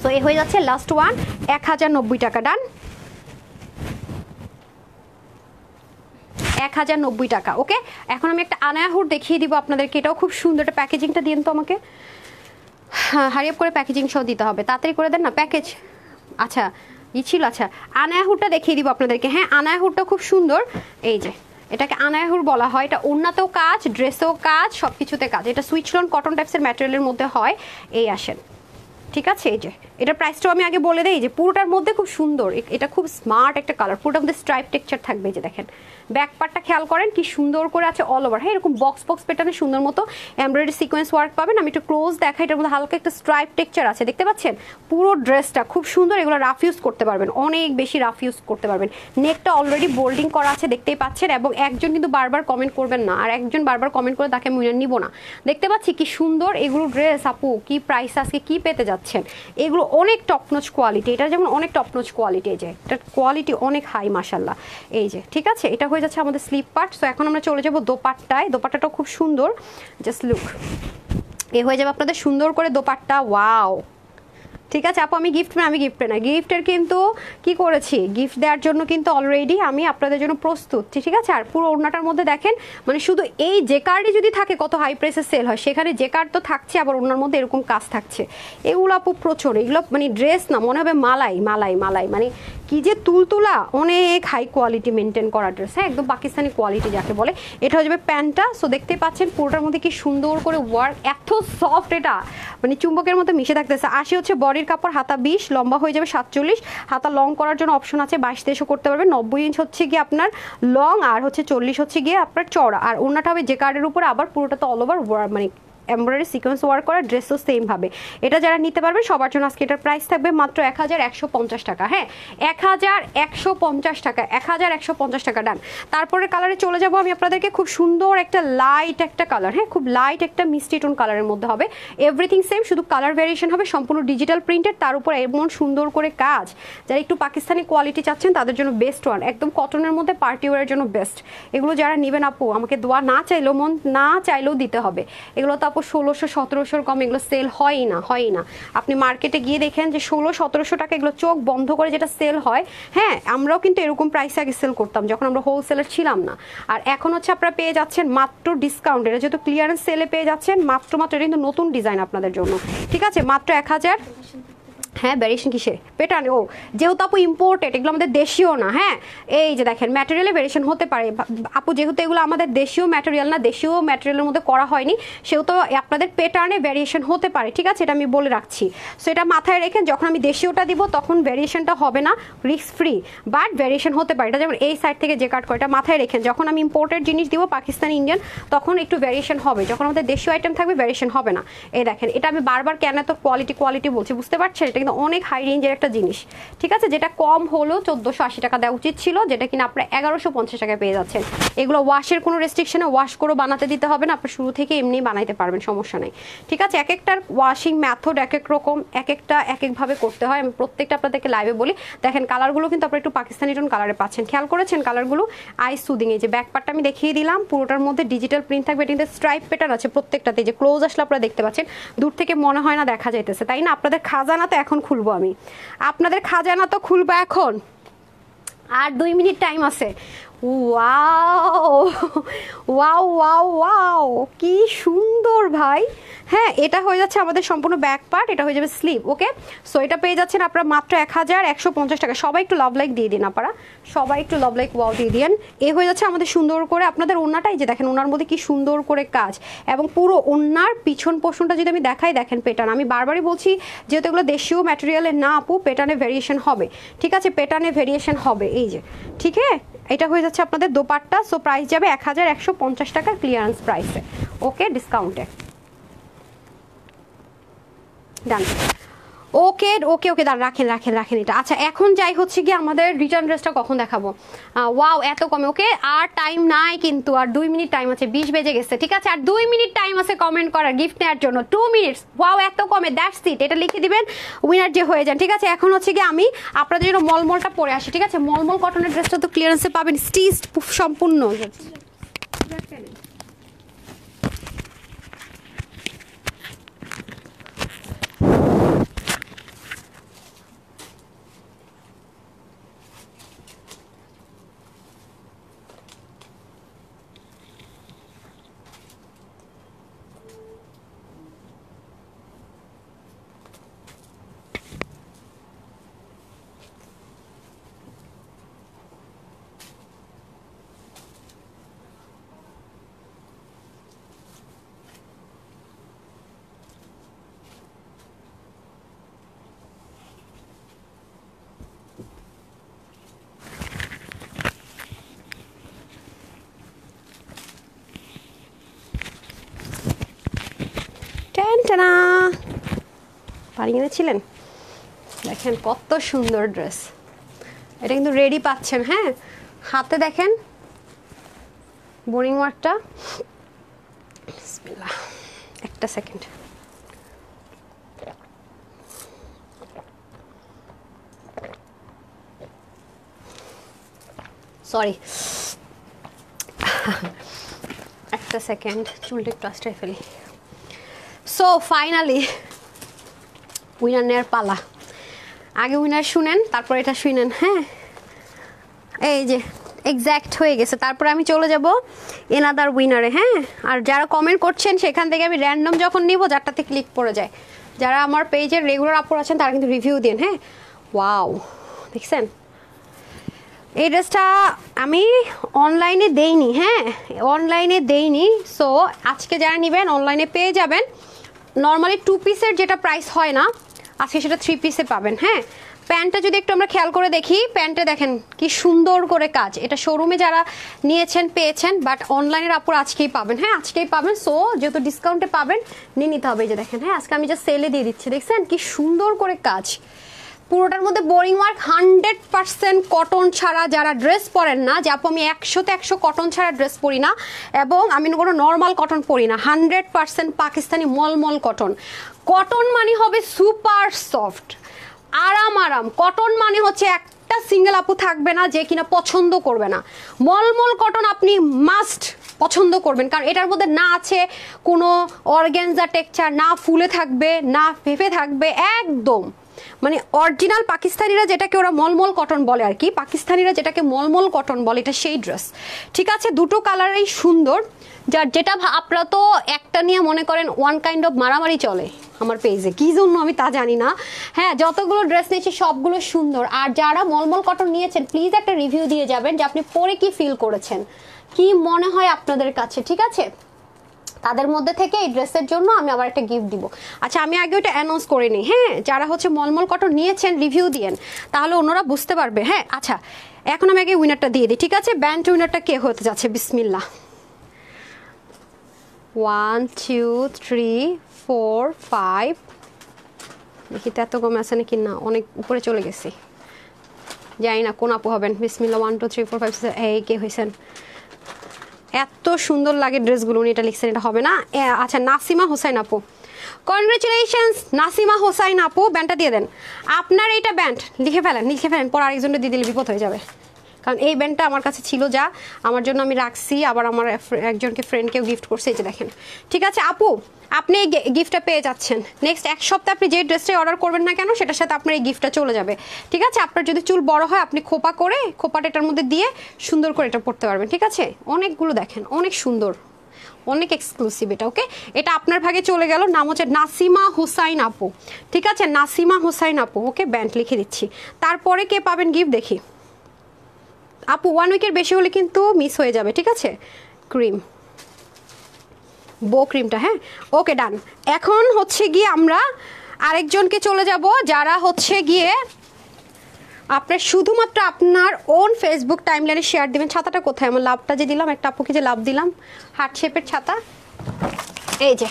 সো এ হয়ে যাচ্ছে লাস্ট ওয়ান এক হাজার নব্বই টাকা ডান এক হাজার নব্বই টাকা ওকে এখন আমি একটা আনায়াহুর দেখিয়ে দিব আপনাদেরকে এটাও খুব সুন্দর একটা প্যাকেজিংটা দিন তো আমাকে হ্যাঁ হারিয়াপ করে প্যাকেজিং সহ দিতে হবে তাড়াতাড়ি করে দেন না প্যাকেজ আচ্ছা ই ছিল আচ্ছা আনায়াহুরটা দেখিয়ে দিব আপনাদেরকে হ্যাঁ আনায়াহুরটা খুব সুন্দর এই যে এটাকে আনায়াহুর বলা হয় এটা ওড়নাতেও কাজ ড্রেসেও কাজ সব কিছুতে কাজ এটা সুইচলন কটন টাইপসের ম্যাটেরিয়ালের মধ্যে হয় এই আসেন ঠিক আছে এই যে এটা প্রাইসটাও আমি আগে বলে দেই যে পুরোটার মধ্যে খুব সুন্দর এটা খুব স্মার্ট একটা কালার পুরোটার মধ্যে স্ট্রাইপ টেকচার থাকবে যে দেখেন ব্যাক পার্টটা খেয়াল করেন কি সুন্দর করে আছে অল ওভার হ্যাঁ এরকম বক্স বক্স প্যাটার্নে সুন্দর মতো এমব্রয়ডারি সিকোয়েন্স ওয়ার্ক পাবেন আমি একটু ক্লোজ দেখা এটার মধ্যে হালকা একটা স্ট্রাইপ টেকচার আছে দেখতে পাচ্ছেন পুরো ড্রেসটা খুব সুন্দর এগুলো রাফ ইউজ করতে পারবেন অনেক বেশি রাফ ইউজ করতে পারবেন নেকটা অলরেডি বোল্ডিং করা আছে দেখতেই পাচ্ছেন এবং একজন কিন্তু বারবার কমেন্ট করবেন না আর একজন বারবার কমেন্ট করে তাকে আমি নিব না দেখতে পাচ্ছি কি সুন্দর এগুলো ড্রেস আপু কি প্রাইস আজকে কি পেতে যাচ্ছেন এগুলো অনেক টপনোচ কোয়ালিটি এটা যেমন অনেক টপনোচ কোয়ালিটি এই যে এটার কোয়ালিটি অনেক হাই মাসাল্লাহ এই যে ঠিক আছে এটা হয়ে যাচ্ছে আমাদের স্লিপ পার্ট সো এখন আমরা চলে যাবো দোপাট্টায় দোপাট্টাটাও খুব সুন্দর জাস্ট লুক এ হয়ে যাবে আপনাদের সুন্দর করে দোপাট্টা ওয়াও ঠিক আছে আপু আমি গিফট আমি গিফটে না গিফটের কিন্তু কি করেছি গিফট দেওয়ার জন্য কিন্তু অলরেডি আমি আপনাদের জন্য প্রস্তুত ঠিক আছে আর পুরো ওড়নাটার মধ্যে দেখেন মানে শুধু এই যে কার্ডই যদি থাকে কত হাই প্রাইসে সেল হয় সেখানে যে কার্ড তো থাকছে আবার ওড়নার মধ্যে এরকম কাজ থাকছে এগুলো আপু প্রচুর এগুলো মানে ড্রেস না মনে হবে মালাই মালাই মালাই মানে কি যে তুলতুলা অনেক হাই কোয়ালিটি মেনটেন করা ড্রেস হ্যাঁ একদম পাকিস্তানি কোয়ালিটি যাকে বলে এটা হয়ে যাবে প্যান্টটা সো দেখতে পাচ্ছেন পুরোটার মধ্যে কি সুন্দর করে ওয়ার্ক এত সফট এটা মানে চুম্বকের মতো মিশে থাকতেছে আসে হচ্ছে বডি বডির কাপড় হাতা বিশ লম্বা হয়ে যাবে সাতচল্লিশ হাতা লং করার জন্য অপশন আছে বাইশ তেইশও করতে পারবেন নব্বই ইঞ্চ হচ্ছে গিয়ে আপনার লং আর হচ্ছে চল্লিশ হচ্ছে গিয়ে আপনার চড়া আর ওনাটা হবে যে কার্ডের উপরে আবার পুরোটা তো অল ওভার মানে এমব্রয়ডারি সিকোয়েন্স ওয়ার্ক করা ড্রেসও সেমভাবে এটা যারা নিতে পারবে সবার জন্য আজকে এটার প্রাইস থাকবে মাত্র এক হাজার একশো পঞ্চাশ টাকা হ্যাঁ এক হাজার একশো পঞ্চাশ টাকা এক হাজার একশো পঞ্চাশ টাকা ডান তারপরে কালারে চলে যাব আমি আপনাদেরকে খুব সুন্দর একটা লাইট একটা কালার হ্যাঁ খুব লাইট একটা মিষ্টি টোন কালারের মধ্যে হবে এভরিথিং সেম শুধু কালার ভ্যারিয়েশন হবে সম্পূর্ণ ডিজিটাল প্রিন্টের তার উপর এমন সুন্দর করে কাজ যারা একটু পাকিস্তানি কোয়ালিটি চাচ্ছেন তাদের জন্য বেস্ট ওয়ান একদম কটনের মধ্যে পার্টি ওয়ারের জন্য বেস্ট এগুলো যারা নেবেন আপু আমাকে দোয়া না চাইলেও মন না চাইলেও দিতে হবে এগুলো তো কাপড় ষোলোশো সতেরোশোর কম এগুলো সেল হয়ই না হয়ই না আপনি মার্কেটে গিয়ে দেখেন যে ষোলো সতেরোশো টাকা এগুলো চোখ বন্ধ করে যেটা সেল হয় হ্যাঁ আমরাও কিন্তু এরকম প্রাইসে আগে সেল করতাম যখন আমরা হোলসেলার ছিলাম না আর এখন হচ্ছে আপনারা পেয়ে যাচ্ছেন মাত্র ডিসকাউন্ট এটা যেহেতু ক্লিয়ারেন্স সেলে পেয়ে যাচ্ছেন মাত্র মাত্র এটা কিন্তু নতুন ডিজাইন আপনাদের জন্য ঠিক আছে মাত্র এক হাজার হ্যাঁ ভ্যারিয়েশন কিসের পেটার্নে ও যেহেতু আপু ইম্পোর্টেড এগুলো আমাদের দেশীয় না হ্যাঁ এই যে দেখেন ম্যাটেরিয়ালে ভ্যারিয়েশন হতে পারে আপু যেহেতু এগুলো আমাদের দেশীয় ম্যাটেরিয়াল না দেশীয় ম্যাটেরিয়ালের মধ্যে করা হয়নি সেহেতু আপনাদের পেটার্নে ভ্যারিয়েশন হতে পারে ঠিক আছে এটা আমি বলে রাখছি সো এটা মাথায় রেখে যখন আমি দেশীয়টা দিব তখন ভ্যারিয়েশনটা হবে না রিস্ক ফ্রি বাট ভ্যারিয়েশন হতে পারে এটা যেমন এই সাইড থেকে যে কাট করে এটা মাথায় রেখেন যখন আমি ইম্পোর্টেড জিনিস দিব পাকিস্তান ইন্ডিয়ান তখন একটু ভ্যারিয়েশন হবে যখন আমাদের দেশীয় আইটেম থাকবে ভ্যারিয়েশন হবে না এই দেখেন এটা আমি বারবার কেন এত কোয়ালিটি কোয়ালিটি বলছি বুঝতে পারছেন এটা কিন্তু অনেক হাই রেঞ্জের একটা জিনিস ঠিক আছে যেটা কম হলেও চোদ্দোশো আশি টাকা দেওয়া উচিত ছিল যেটা কিনা আপনার এগারোশো পঞ্চাশ টাকায় পেয়ে যাচ্ছেন এগুলো ওয়াশের কোনো রেস্ট্রিকশনে ওয়াশ করে বানাতে দিতে হবে না আপনি শুরু থেকে এমনি বানাইতে পারবেন সমস্যা নেই ঠিক আছে এক একটার ওয়াশিং ম্যাথড এক এক রকম এক একটা এক একভাবে করতে হয় আমি প্রত্যেকটা আপনাদেরকে লাইভে বলি দেখেন কালারগুলো কিন্তু আপনার একটু পাকিস্তানি টোন কালারে পাচ্ছেন খেয়াল করেছেন কালারগুলো আই সুদিং এই যে ব্যাকপারটা আমি দেখিয়ে দিলাম পুরোটার মধ্যে ডিজিটাল প্রিন্ট থাকবে এটা স্ট্রাইপ প্যাটার্ন আছে প্রত্যেকটাতে যে ক্লোজ আসলে আপনারা দেখতে পাচ্ছেন দূর থেকে মনে হয় না দেখা যাইতেছে তাই না আপনাদের খাজানা তো এখন এখন খুলবো আমি আপনাদের খাজানা তো খুলবো এখন আর দুই মিনিট টাইম আছে ওয়াও ওয়াও ওয়াও ওয়াও কি সুন্দর ভাই হ্যাঁ এটা হয়ে যাচ্ছে আমাদের সম্পূর্ণ ব্যাক পার্ট এটা হয়ে যাবে স্লিপ ওকে সো এটা পেয়ে যাচ্ছেন আপনারা মাত্র এক হাজার একশো পঞ্চাশ টাকা সবাই একটু লাভ লাইক দিয়ে দিন আপনারা সবাই একটু লাভ লাইক ওয়াও দিয়ে দিন এ হয়ে যাচ্ছে আমাদের সুন্দর করে আপনাদের ওনাটাই যে দেখেন ওনার মধ্যে কি সুন্দর করে কাজ এবং পুরো ওনার পিছন পোষণটা যদি আমি দেখাই দেখেন পেটান আমি বারবারই বলছি যেহেতু এগুলো দেশীয় ম্যাটেরিয়ালে না আপু পেটানে ভেরিয়েশন হবে ঠিক আছে পেটানে ভেরিয়েশন হবে এই যে ঠিক আছে হ্যাঁ? এটা হয়ে যাচ্ছে আপনাদের দোপাট্টা সো প্রাইস যাবে এক হাজার একশো পঞ্চাশ টাকা ক্লিয়ারেন্স প্রাইসে ওকে ডিসকাউন্টে ডান ওকে ওকে ওকে দাঁড়া রাখেন রাখেন রাখেন এটা আচ্ছা এখন যাই হচ্ছে গিয়ে আমাদের রিটার্ন ড্রেসটা কখন দেখাবো ওয়াও এত কমে ওকে আর টাইম নাই কিন্তু আর দুই মিনিট টাইম আছে বিশ বেজে গেছে ঠিক আছে আর দুই মিনিট টাইম আছে কমেন্ট করার গিফট নেওয়ার জন্য টু মিনিটস ওয়াও এত কমে দ্যাটস সিট এটা লিখে দিবেন উইনার যে হয়ে যান ঠিক আছে এখন হচ্ছে গিয়ে আমি আপনাদের জন্য মলমলটা পরে আসি ঠিক আছে মলমল কটনের ড্রেসটা তো ক্লিয়ারেন্সে পাবেন স্টিচ সম্পূর্ণ শাড়ি এনেছিলেন দেখেন কত সুন্দর ড্রেস এটা কিন্তু রেডি পাচ্ছেন হ্যাঁ হাতে দেখেন বোরিং ওয়ার্কটা একটা সেকেন্ড সরি একটা সেকেন্ড চুলটা একটু আস্টায় ফেলি সো ফাইনালি উইনার নেওয়ার পালা আগে উইনার শুনেন তারপর এটা শুনেন হ্যাঁ এই যে এক্স্যাক্ট হয়ে গেছে তারপরে আমি চলে যাব এনাদার উইনারে হ্যাঁ আর যারা কমেন্ট করছেন সেখান থেকে আমি র্যান্ডম যখন নিব যারটাতে ক্লিক পড়ে যায় যারা আমার পেজের রেগুলার আপর আছেন তারা কিন্তু রিভিউ দিন হ্যাঁ ওয়াও দেখছেন এই ড্রেসটা আমি অনলাইনে দেইনি হ্যাঁ অনলাইনে দেইনি সো আজকে যারা নেবেন অনলাইনে পেয়ে যাবেন নর্মালি টু পিসের যেটা প্রাইস হয় না আজকে সেটা থ্রি পিসে পাবেন হ্যাঁ প্যান্টটা যদি একটু আমরা খেয়াল করে দেখি প্যান্টটা দেখেন কি সুন্দর করে কাজ এটা শোরুমে যারা নিয়েছেন পেয়েছেন বাট অনলাইনের আপুর আজকেই পাবেন হ্যাঁ আজকেই পাবেন সো যেহেতু ডিসকাউন্টে পাবেন নিয়ে নিতে হবে যে দেখেন হ্যাঁ আজকে আমি যা সেলে দিয়ে দিচ্ছি দেখছেন কি সুন্দর করে কাজ পুরোটার মধ্যে boring work hundred percent cotton ছাড়া যারা ড্রেস পরেন না যে আপু আমি একশোতে একশো কটন ছাড়া ড্রেস পরি না এবং আমি কোনো নর্মাল কটন পরি না hundred percent Pakistani mulmul cotton cotton মানে হবে সুপার সফট আরাম আরাম কটন মানে হচ্ছে একটা সিঙ্গেল আপু থাকবে না যে কিনা পছন্দ করবে না মলমল কটন আপনি মাস্ট পছন্দ করবেন কারণ এটার মধ্যে না আছে কোনো অর্গ্যানজা টেক্সচার না ফুলে থাকবে না ফেফে থাকবে একদম মানে অরিজিনাল পাকিস্তানিরা যেটাকে ওরা মলমল কটন বলে আর কি পাকিস্তানিরা যেটাকে মলমল কটন বলে এটা সেই ড্রেস ঠিক আছে দুটো কালারই সুন্দর যার যেটা আপনারা তো একটা নিয়ে মনে করেন ওয়ান কাইন্ড অফ মারামারি চলে আমার পেজে কী জন্য আমি তা জানি না হ্যাঁ যতগুলো ড্রেস নিয়েছি সবগুলো সুন্দর আর যারা মলমল কটন নিয়েছেন প্লিজ একটা রিভিউ দিয়ে যাবেন যে আপনি পরে কি ফিল করেছেন কি মনে হয় আপনাদের কাছে ঠিক আছে তাদের মধ্যে থেকে এই ড্রেসের জন্য আমি আবার একটা গিফট দিব আচ্ছা আমি আগে ওটা অ্যানাউন্স করে নিই হ্যাঁ যারা হচ্ছে মলমল কটন নিয়েছেন রিভিউ দিয়েন তাহলে অন্যরা বুঝতে পারবে হ্যাঁ আচ্ছা এখন আমি আগে উইনারটা দিয়ে দিই ঠিক আছে ব্যান্ড উইনারটা কে হতে যাচ্ছে বিসমিল্লা one two three four five দেখি তো এত কম আছে নাকি না অনেক উপরে চলে গেছি যাই না কোন আপু হবেন বিসমিল্লা one two three four five এই কে হয়েছেন এত সুন্দর লাগে ড্রেসগুলো উনি এটা লিখছেন এটা হবে না আচ্ছা নাসিমা হোসাইন আপু কনগ্রেচুলেশনস নাসিমা হোসাইন আপু ব্যান্ডটা দিয়ে দেন আপনার এইটা ব্যান্ড লিখে ফেলেন লিখে ফেলেন পর আরেকজনের দিদি বিপদ হয়ে যাবে কারণ এই ব্যান্ডটা আমার কাছে ছিল যা আমার জন্য আমি রাখছি আবার আমার একজনকে ফ্রেন্ডকেও গিফট করছে এই যে দেখেন ঠিক আছে আপু আপনি এই গিফটটা পেয়ে যাচ্ছেন নেক্সট এক সপ্তাহে আপনি যে ড্রেসটাই অর্ডার করবেন না কেন সেটার সাথে আপনার এই গিফটটা চলে যাবে ঠিক আছে আপনার যদি চুল বড় হয় আপনি খোপা করে খোপাটা এটার মধ্যে দিয়ে সুন্দর করে এটা পড়তে পারবেন ঠিক আছে অনেকগুলো দেখেন অনেক সুন্দর অনেক এক্সক্লুসিভ এটা ওকে এটা আপনার ভাগে চলে গেল নাম হচ্ছে নাসিমা হুসাইন আপু ঠিক আছে নাসিমা হুসাইন আপু ওকে ব্যান্ড লিখে দিচ্ছি তারপরে কে পাবেন গিফট দেখি আপু ওয়ান উইকের বেশি হলে কিন্তু মিস হয়ে যাবে ঠিক আছে ক্রিম বো ক্রিমটা হ্যাঁ ওকে ডান এখন হচ্ছে গিয়ে আমরা আরেকজনকে চলে যাব যারা হচ্ছে গিয়ে আপনার শুধুমাত্র আপনার ওন ফেসবুক টাইমলাইনে শেয়ার দিবেন ছাতাটা কোথায় আমার লাভটা যে দিলাম একটা আপুকে যে লাভ দিলাম হার্ট শেপের ছাতা এই যে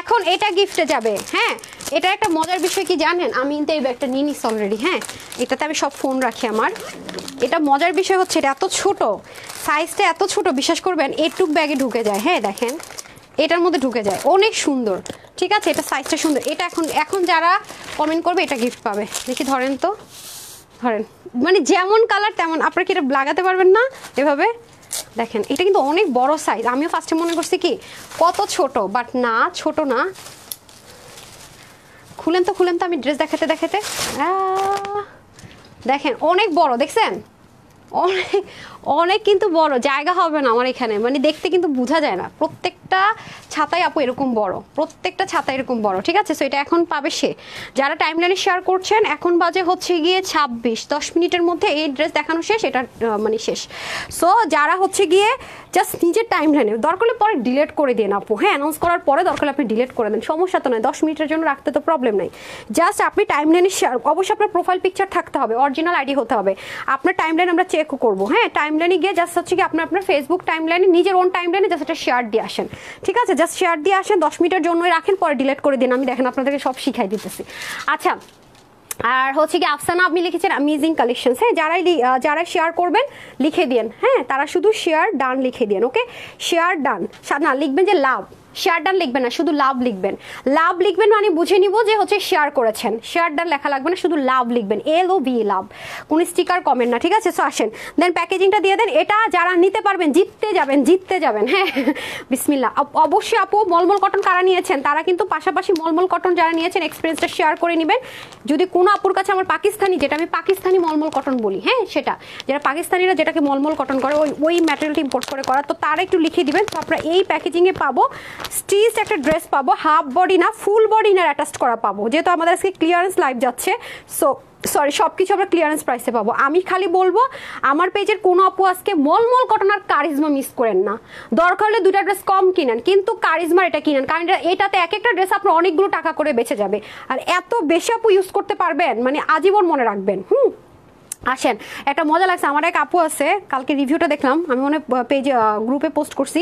এখন এটা গিফটে যাবে হ্যাঁ এটা একটা মজার বিষয় কি জানেন আমি কিন্তু এই ব্যাগটা নিয়ে নিচ্ছি অলরেডি হ্যাঁ এটাতে আমি সব ফোন রাখি আমার এটা মজার বিষয় হচ্ছে এটা এত ছোট সাইজটা এত ছোট বিশ্বাস করবেন এটুক ব্যাগে ঢুকে যায় হ্যাঁ দেখেন এটার মধ্যে ঢুকে যায় অনেক সুন্দর ঠিক আছে এটা সাইজটা সুন্দর এটা এখন এখন যারা কমেন্ট করবে এটা গিফট পাবে দেখি ধরেন তো ধরেন মানে যেমন কালার তেমন আপনারা কি এটা লাগাতে পারবেন না এভাবে দেখেন এটা কিন্তু অনেক বড় সাইজ আমিও ফার্স্টে মনে করছি কি কত ছোট বাট না ছোট না খুলেন তো খুলেন তো আমি ড্রেস দেখাতে দেখাতে দেখেন অনেক বড় দেখছেন অনেক অনেক কিন্তু বড় জায়গা হবে না আমার এখানে মানে দেখতে কিন্তু বোঝা যায় না প্রত্যেক প্রত্যেকটা ছাতাই আপু এরকম বড় প্রত্যেকটা ছাতাই এরকম বড় ঠিক আছে সো এটা এখন পাবে সে যারা টাইম লাইনে শেয়ার করছেন এখন বাজে হচ্ছে গিয়ে ছাব্বিশ দশ মিনিটের মধ্যে এই ড্রেস দেখানো শেষ এটা মানে শেষ সো যারা হচ্ছে গিয়ে জাস্ট নিজের টাইম লাইনে দরকার হলে পরে ডিলেট করে দিন আপু হ্যাঁ অ্যানাউন্স করার পরে দরকার আপনি ডিলেট করে দেন সমস্যা তো নয় দশ মিনিটের জন্য রাখতে তো প্রবলেম নাই জাস্ট আপনি টাইম লাইনে শেয়ার অবশ্যই আপনার প্রোফাইল পিকচার থাকতে হবে অরিজিনাল আইডি হতে হবে আপনার টাইম লাইন আমরা চেকও করবো হ্যাঁ টাইম লাইনে গিয়ে জাস্ট হচ্ছে কি আপনার আপনার ফেসবুক টাইম লাইনে নিজের ওন টাইম লাইনে জাস্ট এটা শেয়ার দিয়ে আসেন ঠিক আছে জাস্ট শেয়ার দিয়ে আসেন দশ মিনিটের জন্য রাখেন পরে ডিলেট করে দিন আমি দেখেন আপনাদেরকে সব শিখাই দিতেছি আচ্ছা আর হচ্ছে কি আফসানা আপনি লিখেছেন অ্যামেজিং কালেকশনস হ্যাঁ যারাই যারা শেয়ার করবেন লিখে দিন হ্যাঁ তারা শুধু শেয়ার ডান লিখে দিন ওকে শেয়ার ডান না লিখবেন যে লাভ শেয়ার লিখবেন না শুধু লাভ লিখবেন লাভ লিখবেন মানে বুঝে নিব যে হচ্ছে শেয়ার করেছেন শেয়ার লেখা লাগবে না শুধু লাভ লিখবেন এল ও বি লাভ কোনো স্টিকার কমেন না ঠিক আছে সো আসেন দেন প্যাকেজিংটা দিয়ে দেন এটা যারা নিতে পারবেন জিততে যাবেন জিততে যাবেন হ্যাঁ বিসমিল্লা অবশ্যই আপু মলমল কটন কারা নিয়েছেন তারা কিন্তু পাশাপাশি মলমল কটন যারা নিয়েছেন এক্সপিরিয়েন্সটা শেয়ার করে নেবেন যদি কোনো আপুর কাছে আমার পাকিস্তানি যেটা আমি পাকিস্তানি মলমল কটন বলি হ্যাঁ সেটা যারা পাকিস্তানিরা যেটাকে মলমল কটন করে ওই ওই ম্যাটেরিয়ালটি ইম্পোর্ট করে করা তো তারা একটু লিখে দিবেন তো আপনারা এই প্যাকেজিংয়ে পাবো স্টিচ একটা ড্রেস পাবো হাফ বডি না ফুল বডি না অ্যাটাস্ট করা পাবো যেহেতু আমাদের আজকে ক্লিয়ারেন্স লাইভ যাচ্ছে সো সরি সব কিছু আমরা ক্লিয়ারেন্স প্রাইসে পাবো আমি খালি বলবো আমার পেজের কোনো আপু আজকে মলমল কটন আর কারিজমা মিস করেন না দরকার হলে দুটা ড্রেস কম কিনেন কিন্তু কারিজমার এটা কিনেন কারণ এটাতে এক একটা ড্রেস আপনার অনেকগুলো টাকা করে বেঁচে যাবে আর এত বেশি আপু ইউজ করতে পারবেন মানে আজীবন মনে রাখবেন হুম আসেন একটা মজা লাগছে আমার এক আপু আছে কালকে রিভিউটা দেখলাম আমি মনে পেজ গ্রুপে পোস্ট করছি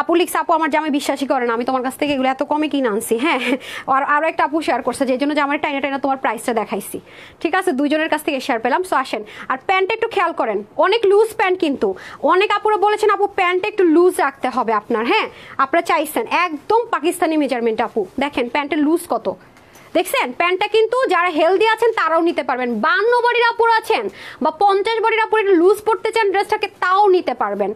আপু লিখস আপু আমার জামাই বিশ্বাসই করে না আমি তোমার কাছ থেকে এগুলো এত কমে কিনে আনছি হ্যাঁ আর আরও একটা আপু শেয়ার করছে যে জন্য আমার টাইনা টাইনা তোমার প্রাইসটা দেখাইছি ঠিক আছে দুজনের কাছ থেকে শেয়ার পেলাম সো আসেন আর প্যান্টটা একটু খেয়াল করেন অনেক লুজ প্যান্ট কিন্তু অনেক আপুরা বলেছেন আপু প্যান্টটা একটু লুজ রাখতে হবে আপনার হ্যাঁ আপনারা চাইছেন একদম পাকিস্তানি মেজারমেন্ট আপু দেখেন প্যান্টের লুজ কত দেখছেন প্যান্টটা কিন্তু যারা হেলদি আছেন তারাও নিতে পারবেন বান্ন বডির আপুর আছেন বা পঞ্চাশ বডির আপুর লুজ পড়তে চান ড্রেসটাকে তাও নিতে পারবেন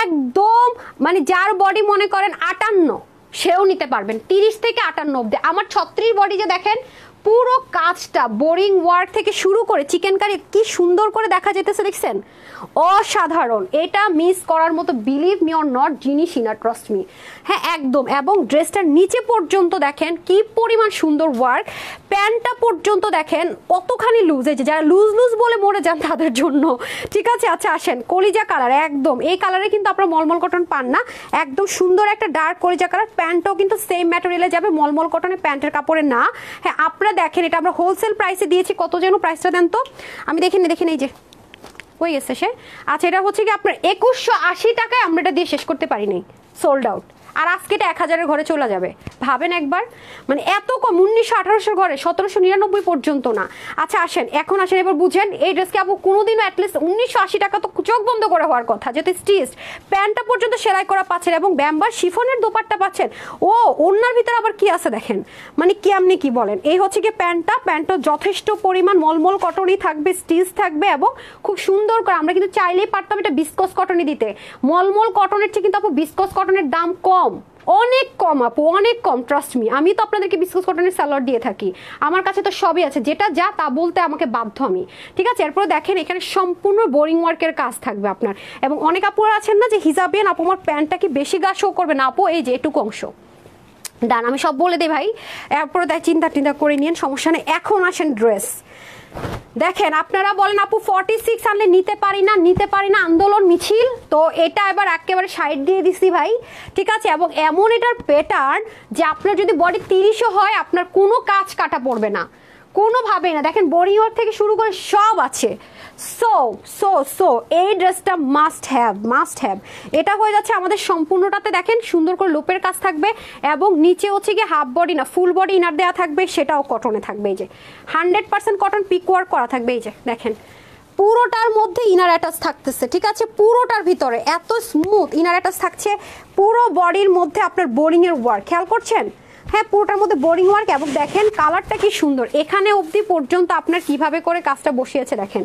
একদম মানে যার বডি মনে করেন আটান্ন সেও নিতে পারবেন তিরিশ থেকে আটান্ন অব্দি আমার ছত্রিশ বডি যে দেখেন পুরো কাজটা বোরিং ওয়ার্ক থেকে শুরু করে চিকেন কারি কি সুন্দর করে দেখা যেতেছে দেখছেন অসাধারণ এটা মিস করার মতো বিলিভ মি অর নট জিনিস না ট্রাস্ট মি হ্যাঁ একদম এবং ড্রেসটার নিচে পর্যন্ত দেখেন কি পরিমাণ সুন্দর ওয়ার্ক প্যান্টটা পর্যন্ত দেখেন কতখানি লুজ এই যে যারা লুজ লুজ বলে মরে যান তাদের জন্য ঠিক আছে আচ্ছা আসেন কলিজা কালার একদম এই কালারে কিন্তু আপনারা মলমল কটন পান না একদম সুন্দর একটা ডার্ক কলিজা কালার প্যান্টও কিন্তু সেম ম্যাটেরিয়ালে যাবে মলমল কটনের প্যান্টের কাপড়ে না হ্যাঁ আপনারা আপনারা দেখেন এটা আমরা হোলসেল প্রাইসে দিয়েছি কত যেন প্রাইসটা দেন তো আমি দেখেন দেখেন এই যে হয়ে গেছে সে আচ্ছা এটা হচ্ছে কি আপনার একুশশো আশি টাকায় আমরা এটা দিয়ে শেষ করতে পারিনি সোল্ড আউট আর আজকে এটা এক হাজারের ঘরে চলে যাবে ভাবেন একবার মানে এত কম উনিশশো আঠারোশো ঘরে সতেরোশো নিরানব্বই পর্যন্ত না আচ্ছা আসেন এখন আসেন এবার বুঝেন এই ড্রেসকে আপু কোনোদিনও অ্যাটলিস্ট উনিশশো আশি টাকা তো চোখ বন্ধ করে হওয়ার কথা যেহেতু স্টিচড প্যান্টটা পর্যন্ত সেলাই করা পাচ্ছেন এবং ব্যাম্বার শিফনের দোপারটা পাচ্ছেন ও ওনার ভিতরে আবার কি আছে দেখেন মানে কেমনি কি বলেন এই হচ্ছে কি প্যান্টটা প্যান্টও যথেষ্ট পরিমাণ মলমল কটনই থাকবে স্টিচ থাকবে এবং খুব সুন্দর করে আমরা কিন্তু চাইলেই পারতাম এটা বিস্কস কটনই দিতে মলমল কটনের চেয়ে কিন্তু আপু বিস্কস কটনের দাম কম অনেক কম আপু অনেক কম ট্রাস্ট মি আমি তো আপনাদেরকে বিস্কুট কটনের স্যালাড দিয়ে থাকি আমার কাছে তো সবই আছে যেটা যা তা বলতে আমাকে বাধ্য আমি ঠিক আছে এরপর দেখেন এখানে সম্পূর্ণ বোরিং ওয়ার্কের কাজ থাকবে আপনার এবং অনেক আপুরা আছেন না যে হিজাবেন আপু আমার প্যান্টটা কি বেশি গা শো করবে না আপু এই যে এটুকু অংশ ডান আমি সব বলে দিই ভাই এরপরে তাই চিন্তা টিন্তা করে নিন সমস্যা নেই এখন আসেন ড্রেস দেখেন আপনারা বলেন আপু ফর্টি সিক্স আনলে নিতে পারি না নিতে পারি না আন্দোলন মিছিল তো এটা এবার একেবারে সাইড দিয়ে দিছি ভাই ঠিক আছে এবং এমন এটার প্যাটার্ন যে আপনার যদি বডি তিরিশও হয় আপনার কোনো কাজ কাটা পড়বে না কোনোভাবেই না দেখেন বোরিং থেকে শুরু করে সব আছে সো সো সো এই ড্রেসটা মাস্ট হ্যাভ মাস্ট হ্যাভ এটা হয়ে যাচ্ছে আমাদের সম্পূর্ণটাতে দেখেন সুন্দর করে লোপের কাজ থাকবে এবং নিচে হচ্ছে গিয়ে হাফ বডি না ফুল বডি ইনার দেওয়া থাকবে সেটাও কটনে থাকবে এই যে hundred percent cotton pick work করা থাকবে এই যে দেখেন পুরোটার মধ্যে ইনার অ্যাটাচ থাকতেছে ঠিক আছে পুরোটার ভিতরে এত স্মুথ ইনার অ্যাটাচ থাকছে পুরো বডির মধ্যে আপনার বোরিংয়ের ওয়ার্ক খেয়াল করছেন হ্যাঁ পুরোটার মধ্যে বোরিং ওয়ার্ক এবং দেখেন কালারটা কি সুন্দর এখানে অবধি পর্যন্ত আপনার কিভাবে করে কাজটা বসিয়েছে দেখেন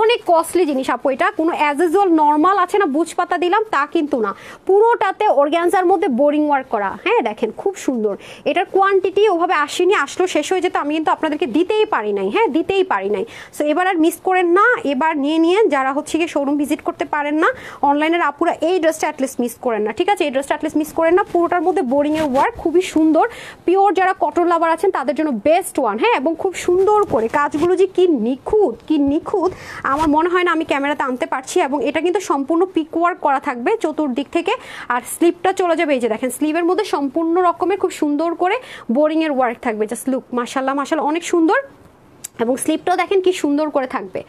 অনেক কস্টলি জিনিস আপু এটা কোনো অ্যাজ ইউজুয়াল নর্মাল আছে না বুঝ পাতা দিলাম তা কিন্তু না পুরোটাতে অর্গ্যান্সার মধ্যে বোরিং ওয়ার্ক করা হ্যাঁ দেখেন খুব সুন্দর এটার কোয়ান্টিটি ওভাবে আসেনি আসলো শেষ হয়ে যেত আমি কিন্তু আপনাদেরকে দিতেই পারি নাই হ্যাঁ দিতেই পারি নাই সো এবার আর মিস করেন না এবার নিয়ে নিয়ে যারা হচ্ছে গিয়ে শোরুম ভিজিট করতে পারেন না অনলাইনের আপুরা এই ড্রেসটা অ্যাটলিস্ট মিস করেন না ঠিক আছে এই ড্রেসটা অ্যাটলিস্ট মিস করেন না পুরোটার মধ্যে বোরিংয়ের ওয়ার্ক খুবই সুন্দর পিওর যারা কটন লাভার আছেন তাদের জন্য বেস্ট ওয়ান হ্যাঁ এবং খুব সুন্দর করে কাজগুলো যে কি নিখুঁত কি নিখুঁত আমার মনে হয় না আমি ক্যামেরাতে আনতে পারছি এবং এটা কিন্তু সম্পূর্ণ পিক ওয়ার্ক করা থাকবে চতুর্দিক থেকে আর স্লিপটা চলে যাবে এই যে দেখেন স্লিভের মধ্যে সম্পূর্ণ রকমের খুব সুন্দর করে বোরিংয়ের ওয়ার্ক থাকবে জাস্ট লুক মাসাল্লাহ মাসাল্লাহ অনেক সুন্দর এবং স্লিপটাও দেখেন কি সুন্দর করে থাকবে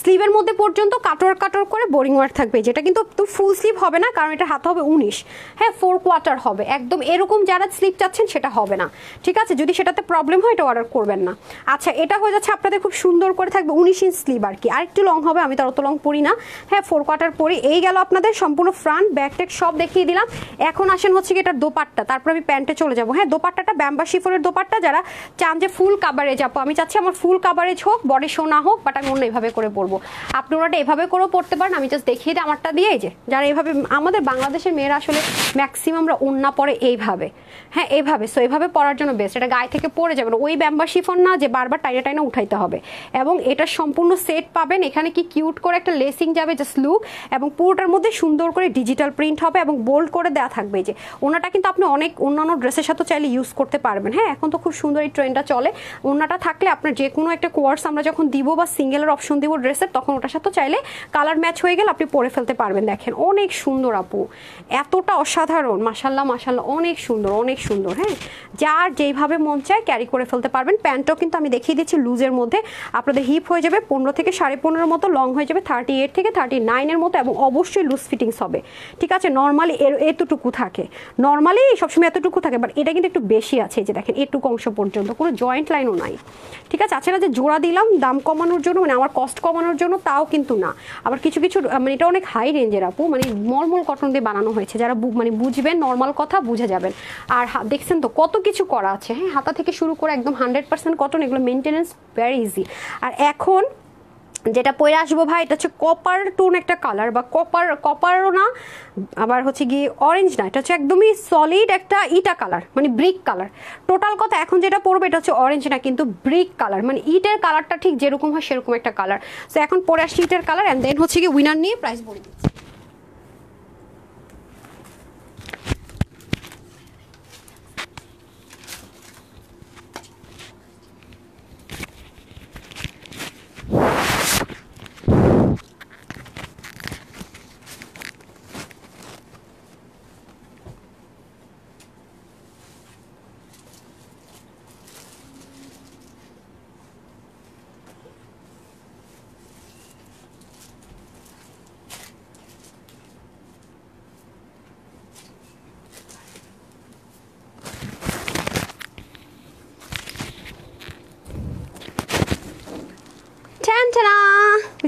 স্লিভের মধ্যে পর্যন্ত কাটর কাটর করে বোরিং ওয়ার্ক থাকবে যেটা কিন্তু তো ফুল স্লিভ হবে না কারণ এটা হাতে হবে উনিশ হ্যাঁ ফোর কোয়ার্টার হবে একদম এরকম যারা স্লিপ চাচ্ছেন সেটা হবে না ঠিক আছে যদি সেটাতে প্রবলেম হয় এটা অর্ডার করবেন না আচ্ছা এটা হয়ে যাচ্ছে আপনাদের খুব সুন্দর করে থাকবে উনিশ ইঞ্চ স্লিভ আর কি আরেকটু লং হবে আমি তো অত লং পরি না হ্যাঁ ফোর কোয়ার্টার পরি এই গেল আপনাদের সম্পূর্ণ ফ্রন্ট ব্যাক টেক সব দেখিয়ে দিলাম এখন আসেন হচ্ছে কি এটার দোপাট্টা তারপর আমি প্যান্টে চলে যাবো হ্যাঁ দোপাট্টাটা ব্যাম্বা শিফলের দোপাট্টা যারা চান যে ফুল কাবারে যাবো আমি চাচ্ছি আমার ফুল কাভার কাভারেজ হোক বডি শো না হোক বাট আমি অন্য এভাবে করে পরবো আপনি ওনাটা এভাবে করেও পড়তে পারেন আমি জাস্ট দেখিয়ে দিই আমারটা দিয়েই যে যারা এভাবে আমাদের বাংলাদেশের মেয়েরা আসলে ম্যাক্সিমামরা ওনা পরে এইভাবে হ্যাঁ এভাবে সো এভাবে পড়ার জন্য বেস্ট এটা গায়ে থেকে পড়ে যাবে না ওই ব্যাম্বার শিফন না যে বারবার টাইনা টাইনে উঠাইতে হবে এবং এটা সম্পূর্ণ সেট পাবেন এখানে কি কিউট করে একটা লেসিং যাবে জাস্ট লুক এবং পুরোটার মধ্যে সুন্দর করে ডিজিটাল প্রিন্ট হবে এবং বোল্ড করে দেওয়া থাকবে যে ওনাটা কিন্তু আপনি অনেক অন্যান্য ড্রেসের সাথে চাইলে ইউজ করতে পারবেন হ্যাঁ এখন তো খুব সুন্দর এই ট্রেন্ডটা চলে ওনাটা থাকলে আপনার যে কোনো একটা কোয়ার্স আমরা যখন দিব বা সিঙ্গেলের অপশন দিব ড্রেসের তখন ওটার সাথে চাইলে কালার ম্যাচ হয়ে গেলে আপনি পরে ফেলতে পারবেন দেখেন অনেক সুন্দর আপু এতটা অসাধারণ মাসাল্লাহ মাসাল্লাহ অনেক সুন্দর অনেক সুন্দর হ্যাঁ যার যেইভাবে মন চায় ক্যারি করে ফেলতে পারবেন প্যান্টও কিন্তু আমি দেখিয়ে দিচ্ছি লুজের মধ্যে আপনাদের হিপ হয়ে যাবে পনেরো থেকে সাড়ে পনেরোর মতো লং হয়ে যাবে থার্টি এইট থেকে থার্টি নাইনের মতো এবং অবশ্যই লুজ ফিটিংস হবে ঠিক আছে নর্মালি এর এতটুকু থাকে নর্মালি সবসময় এতটুকু থাকে বাট এটা কিন্তু একটু বেশি আছে যে দেখেন এটুকু অংশ পর্যন্ত কোনো জয়েন্ট লাইনও নাই ঠিক আছে আছে না যে জোড়া দিলাম দাম কমানোর জন্য মানে আমার কস্ট কমানোর জন্য তাও কিন্তু না আবার কিছু কিছু মানে এটা অনেক হাই রেঞ্জের আপু মানে নর্মাল কটন দিয়ে বানানো হয়েছে যারা মানে বুঝবেন নর্মাল কথা বুঝে যাবেন আর দেখছেন তো কত কিছু করা আছে হ্যাঁ হাতা থেকে শুরু করে একদম হান্ড্রেড পার্সেন্ট কটন এগুলো মেনটেনেন্স ভেরি ইজি আর এখন যেটা পরে আসবো ভাই এটা হচ্ছে কপার টোন একটা কালার বা কপার কপারও না আবার হচ্ছে গিয়ে অরেঞ্জ না এটা হচ্ছে একদমই সলিড একটা ইটা কালার মানে ব্রিক কালার টোটাল কথা এখন যেটা পরবে এটা হচ্ছে অরেঞ্জ না কিন্তু ব্রিক কালার মানে ইটের কালারটা ঠিক যেরকম হয় সেরকম একটা কালার তো এখন পরে আসছি ইটের কালার অ্যান্ড দেন হচ্ছে গিয়ে উইনার নিয়ে প্রাইস বলে দিচ্ছি you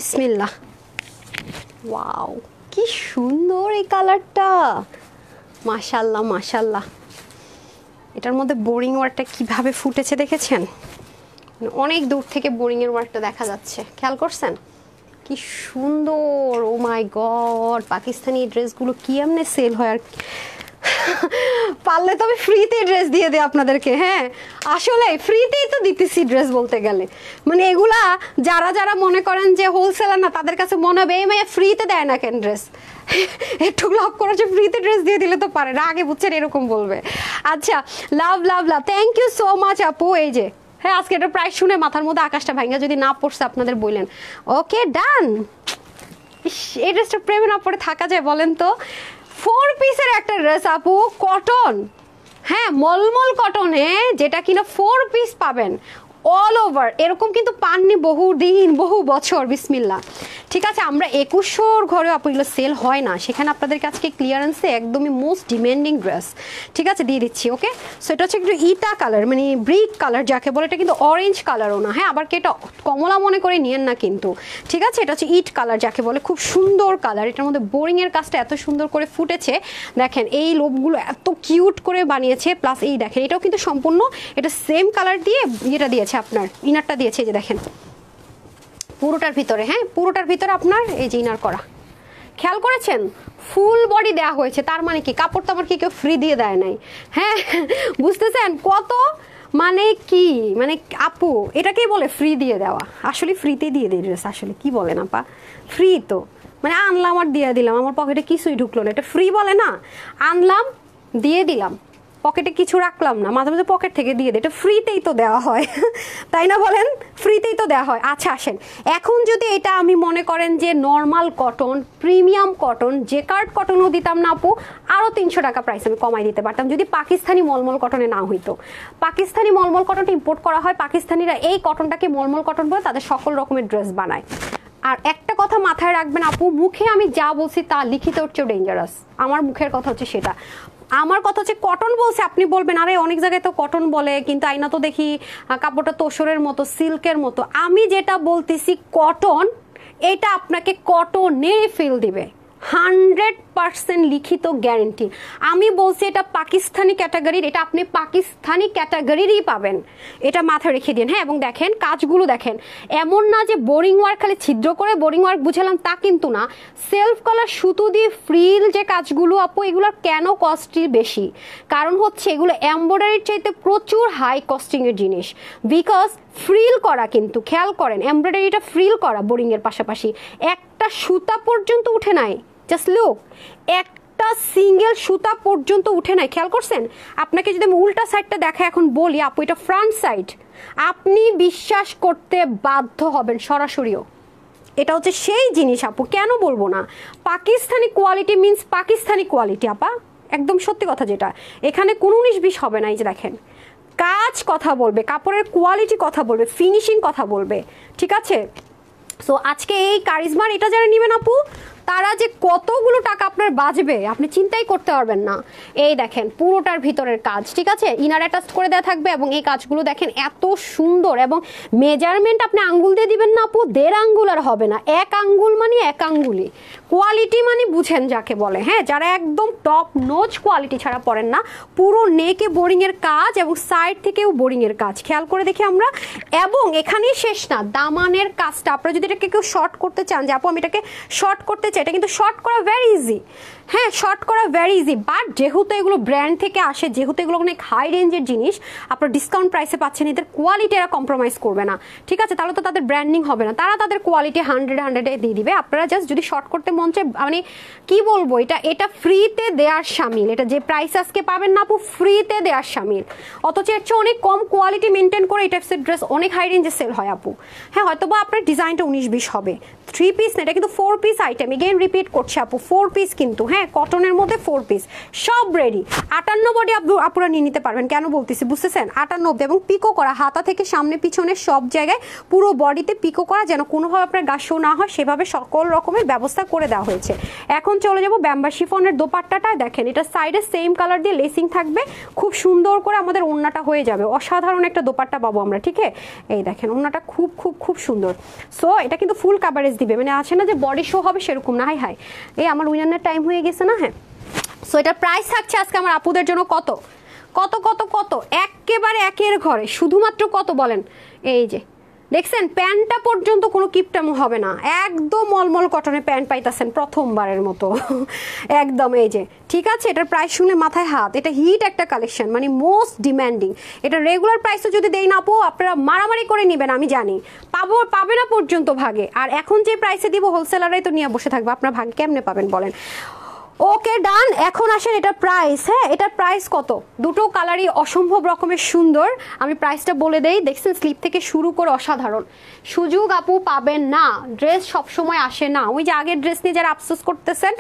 বিসমিল্লা ওয়াও কি সুন্দর এই কালারটা মাশাল্লাহ মাশাল্লাহ এটার মধ্যে বোরিং ওয়ার্কটা কিভাবে ফুটেছে দেখেছেন মানে অনেক দূর থেকে বোরিংয়ের ওয়ার্কটা দেখা যাচ্ছে খেয়াল করছেন কি সুন্দর ও মাই গড পাকিস্তানি ড্রেসগুলো কি এমনি সেল হয় আর পারলে তো আমি ফ্রিতে ড্রেস দিয়ে দিই আপনাদেরকে হ্যাঁ আসলে ফ্রিতেই তো দিতেছি ড্রেস বলতে গেলে মানে এগুলা যারা যারা মনে করেন যে হোলসেলার না তাদের কাছে মনে হবে এই মেয়ে ফ্রিতে দেয় না কেন ড্রেস [LAUGHS] একটু লাভ করেছে যে ফ্রিতে ড্রেস দিয়ে দিলে তো পারে না আগে বুঝছেন এরকম বলবে আচ্ছা love love love thank you so much আপু এই যে হ্যাঁ আজকে এটা প্রায় শুনে মাথার মধ্যে আকাশটা ভাঙ্গা যদি না পড়ছে আপনাদের বললেন ওকে ডান এই ড্রেসটা প্রেমে না পড়ে থাকা যায় বলেন তো ফোর পিসের একটা ড্রেস আপু কটন হ্যাঁ মলমল কটনে যেটা কিনা ফোর পিস পাবেন অল ওভার এরকম কিন্তু পাননি বহু দিন বহু বছর বিসমিল্লা ঠিক আছে আমরা একুশোর ঘরে আপনিগুলো সেল হয় না সেখানে আপনাদের কাছে ক্লিয়ারেন্সে একদমই মোস্ট ডিমেন্ডিং ড্রেস ঠিক আছে দিয়ে দিচ্ছি ওকে সো এটা হচ্ছে একটু ইটা কালার মানে ব্রিক কালার যাকে বলে এটা কিন্তু অরেঞ্জ কালারও না হ্যাঁ আবার কি এটা কমলা মনে করে নিয়েন না কিন্তু ঠিক আছে এটা হচ্ছে ইট কালার যাকে বলে খুব সুন্দর কালার এটার মধ্যে বোরিংয়ের কাজটা এত সুন্দর করে ফুটেছে দেখেন এই লোভগুলো এত কিউট করে বানিয়েছে প্লাস এই দেখেন এটাও কিন্তু সম্পূর্ণ এটা সেম কালার দিয়ে এটা দিয়েছে দিয়েছে আপনার ইনারটা দিয়েছে যে দেখেন পুরোটার ভিতরে হ্যাঁ পুরোটার ভিতরে আপনার এই যে ইনার করা খেয়াল করেছেন ফুল বডি দেওয়া হয়েছে তার মানে কি কাপড় তো আমার কি কেউ ফ্রি দিয়ে দেয় নাই হ্যাঁ বুঝতেছেন কত মানে কি মানে আপু এটাকেই বলে ফ্রি দিয়ে দেওয়া আসলে ফ্রিতে দিয়ে দিয়ে ড্রেস আসলে কি বলেন আপা ফ্রি তো মানে আনলাম আর দিয়ে দিলাম আমার পকেটে কিছুই ঢুকলো না এটা ফ্রি বলে না আনলাম দিয়ে দিলাম পকেটে কিছু রাখলাম না মাঝে মাঝে পকেট থেকে দিয়ে দেয় এটা ফ্রিতেই তো দেওয়া হয় [LAUGHS] তাই না বলেন ফ্রিতেই তো দেওয়া হয় আচ্ছা আসেন এখন যদি এটা আমি মনে করেন যে নর্মাল কটন প্রিমিয়াম কটন যে কার্ড কটনও দিতাম না আপু আরও তিনশো টাকা প্রাইস আমি কমাই দিতে পারতাম যদি পাকিস্তানি মলমল কটনে না হইতো পাকিস্তানি মলমল কটনটা ইম্পোর্ট করা হয় পাকিস্তানিরা এই কটনটাকে মলমল কটন বলে তাদের সকল রকমের ড্রেস বানায় আর একটা কথা মাথায় রাখবেন আপু মুখে আমি যা বলছি তা লিখিত হচ্ছে ডেঞ্জারাস আমার মুখের কথা হচ্ছে সেটা আমার কথা হচ্ছে কটন বলছে আপনি বলবেন আরে অনেক জায়গায় তো কটন বলে কিন্তু আইনা তো দেখি কাপড়টা তোষরের মতো সিল্কের মতো আমি যেটা বলতেছি কটন এটা আপনাকে কটনে ফিল দিবে হান্ড্রেড পার্সেন্ট লিখিত গ্যারেন্টি আমি বলছি এটা পাকিস্তানি ক্যাটাগরির এটা আপনি পাকিস্তানি ক্যাটাগরিরই পাবেন এটা মাথায় রেখে দিন হ্যাঁ এবং দেখেন কাজগুলো দেখেন এমন না যে বোরিং ওয়ার্ক খালি ছিদ্র করে বোরিং ওয়ার্ক বুঝালাম তা কিন্তু না সেলফ কলার সুতো দিয়ে ফ্রিল যে কাজগুলো আপু এগুলোর কেন কস্টলি বেশি কারণ হচ্ছে এগুলো এম্বয়ডারির চাইতে প্রচুর হাই কস্টিংয়ের জিনিস বিকজ ফ্রিল করা কিন্তু খেয়াল করেন এমব্রয়ডারিটা ফ্রিল করা বোরিংয়ের পাশাপাশি একটা সুতা পর্যন্ত উঠে নাই জাস্ট লুক একটা সিঙ্গেল সুতা পর্যন্ত উঠে নাই খেয়াল করছেন আপনাকে যদি আমি উল্টা সাইডটা দেখা এখন বলি আপু এটা ফ্রন্ট সাইড আপনি বিশ্বাস করতে বাধ্য হবেন সরাসরিও এটা হচ্ছে সেই জিনিস আপু কেন বলবো না Pakistani quality means Pakistani quality আপা একদম সত্যি কথা যেটা এখানে কোনো উনিশ বিশ হবে না এই যে দেখেন কাজ কথা বলবে কাপড়ের কোয়ালিটি কথা বলবে ফিনিশিং কথা বলবে ঠিক আছে সো আজকে এই কারিজমার এটা যারা নেবেন আপু তারা যে কতগুলো টাকা আপনার বাজবে আপনি চিন্তাই করতে পারবেন না এই দেখেন পুরোটার ভিতরের কাজ ঠিক আছে ইনার অ্যাটাচ করে দেওয়া থাকবে এবং এই কাজগুলো দেখেন এত সুন্দর এবং মেজারমেন্ট আপনি আঙ্গুল দিয়ে দিবেন না আপু দেড় আঙ্গুল আর হবে না এক আঙ্গুল মানে এক আঙ্গুলি কোয়ালিটি মানে বুঝেন যাকে বলে হ্যাঁ যারা একদম টপ নোচ কোয়ালিটি ছাড়া পড়েন না পুরো নেকে বোরিংয়ের কাজ এবং সাইড থেকেও বোরিংয়ের কাজ খেয়াল করে দেখি আমরা এবং এখানেই শেষ না দামানের কাজটা আপনারা যদি এটাকে কেউ শর্ট করতে চান যে আপু আমি এটাকে শর্ট করতে এটা কিন্তু শর্ট করা ভেরি ইজি হ্যাঁ শর্ট করা ভ্যারি ইজি বাট যেহেতু এগুলো ব্র্যান্ড থেকে আসে যেহেতু এগুলো অনেক হাই রেঞ্জের জিনিস আপনার ডিসকাউন্ট প্রাইসে পাচ্ছেন এদের কোয়ালিটি এরা কম্প্রোমাইজ করবে না ঠিক আছে তাহলে তো তাদের ব্র্যান্ডিং হবে না তারা তাদের কোয়ালিটি হান্ড্রেড হান্ড্রেডে দিয়ে দিবে আপনারা জাস্ট যদি শর্ট করতে মন চায় মানে কি বলবো এটা এটা ফ্রিতে দেওয়ার সামিল এটা যে প্রাইস আজকে পাবেন না আপু ফ্রিতে দেওয়ার সামিল অথচ এর চেয়ে অনেক কম কোয়ালিটি মেনটেন করে এই টাইপসের ড্রেস অনেক হাই রেঞ্জে সেল হয় আপু হ্যাঁ হয়তো বা আপনার ডিজাইনটা উনিশ বিশ হবে থ্রি পিস না এটা কিন্তু four piece item again repeat করছে আপু ফোর পিস কিন্তু হ্যাঁ কটনের মধ্যে ফোর পিস সব রেডি আটান্ন বডি আপনারা নিয়ে নিতে পারবেন কেন বলতেছি বুঝতেছেন আটান্ন অব্দি এবং পিকো করা হাতা থেকে সামনে পিছনে সব জায়গায় পুরো বডিতে পিকো করা যেন কোনোভাবে আপনার গা শো না হয় সেভাবে সকল রকমের ব্যবস্থা করে দেওয়া হয়েছে এখন চলে যাবো ব্যাম্বা শিফনের দোপাট্টাটা দেখেন এটা সাইডে সেম কালার দিয়ে লেসিং থাকবে খুব সুন্দর করে আমাদের ওন্নাটা হয়ে যাবে অসাধারণ একটা দোপাট্টা পাবো আমরা ঠিক আছে এই দেখেন ওনাটা খুব খুব খুব সুন্দর সো এটা কিন্তু ফুল কাভারেজ দিবে মানে আছে না যে বডি শো হবে সেরকম না হাই হাই এই আমার উইনারের টাইম হয়ে গেছে না হ্যাঁ সো এটা প্রাইস থাকছে আজকে আমার আপুদের জন্য কত কত কত কত একেবারে একের ঘরে শুধুমাত্র কত বলেন এই যে দেখছেন প্যান্টটা পর্যন্ত কোনো কিপটামো হবে না একদম মলমল কটনে প্যান্ট পাইতেছেন প্রথমবারের মতো [LAUGHS] একদম এই যে ঠিক আছে এটার প্রাইস শুনে মাথায় হাত এটা হিট একটা কালেকশন মানে মোস্ট ডিম্যান্ডিং এটা রেগুলার প্রাইসও যদি দেই না পো আপনারা মারামারি করে নেবেন আমি জানি পাবো পাবে না পর্যন্ত ভাগে আর এখন যে প্রাইসে দিব হোলসেলারাই তো নিয়ে বসে থাকবে আপনারা ভাগ কেমনে পাবেন বলেন ওকে ডান এখন আসেন এটা প্রাইস হ্যাঁ এটার প্রাইস কত দুটো কালারই অসম্ভব রকমের সুন্দর আমি প্রাইসটা বলে দেই দেখছেন স্লিপ থেকে শুরু করে অসাধারণ সুযোগ আপু পাবেন না ড্রেস সব সময় আসে না ওই যে আগের ড্রেস নিয়ে যারা আফসোস করতেছেন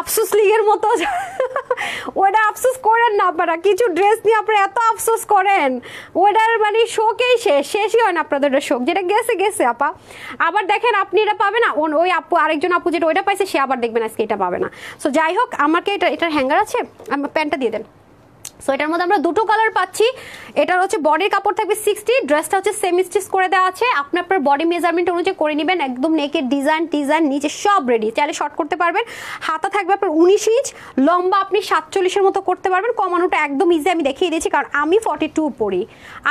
আফসোস লিগের মতো [LAUGHS] ওটা আফসোস করেন না আপনারা কিছু ড্রেস নিয়ে আপনারা এত আফসোস করেন ওটার মানে শোকেই শেষ শেষই হয় না আপনাদের ওটা শোক যেটা গেছে গেছে আপা আবার দেখেন আপনি এটা পাবে না ওই আপু আরেকজন আপু যেটা ওইটা পাইছে সে আবার দেখবেন আজকে এটা পাবে না সো যাই হোক আমাকে এটা এটার হ্যাঙ্গার আছে আমার প্যান্টটা দিয়ে দেন সো এটার মধ্যে আমরা দুটো কালার পাচ্ছি এটার হচ্ছে বডির কাপড় থাকবে সিক্সটি ড্রেসটা হচ্ছে সেমি স্টিচ করে দেওয়া আছে আপনি আপনার বডি মেজারমেন্ট অনুযায়ী করে নেবেন একদম নেকের ডিজাইন টিজাইন নিচে সব রেডি চাইলে শর্ট করতে পারবেন হাতা থাকবে আপনার উনিশ ইঞ্চ লম্বা আপনি সাতচল্লিশের মতো করতে পারবেন কমানোটা একদম ইজি আমি দেখিয়ে দিয়েছি কারণ আমি ফর্টি টু পড়ি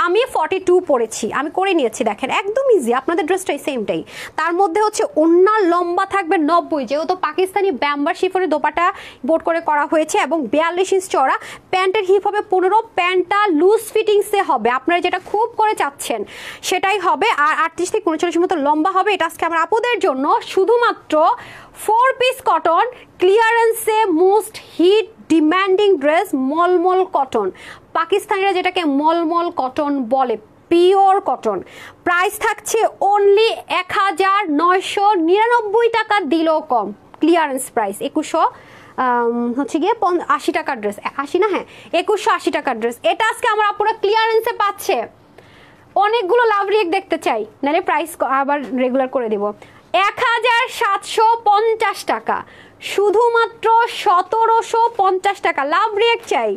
আমি ফর্টি টু পড়েছি আমি করে নিয়েছি দেখেন একদম ইজি আপনাদের ড্রেসটাই সেমটাই তার মধ্যে হচ্ছে ওনার লম্বা থাকবে নব্বই যেহেতু পাকিস্তানি ব্যাম্বার শিফনের দোপাটা বোট করে করা হয়েছে এবং বিয়াল্লিশ ইঞ্চ চড়া প্যান্টের হি স্লিভ হবে পনেরো প্যান্টটা লুজ ফিটিংসে হবে আপনারা যেটা খুব করে চাচ্ছেন সেটাই হবে আর আটত্রিশ থেকে উনচল্লিশের মতো লম্বা হবে এটা আজকে আমার আপুদের জন্য শুধুমাত্র ফোর পিস কটন ক্লিয়ারেন্সে most hit demanding dress mulmul cotton পাকিস্তানিরা যেটাকে মলমল কটন বলে পিওর কটন প্রাইস থাকছে অনলি এক হাজার নয়শো নিরানব্বই টাকা দিলেও কম ক্লিয়ারেন্স প্রাইস একুশশো হচ্ছে গিয়ে আশি টাকার ড্রেস আশি না হ্যাঁ একুশশো আশি টাকার ড্রেস এটা আজকে আমার আপুরা ক্লিয়ারেন্সে পাচ্ছে অনেকগুলো লাভ রিয়েক দেখতে চাই নাহলে প্রাইস আবার রেগুলার করে দিব এক হাজার সাতশো পঞ্চাশ টাকা শুধুমাত্র সতেরোশো পঞ্চাশ টাকা লাভ রিয়েক চাই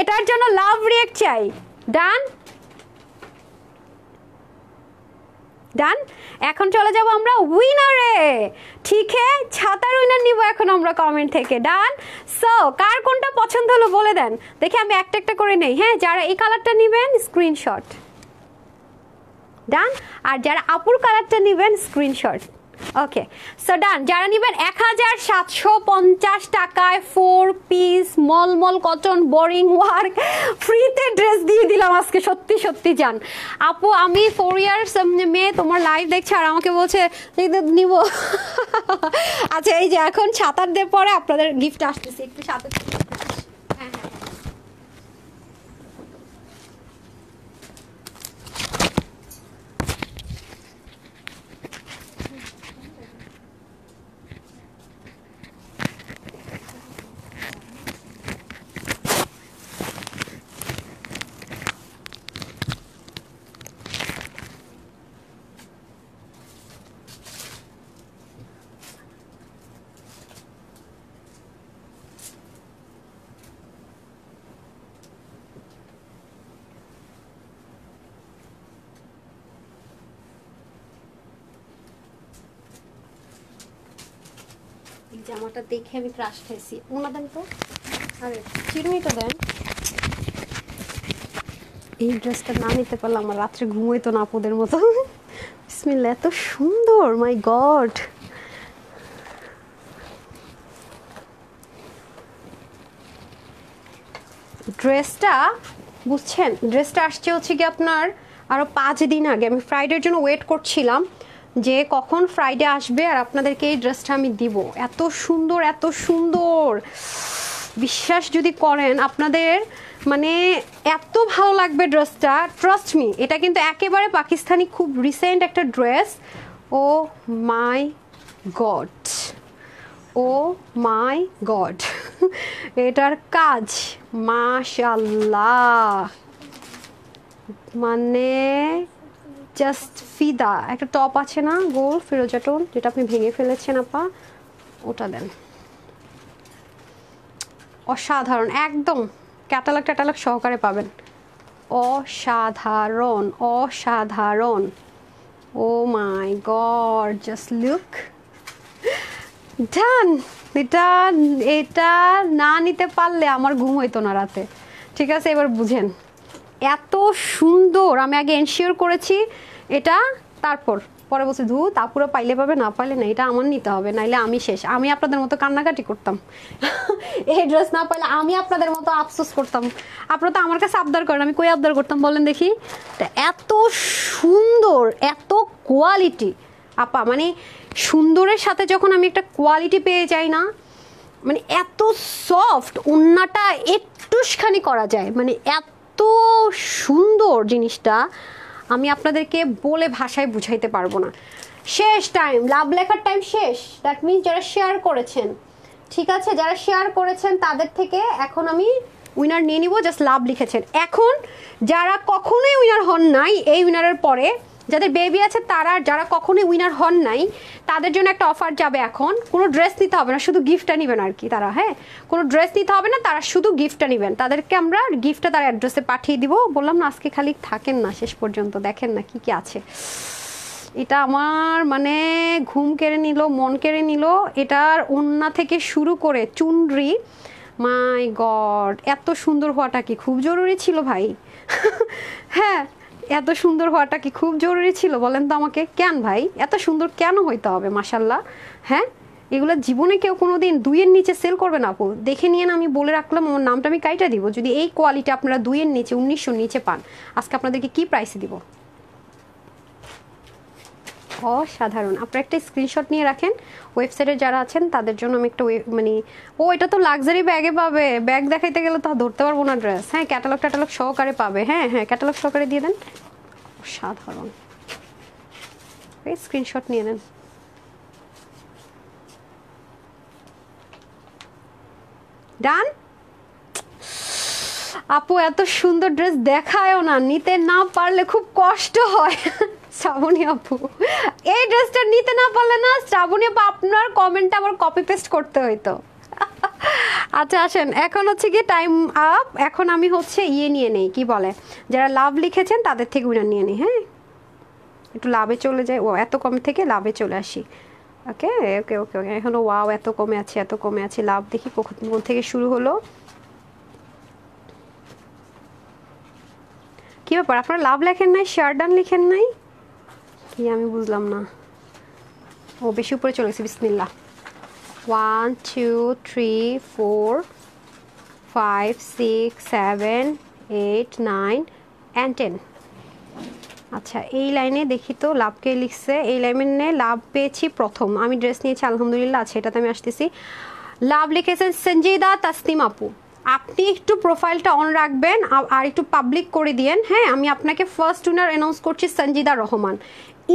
এটার জন্য লাভ রিয়েক চাই ডান ডান এখন চলে যাব আমরা উইনারে ঠিক ছাতার উইনার নিব এখন আমরা কমেন্ট থেকে ডান সো কার কোনটা পছন্দ হলো বলে দেন দেখি আমি একটা একটা করে নেই হ্যাঁ যারা এই কালারটা নেবেন স্ক্রিনশট ডান আর যারা আপুর কালারটা নেবেন স্ক্রিনশট ওকে সো ডান যারা নেবেন এক হাজার সাতশো পঞ্চাশ টাকায় ফোর পিস মলমল কটন বোরিং ওয়ার্ক ফ্রিতে ড্রেস দিয়ে দিলাম আজকে সত্যি সত্যি যান আপু আমি ফোর ইয়ার্স মেয়ে তোমার লাইভ দেখছে আর আমাকে বলছে নিব [LAUGHS] আচ্ছা এই যে এখন সাত দেওয়ার পরে আপনাদের গিফট আসতেছে একটু সাত দেখে আমি ক্রাশ খাইছি ওনা দেন তো আরে চিরুনিটা দেন এই ড্রেসটা না নিতে পারলে আমার রাত্রে ঘুমোইতো না আপুদের মতো বিসমিল্লা এত সুন্দর মাই গড ড্রেসটা বুঝছেন ড্রেসটা আসছে হচ্ছে কি আপনার আরো পাঁচ দিন আগে আমি ফ্রাইডের জন্য ওয়েট করছিলাম যে কখন ফ্রাইডে আসবে আর আপনাদেরকে এই ড্রেসটা আমি দিব এত সুন্দর এত সুন্দর বিশ্বাস যদি করেন আপনাদের মানে এত ভালো লাগবে ড্রেসটা ট্রাস্ট মি এটা কিন্তু একেবারে পাকিস্তানি খুব রিসেন্ট একটা dress oh my god oh my god এটার কাজ মাশাল্লাহ মানে জাস্ট ফিদা একটা টপ আছে না গোল ফিরোজা টোন যেটা আপনি ভেঙে ফেলেছেন আপা ওটা দেন অসাধারণ একদম ক্যাটালগ ট্যাটালগ সহকারে পাবেন অসাধারণ অসাধারণ oh my god just look done এটা এটা না নিতে পারলে আমার ঘুম হইতো না রাতে ঠিক আছে এবার বুঝেন এত সুন্দর আমি আগে এনশিওর করেছি এটা তারপর পরে বলছে ধু তাপুরা পাইলে পাবে না পাইলে না এটা আমার নিতে হবে নাইলে আমি শেষ আমি আপনাদের মতো কান্নাকাটি করতাম এই ড্রেস না পাইলে আমি আপনাদের মতো আফসোস করতাম আপনারা তো আমার কাছে আবদার করেন আমি কই আবদার করতাম বলেন দেখি তা এত সুন্দর এত কোয়ালিটি আপা মানে সুন্দরের সাথে যখন আমি একটা কোয়ালিটি পেয়ে যাই না মানে এত সফট উন্নাটা একটুখানি করা যায় মানে এত সুন্দর জিনিসটা আমি আপনাদেরকে বলে ভাষায় বুঝাইতে পারবো না শেষ টাইম লাভ লেখার টাইম শেষ দ্যাট মিনস যারা শেয়ার করেছেন ঠিক আছে যারা শেয়ার করেছেন তাদের থেকে এখন আমি উইনার নিয়ে নিব জাস্ট লাভ লিখেছেন এখন যারা কখনোই উইনার হন নাই এই উইনারের পরে যাদের বেবি আছে তারা যারা কখনোই উইনার হন নাই তাদের জন্য একটা অফার যাবে এখন কোনো ড্রেস নিতে হবে না শুধু গিফটটা নেবেন আর কি তারা হ্যাঁ কোনো ড্রেস নিতে হবে না তারা শুধু গিফটটা নেবেন তাদেরকে আমরা গিফটটা তার অ্যাড্রেসে পাঠিয়ে দিব বললাম না আজকে খালি থাকেন না শেষ পর্যন্ত দেখেন না কি কি আছে এটা আমার মানে ঘুম কেড়ে নিল মন কেড়ে নিল এটার ওন্না থেকে শুরু করে চুনরি মাই গড এত সুন্দর হওয়াটা কি খুব জরুরি ছিল ভাই [LAUGHS] হ্যাঁ এত সুন্দর হওয়াটা কি খুব জরুরি ছিল বলেন তো আমাকে কেন ভাই এত সুন্দর কেন হইতে হবে মাসাল্লাহ হ্যাঁ এগুলো জীবনে কেউ কোনো দিন দুইয়ের নিচে সেল করবে না আপু দেখে নিয়ে আমি বলে রাখলাম আমার নামটা আমি কাইটা দিব যদি এই কোয়ালিটি আপনারা দুইয়ের নিচে উনিশশোর নিচে পান আজকে আপনাদেরকে কি প্রাইসে দিব অসাধারণ আপনার একটা স্ক্রিনশট নিয়ে রাখেন ওয়েবসাইটে যারা আছেন তাদের জন্য আমি একটা মানে ও এটা তো লাক্সারি ব্যাগে পাবে ব্যাগ দেখাইতে গেলে তো ধরতে পারবো না ড্রেস হ্যাঁ ক্যাটালগ ট্যাটালগ সহকারে পাবে হ্যাঁ হ্যাঁ ক্যাটালগ সহকারে দিয়ে দেন অসাধারণ এই স্ক্রিনশট নিয়ে নেন ডান আপু এত সুন্দর ড্রেস দেখায়ও না নিতে না পারলে খুব কষ্ট হয় শ্রাবণী আপু এই ড্রেসটা নিতে না পারলে না শ্রাবণী আপু আপনার কমেন্টটা আবার কপি পেস্ট করতে হইতো আচ্ছা আসেন এখন হচ্ছে কি টাইম আপ এখন আমি হচ্ছে ইয়ে নিয়ে নেই কি বলে যারা লাভ লিখেছেন তাদের থেকে উইনার নিয়ে নিই হ্যাঁ একটু লাভে চলে যাই ও এত কম থেকে লাভে চলে আসি ওকে ওকে ওকে ওকে এখনও ওয়াও এত কমে আছে এত কমে আছে লাভ দেখি কখন থেকে শুরু হলো কী ব্যাপার আপনারা লাভ লেখেন নাই শার্ডান লিখেন নাই কি আমি বুঝলাম না ও বেশি উপরে চলে গেছে বিসমিল্লা one two three four five six seven eight nine and ten আচ্ছা এই লাইনে দেখি তো লাভকে লিখছে এই লাইনে লাভ পেয়েছি প্রথম আমি ড্রেস নিয়েছি আলহামদুলিল্লাহ আছে এটাতে আমি আসতেছি লাভ লিখেছেন সঞ্জিদা তাসনিম আপু আপনি একটু প্রোফাইলটা অন রাখবেন আর একটু পাবলিক করে দিয়েন হ্যাঁ আমি আপনাকে ফার্স্ট উনার অ্যানাউন্স করছি Sanjida Rahman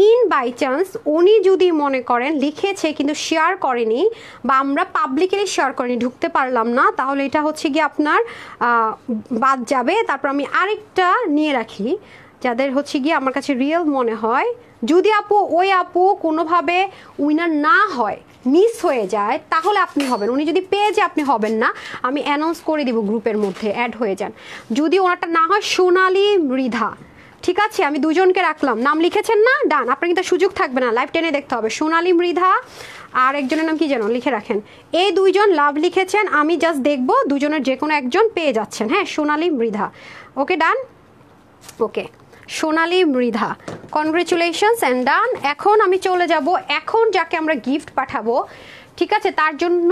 in by chance উনি যদি মনে করেন লিখেছে কিন্তু শেয়ার করেনি বা আমরা পাবলিকলি শেয়ার করিনি ঢুকতে পারলাম না তাহলে এটা হচ্ছে গিয়ে আপনার বাদ যাবে তারপর আমি আরেকটা নিয়ে রাখি যাদের হচ্ছে গিয়ে আমার কাছে রিয়েল মনে হয় যদি আপু ওই আপু কোনোভাবে উইনার না হয় মিস হয়ে যায় তাহলে আপনি হবেন উনি যদি পেয়ে যে আপনি হবেন না আমি অ্যানাউন্স করে দিব গ্রুপের মধ্যে অ্যাড হয়ে যান যদি ওনারটা না হয় সোনালি মৃধা ঠিক আছে আমি দুজনকে রাখলাম নাম লিখেছেন না ডান আপনার কিন্তু সুযোগ থাকবে না লাইভ টেনে দেখতে হবে সোনালি মৃধা আর একজনের নাম কি যেন লিখে রাখেন এই দুইজন লাভ লিখেছেন আমি জাস্ট দেখবো দুজনের যে কোনো একজন পেয়ে যাচ্ছেন হ্যাঁ Sonali Mridha okay done okay Sonali Mridha congratulations and done এখন আমি চলে যাব এখন যাকে আমরা গিফট পাঠাবো ঠিক আছে তার জন্য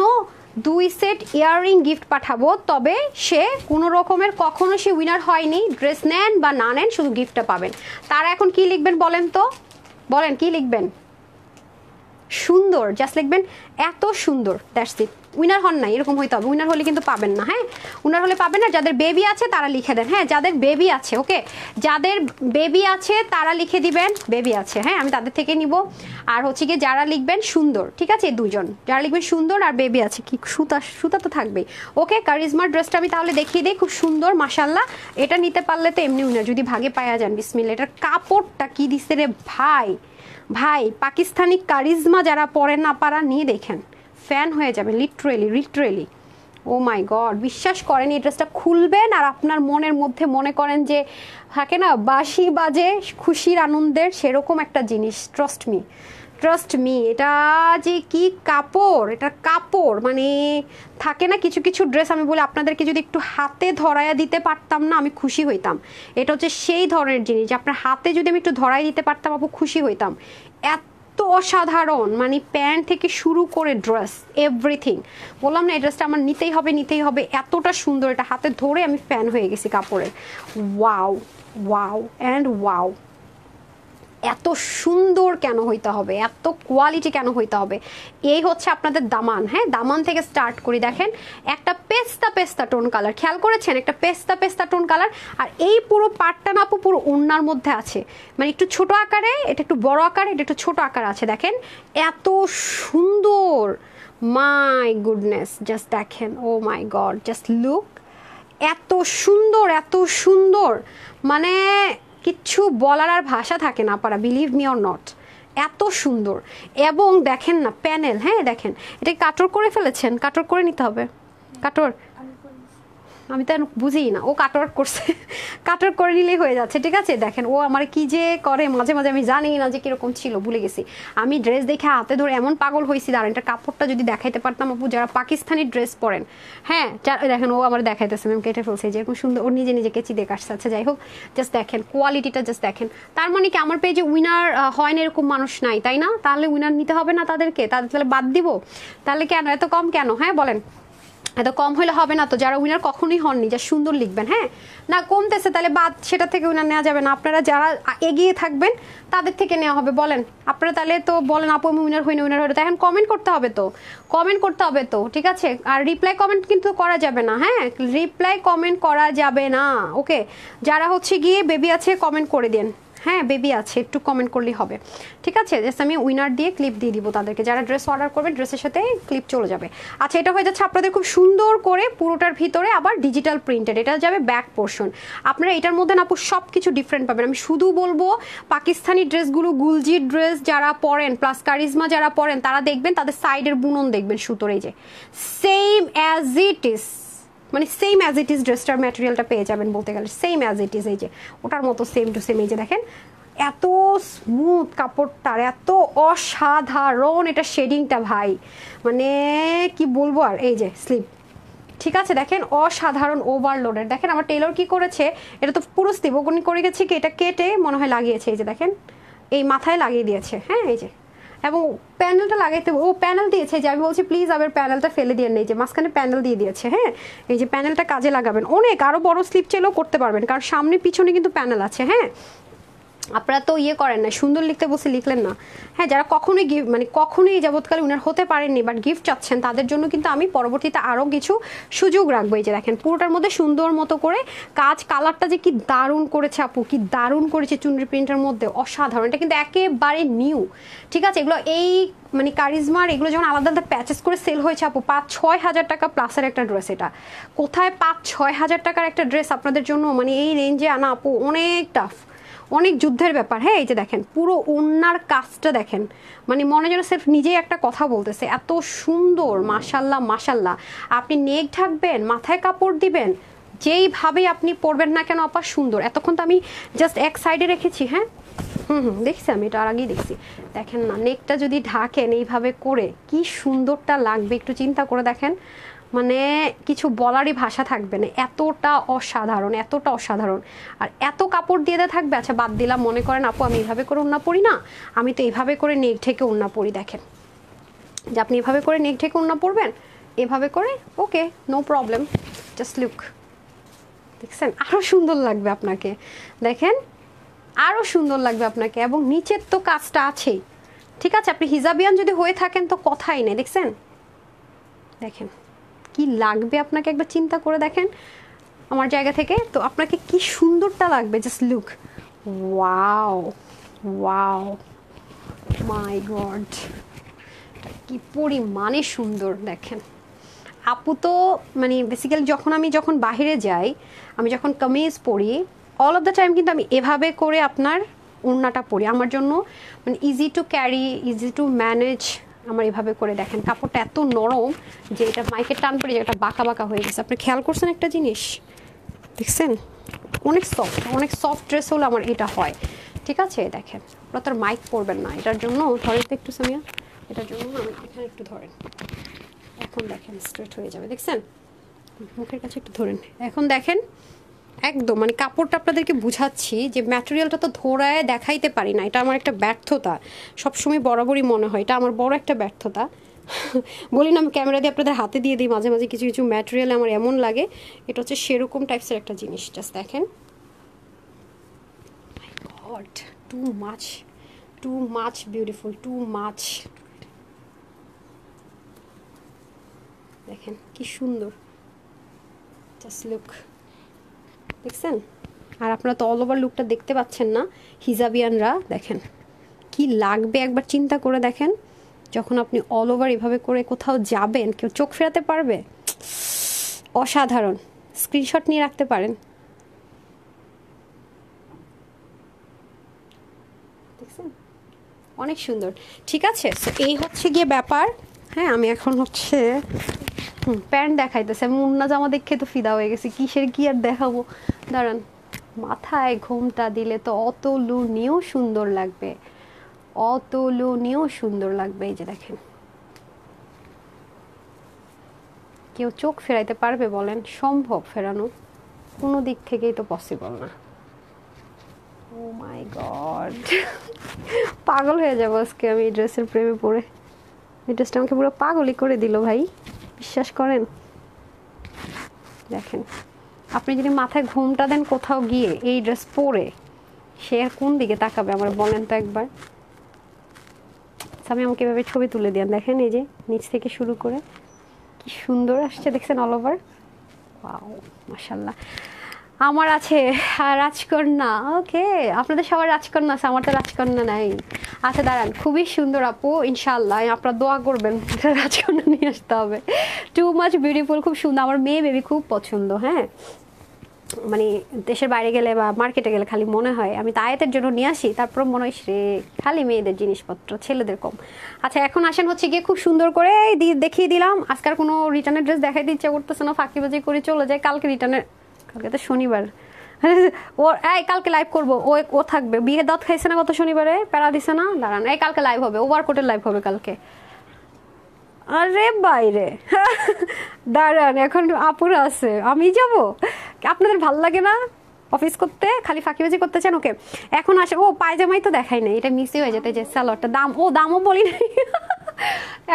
দুই সেট ইয়াররিং গিফট পাঠাবো তবে সে কোনো রকমের কখনো সে উইনার হয়নি ড্রেস নেন বা না নেন শুধু গিফটটা পাবেন তারা এখন কি লিখবেন বলেন তো বলেন কি লিখবেন সুন্দর জাস্ট লিখবেন এত সুন্দর দ্যাটস ইট উইনার হন নাই এরকম হইতে হবে উইনার হলে কিন্তু পাবেন না হ্যাঁ উনার হলে পাবেন না যাদের বেবি আছে তারা লিখে দেন হ্যাঁ যাদের বেবি আছে ওকে যাদের বেবি আছে তারা লিখে দিবেন বেবি আছে হ্যাঁ আমি তাদের থেকে নিব আর হচ্ছে গিয়ে যারা লিখবেন সুন্দর ঠিক আছে দুজন যারা লিখবেন সুন্দর আর বেবি আছে কি সুতা সুতা তো থাকবেই ওকে কারিজমার ড্রেসটা আমি তাহলে দেখিয়ে দিই খুব সুন্দর মাসাল্লাহ এটা নিতে পারলে তো এমনি উইনার যদি ভাগে পায়া যান বিসমিল্লা এটার কাপড়টা কি দিচ্ছে রে ভাই ভাই পাকিস্তানি কারিজমা যারা পরে না পারা নিয়ে দেখেন ফ্যান হয়ে যাবে literally literally oh my god বিশ্বাস করেন এই ড্রেসটা খুলবেন আর আপনার মনের মধ্যে মনে করেন যে থাকে না বাসি বাজে খুশির আনন্দের সেরকম একটা জিনিস ট্রাস্ট মি ট্রাস্ট মি এটা যে কি কাপড় এটা কাপড় মানে থাকে না কিছু কিছু ড্রেস আমি বলি আপনাদেরকে যদি একটু হাতে ধরাইয়া দিতে পারতাম না আমি খুশি হইতাম এটা হচ্ছে সেই ধরনের জিনিস যে আপনার হাতে যদি আমি একটু ধরাই দিতে পারতাম আপু খুশি হইতাম এত এত অসাধারণ মানে প্যান্ট থেকে শুরু করে ড্রেস এভরিথিং বললাম না এই ড্রেসটা আমার নিতেই হবে নিতেই হবে এতটা সুন্দর এটা হাতে ধরে আমি ফ্যান হয়ে গেছি কাপড়ের ওয়াও ওয়াও অ্যান্ড ওয়াও এত সুন্দর কেন হইতে হবে এত কোয়ালিটি কেন হইতে হবে এই হচ্ছে আপনাদের দামান হ্যাঁ দামান থেকে স্টার্ট করি দেখেন একটা পেস্তা পেস্তা টোন কালার খেয়াল করেছেন একটা পেস্তা পেস্তা টোন কালার আর এই পুরো পাটটা না পুরো অন্যার মধ্যে আছে মানে একটু ছোট আকারে এটা একটু বড় আকারে এটা একটু ছোট আকার আছে দেখেন এত সুন্দর মাই গুডনেস জাস্ট দেখেন oh my god just look এত সুন্দর এত সুন্দর মানে কিচ্ছু বলার আর ভাষা থাকে না পারা বিলিভ মি অর নট এত সুন্দর এবং দেখেন না প্যানেল হ্যাঁ দেখেন এটা কাটর করে ফেলেছেন কাটর করে নিতে হবে কাটর আমি তো বুঝি না ও কাটওয়ার্ক করছে কাটওয়ার্ক করে নিলেই হয়ে যাচ্ছে ঠিক আছে দেখেন ও আমার কি যে করে মাঝে মাঝে আমি জানি না যে কীরকম ছিল ভুলে গেছি আমি ড্রেস দেখে হাতে ধরে এমন পাগল হয়েছি দাঁড়ান এটা কাপড়টা যদি দেখাইতে পারতাম আপু যারা পাকিস্তানি ড্রেস পরেন হ্যাঁ দেখেন ও আমার দেখাইতেছে ম্যাম কেটে ফেলছে যেরকম সুন্দর ও নিজে নিজে কেচি দেখে আসছে আচ্ছা যাই হোক জাস্ট দেখেন কোয়ালিটিটা জাস্ট দেখেন তার মানে কি আমার যে উইনার হয় না এরকম মানুষ নাই তাই না তাহলে উইনার নিতে হবে না তাদেরকে তাদের তাহলে বাদ দিব তাহলে কেন এত কম কেন হ্যাঁ বলেন এত কম হলে হবে না তো যারা উইনার কখনোই হননি যা সুন্দর লিখবেন হ্যাঁ না কমতেছে তাহলে বাদ সেটা থেকে উনার নেওয়া যাবে না আপনারা যারা এগিয়ে থাকবেন তাদের থেকে নেওয়া হবে বলেন আপনারা তাহলে তো বলেন আপু আমি উইনার হইনি উইনার হইলো তো এখন কমেন্ট করতে হবে তো কমেন্ট করতে হবে তো ঠিক আছে আর রিপ্লাই কমেন্ট কিন্তু করা যাবে না হ্যাঁ রিপ্লাই কমেন্ট করা যাবে না ওকে যারা হচ্ছে গিয়ে বেবি আছে কমেন্ট করে দেন হ্যাঁ বেবি আছে একটু কমেন্ট করলেই হবে ঠিক আছে জাস্ট আমি উইনার দিয়ে ক্লিপ দিয়ে দিব তাদেরকে যারা ড্রেস অর্ডার করবে ড্রেসের সাথে ক্লিপ চলে যাবে আচ্ছা এটা হয়ে যাচ্ছে আপনাদের খুব সুন্দর করে পুরোটার ভিতরে আবার ডিজিটাল প্রিন্টেড এটা যাবে ব্যাক পোর্শন আপনারা এটার মধ্যে না আপু সব কিছু ডিফারেন্ট পাবেন আমি শুধু বলবো পাকিস্তানি ড্রেসগুলো গুলজির ড্রেস যারা পরেন প্লাস কারিজমা যারা পরেন তারা দেখবেন তাদের সাইডের বুনন দেখবেন সুতোর এই যে সেম অ্যাজ ইট ইজ মানে সেম অ্যাজ ইট ইজ ড্রেসটার ম্যাটেরিয়ালটা পেয়ে যাবেন বলতে গেলে সেম অ্যাজ ইট ইজ এই যে ওটার মতো সেম টু সেম এই যে দেখেন এত স্মুথ কাপড়টার এত অসাধারণ এটা শেডিংটা ভাই মানে কি বলবো আর এই যে স্লিপ ঠিক আছে দেখেন অসাধারণ ওভারলোডের দেখেন আমার টেলর কি করেছে এটা তো পুরো স্লিপ করে গেছে কি এটা কেটে মনে হয় লাগিয়েছে এই যে দেখেন এই মাথায় লাগিয়ে দিয়েছে হ্যাঁ এই যে এবং প্যানেলটা লাগাইতে ও প্যানেল দিয়েছে যে আমি বলছি প্লিজ আবার প্যানেলটা ফেলে দিয়ে নেই যে মাঝখানে প্যানেল দিয়ে দিয়েছে হ্যাঁ এই যে প্যানেলটা কাজে লাগাবেন অনেক আরও বড় স্লিপ চেলেও করতে পারবেন কারণ সামনে পিছনে কিন্তু প্যানেল আছে হ্যাঁ আপনারা তো ইয়ে করেন না সুন্দর লিখতে বসে লিখলেন না হ্যাঁ যারা কখনোই গিফট মানে কখনোই যাবৎকালে উনার হতে পারেননি বাট গিফট চাচ্ছেন তাদের জন্য কিন্তু আমি পরবর্তীতে আরও কিছু সুযোগ রাখবো এই যে দেখেন পুরোটার মধ্যে সুন্দর মতো করে কাজ কালারটা যে কি দারুণ করেছে আপু কি দারুণ করেছে চুনরি প্রিন্টের মধ্যে অসাধারণ এটা কিন্তু একেবারে নিউ ঠিক আছে এগুলো এই মানে কারিজমার এগুলো যখন আলাদা আলাদা প্যাচেস করে সেল হয়েছে আপু পাঁচ ছয় হাজার টাকা প্লাসের একটা ড্রেস এটা কোথায় পাঁচ ছয় হাজার টাকার একটা ড্রেস আপনাদের জন্য মানে এই রেঞ্জে আনা আপু অনেক টাফ অনেক যুদ্ধের ব্যাপার হ্যাঁ এই যে দেখেন পুরো ওনার কাজটা দেখেন মানে মনে যেন সেলফ নিজেই একটা কথা বলতেছে এত সুন্দর মাসাল্লাহ মাসাল্লাহ আপনি নেক ঢাকবেন মাথায় কাপড় দিবেন যেইভাবে আপনি পড়বেন না কেন আপা সুন্দর এতক্ষণ তো আমি জাস্ট এক সাইডে রেখেছি হ্যাঁ হুম হুম দেখছি আমি এটা আর আগেই দেখছি দেখেন না নেকটা যদি ঢাকেন এইভাবে করে কি সুন্দরটা লাগবে একটু চিন্তা করে দেখেন মানে কিছু বলারই ভাষা থাকবে না এতটা অসাধারণ এতটা অসাধারণ আর এত কাপড় দিয়ে থাকবে আচ্ছা বাদ দিলাম মনে করেন আপু আমি এইভাবে করে উন্না পড়ি না আমি তো এইভাবে করে নেক ঢেকে উন্না পড়ি দেখেন যে আপনি এভাবে করে নেক ঢেকে উন্না পড়বেন এভাবে করে okay no problem just look দেখছেন আরও সুন্দর লাগবে আপনাকে দেখেন আরও সুন্দর লাগবে আপনাকে এবং নিচের তো কাজটা আছেই ঠিক আছে আপনি হিজাবিয়ান যদি হয়ে থাকেন তো কথাই নেই দেখছেন দেখেন কি লাগবে আপনাকে একবার চিন্তা করে দেখেন আমার জায়গা থেকে তো আপনাকে কি সুন্দরটা লাগবে just look wow wow my god কি পরিমাণে সুন্দর দেখেন আপু তো মানে বেসিক্যালি যখন আমি যখন বাহিরে যাই আমি যখন কামিজ পড়ি অল অফ দ্য টাইম কিন্তু আমি এভাবে করে আপনার ওড়নাটা পড়ি আমার জন্য মানে easy to carry easy to manage আমার এভাবে করে দেখেন কাপড়টা এত নরম যে এটা মাইকে টান পড়ে যে এটা বাঁকা বাঁকা হয়ে গেছে আপনি খেয়াল করছেন একটা জিনিস দেখছেন অনেক সফট অনেক সফট ড্রেস হলে আমার এটা হয় ঠিক আছে দেখেন আপনারা তার মাইক পরবেন না এটার জন্য ধরেন তো একটু সামিয়া এটার জন্য আমি এখানে একটু ধরেন এখন দেখেন স্ট্রেট হয়ে যাবে দেখছেন মুখের কাছে একটু ধরেন এখন দেখেন একদম মানে কাপড়টা আপনাদেরকে বুঝাচ্ছি যে ম্যাটেরিয়ালটা তো ধোরায় দেখাইতে পারি না এটা আমার একটা ব্যর্থতা সবসময় বরাবরই মনে হয় এটা আমার বড় একটা ব্যর্থতা বলি না আমি ক্যামেরা দিয়ে আপনাদের হাতে দিয়ে দিই মাঝে মাঝে কিছু কিছু ম্যাটেরিয়াল আমার এমন লাগে এটা হচ্ছে সেরকম টাইপসের একটা জিনিস জাস্ট দেখেন too much too much beautiful too much দেখেন কি সুন্দর জাস্ট লুক দেখছেন আর আপনারা তো অল ওভার লুকটা দেখতে পাচ্ছেন না হিজাবিয়ানরা দেখেন কি লাগবে একবার চিন্তা করে দেখেন যখন আপনি অল ওভার এভাবে করে কোথাও যাবেন কেউ চোখ ফেরাতে পারবে অসাধারণ স্ক্রিনশট নিয়ে রাখতে পারেন অনেক সুন্দর ঠিক আছে এই হচ্ছে গিয়ে ব্যাপার হ্যাঁ আমি এখন হচ্ছে প্যান্ট দেখাইতেছে আমি মুন্না জামা দেখে তো ফিদা হয়ে গেছি কিসের কি আর দেখাবো দাঁড়ান মাথায় ঘোমটা দিলে তো অত নিয়েও সুন্দর লাগবে অত নিয়েও সুন্দর লাগবে এই যে দেখেন কেউ চোখ ফেরাইতে পারবে বলেন সম্ভব ফেরানো কোনো দিক থেকেই তো পসিবল না ও মাই গড পাগল হয়ে যাবো আজকে আমি এই ড্রেসের প্রেমে পড়ে এই ড্রেসটা আমাকে পুরো পাগলই করে দিল ভাই বিশ্বাস করেন দেখেন আপনি যদি মাথায় ঘুমটা দেন কোথাও গিয়ে এই ড্রেস পরে সে আর কোন দিকে তাকাবে আমার বলেন তো একবার আমি আমাকে এভাবে ছবি তুলে দিয়ে দেখেন এই যে নিচ থেকে শুরু করে কি সুন্দর আসছে দেখছেন অল ওভার মাসাল্লাহ আমার আছে রাজকন্যা ওকে আপনাদের সবার রাজকন্যা আছে আমার তো রাজকন্যা নাই আচ্ছা দাঁড়ান খুবই সুন্দর আপু ইনশাল্লাহ আপনারা দোয়া করবেন [LAUGHS] রাজকন্যা নিয়ে আসতে হবে টু মাচ বিউটিফুল খুব সুন্দর আমার মেয়ে বেবি খুব পছন্দ হ্যাঁ মানে দেশের বাইরে গেলে বা মার্কেটে গেলে খালি মনে হয় আমি তায়েতের জন্য নিয়ে আসি তারপর মনে হয় সে খালি মেয়েদের জিনিসপত্র ছেলেদের কম আচ্ছা এখন আসেন হচ্ছে গিয়ে খুব সুন্দর করে দেখিয়ে দিলাম আজকাল কোনো রিটার্নের ড্রেস দেখাই দিচ্ছে করতেছে না ফাঁকিবাজি করে চলে যায় কালকে রিটার্নের কালকে তো শনিবার [LAUGHS] ও এই কালকে লাইভ ও ও থাকবে বিয়ে দাঁত খাইছে না গত শনিবারে প্যারা দিছে না দাঁড়ান এই কালকে লাইভ হবে লাইভ হবে কালকে আরে বাইরে [LAUGHS] দাঁড়ান এখন আপুরা আছে আমি যাব আপনাদের ভাল লাগে না অফিস করতে খালি ফাঁকিবাজি করতে চান ওকে এখন আসে ও পায়জামাই তো দেখাই নাই এটা মিসই হয়ে যেতে যে স্যালোয়ারটা দাম ও দামও বলি নাই [LAUGHS]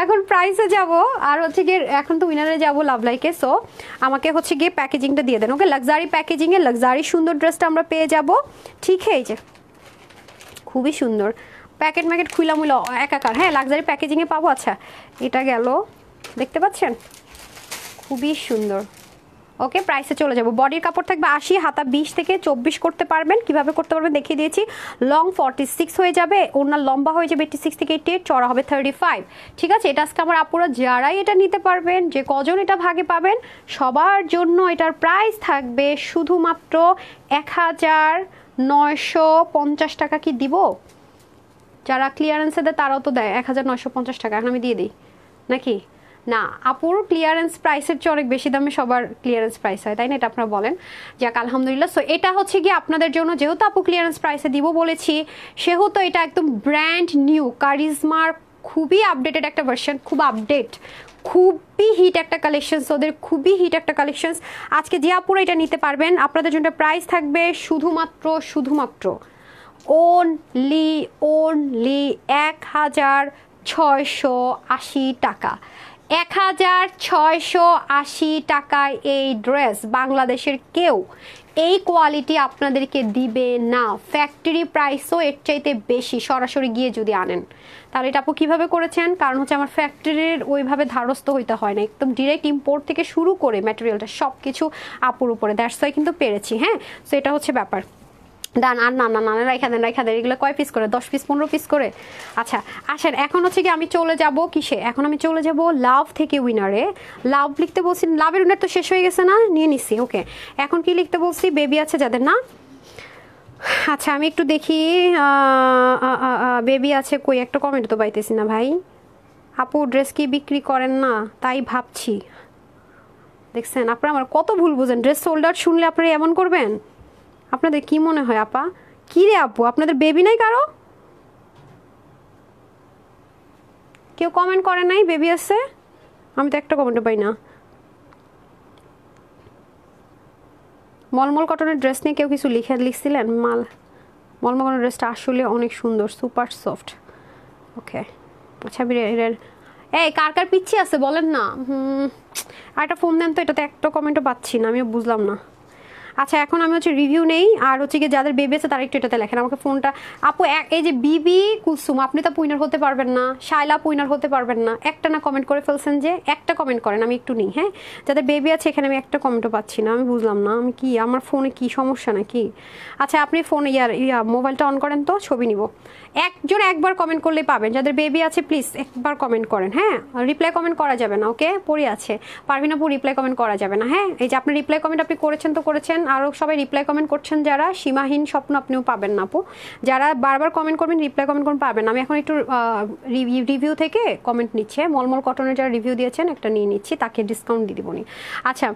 এখন প্রাইসে যাব আর হচ্ছে গিয়ে এখন তো উইনারে যাব লাইকে সো আমাকে হচ্ছে গিয়ে প্যাকেজিংটা দিয়ে দেন ওকে লাক্সারি প্যাকেজিংয়ে লাক্সারি সুন্দর ড্রেসটা আমরা পেয়ে যাব ঠিক এই যে খুবই সুন্দর প্যাকেট ম্যাকেট খুইলা মুলা একাকার হ্যাঁ লাক্সারি প্যাকেজিংয়ে পাবো আচ্ছা এটা গেল দেখতে পাচ্ছেন খুবই সুন্দর ওকে প্রাইসে চলে যাব বডির কাপড় থাকবে আশি হাতা বিশ থেকে চব্বিশ করতে পারবেন কিভাবে করতে পারবেন দেখিয়ে দিয়েছি লং ফর্টি সিক্স হয়ে যাবে ওনার লম্বা হয়ে যাবে এইটি সিক্স থেকে এইটি এইট চড়া হবে থার্টি ফাইভ ঠিক আছে এটা আজকে আমার আপুরা যারাই এটা নিতে পারবেন যে কজন এটা ভাগে পাবেন সবার জন্য এটার প্রাইস থাকবে শুধুমাত্র এক হাজার নয়শো পঞ্চাশ টাকা কি দিব যারা ক্লিয়ারেন্সে দেয় তারাও তো দেয় এক হাজার নয়শো পঞ্চাশ টাকা এখন আমি দিয়ে দিই নাকি না আপুর ক্লিয়ারেন্স প্রাইসের চেয়ে অনেক বেশি দামে সবার ক্লিয়ারেন্স প্রাইস হয় তাই না এটা আপনারা বলেন যাক আলহামদুলিল্লাহ সো এটা হচ্ছে গিয়ে আপনাদের জন্য যেহেতু আপু ক্লিয়ারেন্স প্রাইসে দিব বলেছি সেহেতু এটা একদম ব্র্যান্ড নিউ কারিজমার খুবই আপডেটেড একটা ভার্সন খুব আপডেট খুবই হিট একটা কালেকশনস ওদের খুবই হিট একটা কালেকশনস আজকে যে আপুর এটা নিতে পারবেন আপনাদের জন্য প্রাইস থাকবে শুধুমাত্র শুধুমাত্র অনলি অনলি এক হাজার ছয়শো আশি টাকা এক হাজার ছয়শো আশি টাকায় এই ড্রেস বাংলাদেশের কেউ এই কোয়ালিটি আপনাদেরকে দিবে না ফ্যাক্টরি প্রাইসও এর চাইতে বেশি সরাসরি গিয়ে যদি আনেন তাহলে এটা আপু কীভাবে করেছেন কারণ হচ্ছে আমার ফ্যাক্টরির ওইভাবে ধারস্থ হইতে হয় না একদম ডিরেক্ট ইম্পোর্ট থেকে শুরু করে ম্যাটেরিয়ালটা সব কিছু আপুর উপরে দ্যাটস ওয়াই কিন্তু পেরেছি হ্যাঁ সো এটা হচ্ছে ব্যাপার ডান আর না না না রাইখা দেন রাইখা দেন এগুলো কয় পিস করে দশ পিস পনেরো পিস করে আচ্ছা আসেন এখন হচ্ছে কি আমি চলে যাব কিসে এখন আমি চলে যাব লাভ থেকে উইনারে লাভ লিখতে বলছি লাভের উইনার তো শেষ হয়ে গেছে না নিয়ে নিছি ওকে এখন কি লিখতে বলছি বেবি আছে যাদের না আচ্ছা আমি একটু দেখি বেবি আছে কই একটা কমেন্ট তো পাইতেছি না ভাই আপু ড্রেস কি বিক্রি করেন না তাই ভাবছি দেখছেন আপনারা আমার কত ভুল বুঝেন ড্রেস সোল্ডার শুনলে আপনারা এমন করবেন আপনাদের কি মনে হয় আপা কি রে আপু আপনাদের বেবি নাই কারো কেউ কমেন্ট করে নাই বেবি আছে আমি তো একটা কমেন্টও পাই না মলমল কটনের ড্রেস নিয়ে কেউ কিছু লিখে লিখছিলেন মাল মলমল কটনের ড্রেসটা আসলে অনেক সুন্দর সুপার সফট ওকে আচ্ছা এই কার কার পিছিয়ে আছে বলেন না হুম একটা ফোন দেন তো এটাতে একটা কমেন্টও পাচ্ছি না আমিও বুঝলাম না আচ্ছা এখন আমি হচ্ছে রিভিউ নেই আর হচ্ছে কি যাদের বেবি আছে তারা একটু এটাতে লেখেন আমাকে ফোনটা আপু এই যে বিবি কুসুম আপনি তো পুইনার হতে পারবেন না শায়লা পুইনার হতে পারবেন না একটা না কমেন্ট করে ফেলছেন যে একটা কমেন্ট করেন আমি একটু নিই হ্যাঁ যাদের বেবি আছে এখানে আমি একটা কমেন্টও পাচ্ছি না আমি বুঝলাম না আমি কি আমার ফোনে কি সমস্যা নাকি আচ্ছা আপনি ফোন ইয়ার ইয়া মোবাইলটা অন করেন তো ছবি নিব একজন একবার কমেন্ট করলে পাবেন যাদের বেবি আছে প্লিজ একবার কমেন্ট করেন হ্যাঁ রিপ্লাই কমেন্ট করা যাবে না ওকে পড়ি আছে পারভিন আপু রিপ্লাই কমেন্ট করা যাবে না হ্যাঁ এই যে আপনি রিপ্লাই কমেন্ট আপনি করেছেন তো করেছেন আরও সবাই রিপ্লাই কমেন্ট করছেন যারা সীমাহীন স্বপ্ন আপনিও পাবেন না আপু যারা বারবার কমেন্ট করবেন রিপ্লাই কমেন্ট করবেন পাবেন আমি এখন একটু রিভিউ থেকে কমেন্ট নিচ্ছে হ্যাঁ? মলমল কটনের যারা রিভিউ দিয়েছেন একটা নিয়ে নিচ্ছি তাকে ডিসকাউন্ট দিয়ে দিবনি আচ্ছা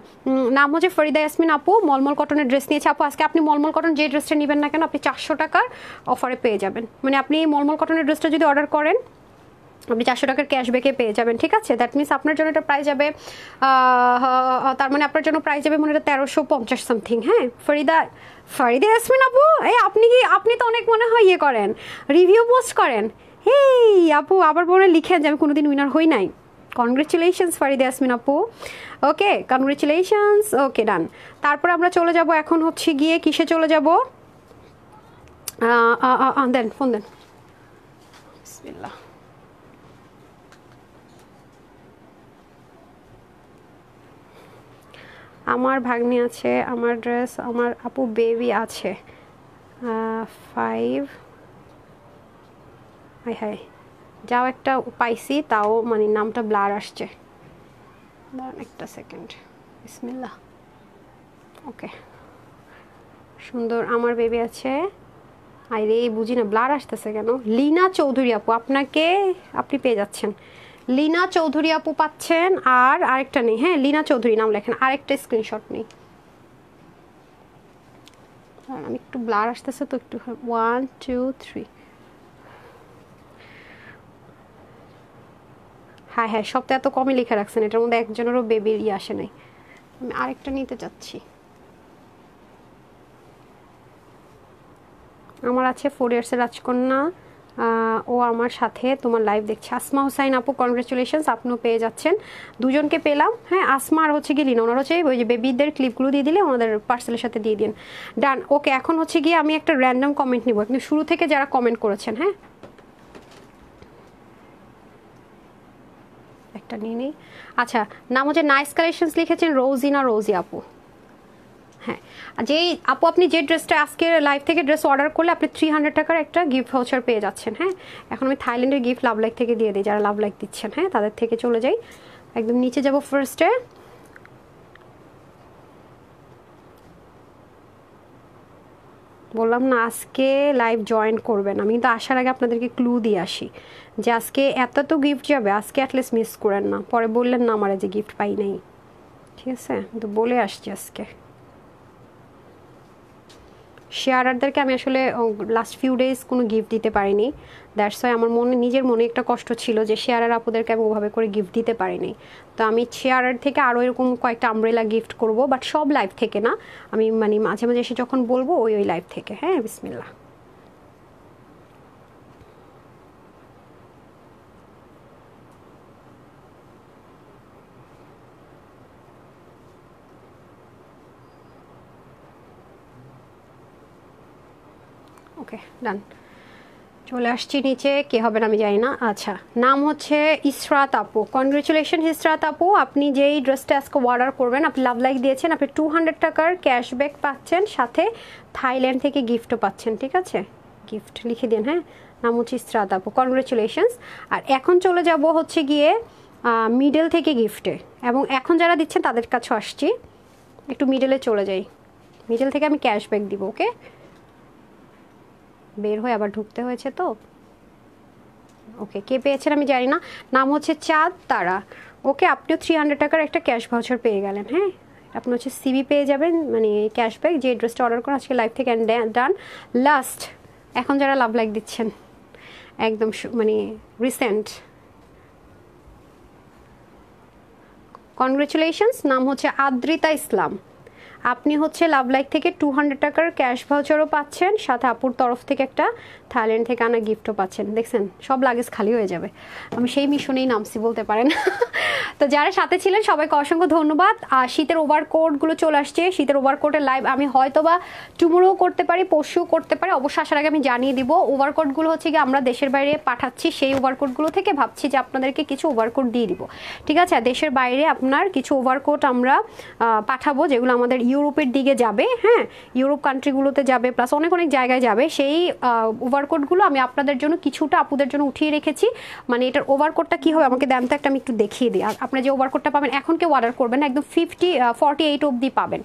নাম হচ্ছে ফরিদা ইয়াসমিন আপু মলমল কটনের ড্রেস নিয়েছে আপু আজকে আপনি মলমল কটন যে ড্রেসটা নেবেন না কেন আপনি চারশো টাকার অফারে পেয়ে যাবেন মানে আপনি এই মলমল কটনের ড্রেসটা যদি অর্ডার করেন আপনি চারশো টাকার ক্যাশব্যাকে পেয়ে যাবেন ঠিক আছে দ্যাট মিনস আপনার জন্য এটা প্রাইস যাবে তার মানে আপনার জন্য প্রাইস যাবে মনে হয় তেরোশো পঞ্চাশ সামথিং হ্যাঁ ফরিদা ফরিদা ইয়াসমিন আপু এই আপনি কি আপনি তো অনেক মনে হয় ইয়ে করেন রিভিউ পোস্ট করেন এই আপু আবার বলে লিখেন যে আমি কোনোদিন উইনার হই নাই কনগ্রেচুলেশনস ফারিদা ইয়াসমিন আপু ওকে কনগ্রেচুলেশনস ওকে ডান তারপর আমরা চলে যাব এখন হচ্ছে গিয়ে কিসে চলে যাব দেন ফোন দেন বিসমিল্লা আমার ভাগ্নি আছে আমার ড্রেস আমার আপু বেবি আছে ফাইভ হাই হাই যাও একটা পাইছি তাও মানে নামটা ব্লার আসছে দাঁড়ান একটা সেকেন্ড বিসমিল্লা ওকে সুন্দর আমার বেবি আছে আরে বুঝি না ব্লার আসতেছে কেন লিনা চৌধুরী আপু আপনাকে আপনি পেয়ে যাচ্ছেন লিনা চৌধুরী আপু পাচ্ছেন আর আরেকটা নেই হ্যাঁ লিনা চৌধুরী নাম লেখেন আরেকটা স্ক্রিনশট নেই আমি একটু ব্লার আসতেছে তো একটু ওয়ান টু থ্রি হ্যাঁ হ্যাঁ সপ্তাহে এত কমই লিখে রাখছেন এটার মধ্যে একজনেরও বেবির ইয়ে আসে নাই আমি আরেকটা নিতে চাচ্ছি আমার আছে ফোর ইয়ার্সের রাজকন্যা ও আমার সাথে তোমার লাইভ দেখছে আসমা হোসাইন আপু কনগ্রেচুলেশন আপনিও পেয়ে যাচ্ছেন দুজনকে পেলাম হ্যাঁ আসমা আর হচ্ছে গিয়ে লিনা ওনার হচ্ছে ওই যে বেবিদের ক্লিপগুলো দিয়ে দিলে ওনাদের পার্সেলের সাথে দিয়ে দিন ডান ওকে এখন হচ্ছে গিয়ে আমি একটা র্যান্ডম কমেন্ট নিব কিন্তু শুরু থেকে যারা কমেন্ট করেছেন হ্যাঁ একটা নিয়ে নিই আচ্ছা নাম হচ্ছে নাইস কালেকশন লিখেছেন রোজিনা রোজি আপু হ্যাঁ যে আপু আপনি যে ড্রেসটা আজকের লাইভ থেকে ড্রেস অর্ডার করলে আপনি থ্রি হান্ড্রেড টাকার একটা গিফট ভাউচার পেয়ে যাচ্ছেন হ্যাঁ এখন আমি থাইল্যান্ডের গিফট লাভ লাইক থেকে দিয়ে দিই যারা লাভ লাইক দিচ্ছেন হ্যাঁ তাদের থেকে চলে যাই একদম নিচে যাব ফার্স্টে বললাম না আজকে লাইভ জয়েন করবেন আমি কিন্তু আসার আগে আপনাদেরকে ক্লু দিয়ে আসি যে আজকে এত তো গিফট যাবে আজকে অ্যাটলিস্ট মিস করেন না পরে বললেন না আমার যে গিফট পাই নাই ঠিক আছে তো বলে আসছি আজকে শেয়ারারদেরকে আমি আসলে লাস্ট ফিউ ডেজ কোনো গিফট দিতে পারিনি দ্যাটস ওয়াই আমার মনে নিজের মনে একটা কষ্ট ছিল যে শেয়ারার আপুদেরকে আমি ওভাবে করে গিফট দিতে পারিনি তো আমি শেয়ারার থেকে আরও এরকম কয়েকটা আমরেলা গিফট করব বাট সব লাইফ থেকে না আমি মানে মাঝে মাঝে এসে যখন বলবো ওই ওই লাইফ থেকে হ্যাঁ বিসমিল্লা ওকে ডান চলে আসছি নিচে কে হবেন আমি জানি না আচ্ছা নাম হচ্ছে ইসরাত আপু কনগ্রেচুলেশন ইসরাত আপু আপনি যেই ড্রেসটা আজকে অর্ডার করবেন আপনি লাভ লাইক দিয়েছেন আপনি টু হান্ড্রেড টাকার ক্যাশব্যাক পাচ্ছেন সাথে থাইল্যান্ড থেকে গিফটও পাচ্ছেন ঠিক আছে গিফট লিখে দিন হ্যাঁ নাম হচ্ছে ইসরাত আপু কনগ্রেচুলেশনস আর এখন চলে যাব হচ্ছে গিয়ে মিডল থেকে গিফটে এবং এখন যারা দিচ্ছেন তাদের কাছে আসছি একটু মিডলে চলে যাই মিডল থেকে আমি ক্যাশব্যাক দিব ওকে বের হয়ে আবার ঢুকতে হয়েছে তো ওকে কে পেয়েছেন আমি জানি না নাম হচ্ছে চাঁদ তারা ওকে আপনিও থ্রি হান্ড্রেড টাকার একটা ক্যাশ ভাউচার পেয়ে গেলেন হ্যাঁ আপনি হচ্ছে সিবি পেয়ে যাবেন মানে ক্যাশব্যাক যে ড্রেসটা অর্ডার করেন আজকে লাইভ থেকে ডান লাস্ট এখন যারা লাভ লাইক দিচ্ছেন একদম মানে রিসেন্ট কনগ্রেচুলেশনস নাম হচ্ছে আদ্রিতা ইসলাম আপনি হচ্ছে লাভ লাইক থেকে টু হান্ড্রেড টাকার ক্যাশ ভাউচারও পাচ্ছেন সাথে আপুর তরফ থেকে একটা থাইল্যান্ড থেকে আনা গিফটও পাচ্ছেন দেখছেন সব লাগেজ খালি হয়ে যাবে আমি সেই মিশনেই নামছি বলতে পারেন তো যারা সাথে ছিলেন সবাইকে অসংখ্য ধন্যবাদ আর শীতের ওভার কোটগুলো চলে আসছে শীতের ওভার কোটের লাইভ আমি হয়তো বা টুমোরও করতে পারি পরশুও করতে পারি অবশ্য আসার আগে আমি জানিয়ে দিব কোটগুলো হচ্ছে কি আমরা দেশের বাইরে পাঠাচ্ছি সেই কোটগুলো থেকে ভাবছি যে আপনাদেরকে কিছু কোট দিয়ে দিব ঠিক আছে দেশের বাইরে আপনার কিছু কোট আমরা পাঠাবো যেগুলো আমাদের ইউরোপের দিকে যাবে হ্যাঁ ইউরোপ কান্ট্রিগুলোতে যাবে প্লাস অনেক অনেক জায়গায় যাবে সেই ওভার ওভারকোটগুলো আমি আপনাদের জন্য কিছুটা আপুদের জন্য উঠিয়ে রেখেছি মানে এটার ওভারকোটটা কী হবে আমাকে দেন তো একটা আমি একটু দেখিয়ে দিই আর আপনারা যে ওভারকোটটা পাবেন এখন কেউ অর্ডার করবেন একদম ফিফটি ফর্টি এইট অবধি পাবেন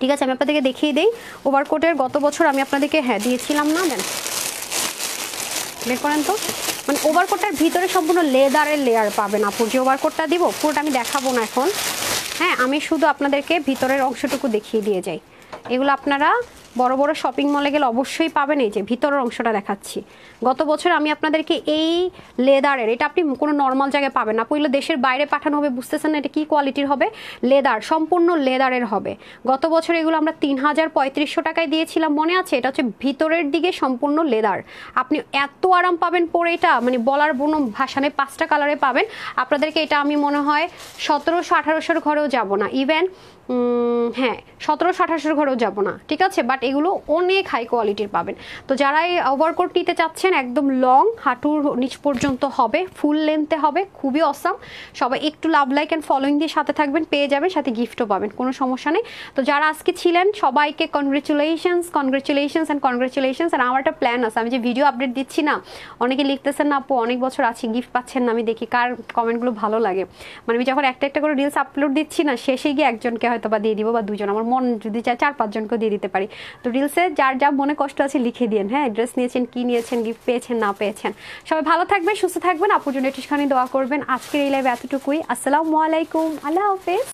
ঠিক আছে আমি আপনাদেরকে দেখিয়ে দিই ওভারকোটের গত বছর আমি আপনাদেরকে হ্যাঁ দিয়েছিলাম না দেন বের করেন তো মানে ওভারকোটটার ভিতরে সম্পূর্ণ লেদারের লেয়ার পাবেন আপু যে ওভারকোটটা দিব পুরোটা আমি দেখাবো না এখন হ্যাঁ আমি শুধু আপনাদেরকে ভিতরের অংশটুকু দেখিয়ে দিয়ে যাই এগুলো আপনারা বড় বড় শপিং মলে গেলে অবশ্যই পাবেন এই যে ভিতরের অংশটা দেখাচ্ছি গত বছর আমি আপনাদেরকে এই লেদারের এটা আপনি কোনো নর্মাল জায়গায় পাবেন না পইলে দেশের বাইরে পাঠানো হবে বুঝতেছেন এটা কী কোয়ালিটির হবে লেদার সম্পূর্ণ লেদারের হবে গত বছর এগুলো আমরা তিন হাজার পঁয়ত্রিশশো টাকায় দিয়েছিলাম মনে আছে এটা হচ্ছে ভিতরের দিকে সম্পূর্ণ লেদার আপনি এত আরাম পাবেন পরে এটা মানে বলার কোনো ভাষা নেই পাঁচটা কালারে পাবেন আপনাদেরকে এটা আমি মনে হয় সতেরোশো আঠারোশোর ঘরেও যাব না ইভেন হ্যাঁ সতেরোশো আঠাশের ঘরেও যাব না ঠিক আছে বাট এগুলো অনেক হাই কোয়ালিটির পাবেন তো যারাই ওভারকোট নিতে চাচ্ছেন একদম লং হাঁটুর নিচ পর্যন্ত হবে ফুল লেন্থে হবে খুবই অসাম সবাই একটু লাভ লাইক অ্যান্ড ফলোইং দিয়ে সাথে থাকবেন পেয়ে যাবেন সাথে গিফটও পাবেন কোনো সমস্যা নেই তো যারা আজকে ছিলেন সবাইকে congratulations congratulations and congratulations and আমার একটা প্ল্যান আছে আমি যে ভিডিও আপডেট দিচ্ছি না অনেকে লিখতেছেন না আপু অনেক বছর আছি গিফট পাচ্ছেন না আমি দেখি কার কমেন্টগুলো ভালো লাগে মানে আমি যখন একটা একটা করে রিলস আপলোড দিচ্ছি না শেষে গিয়ে একজনকে হয়তো বা দিয়ে দিব বা দুজন আমার মন যদি চায় চার পাঁচজনকেও দিয়ে দিতে পারি তো রিলসে যার যা মনে কষ্ট আছে লিখে দিন হ্যাঁ অ্যাড্রেস নিয়েছেন কি নিয়েছেন গিফট পেয়েছেন না পেয়েছেন সবাই ভালো থাকবেন সুস্থ থাকবেন আপুর জন্য একটুখানি দোয়া করবেন আজকের এই লাইভ এতটুকুই আসসালামু আলাইকুম আল্লাহ হাফেজ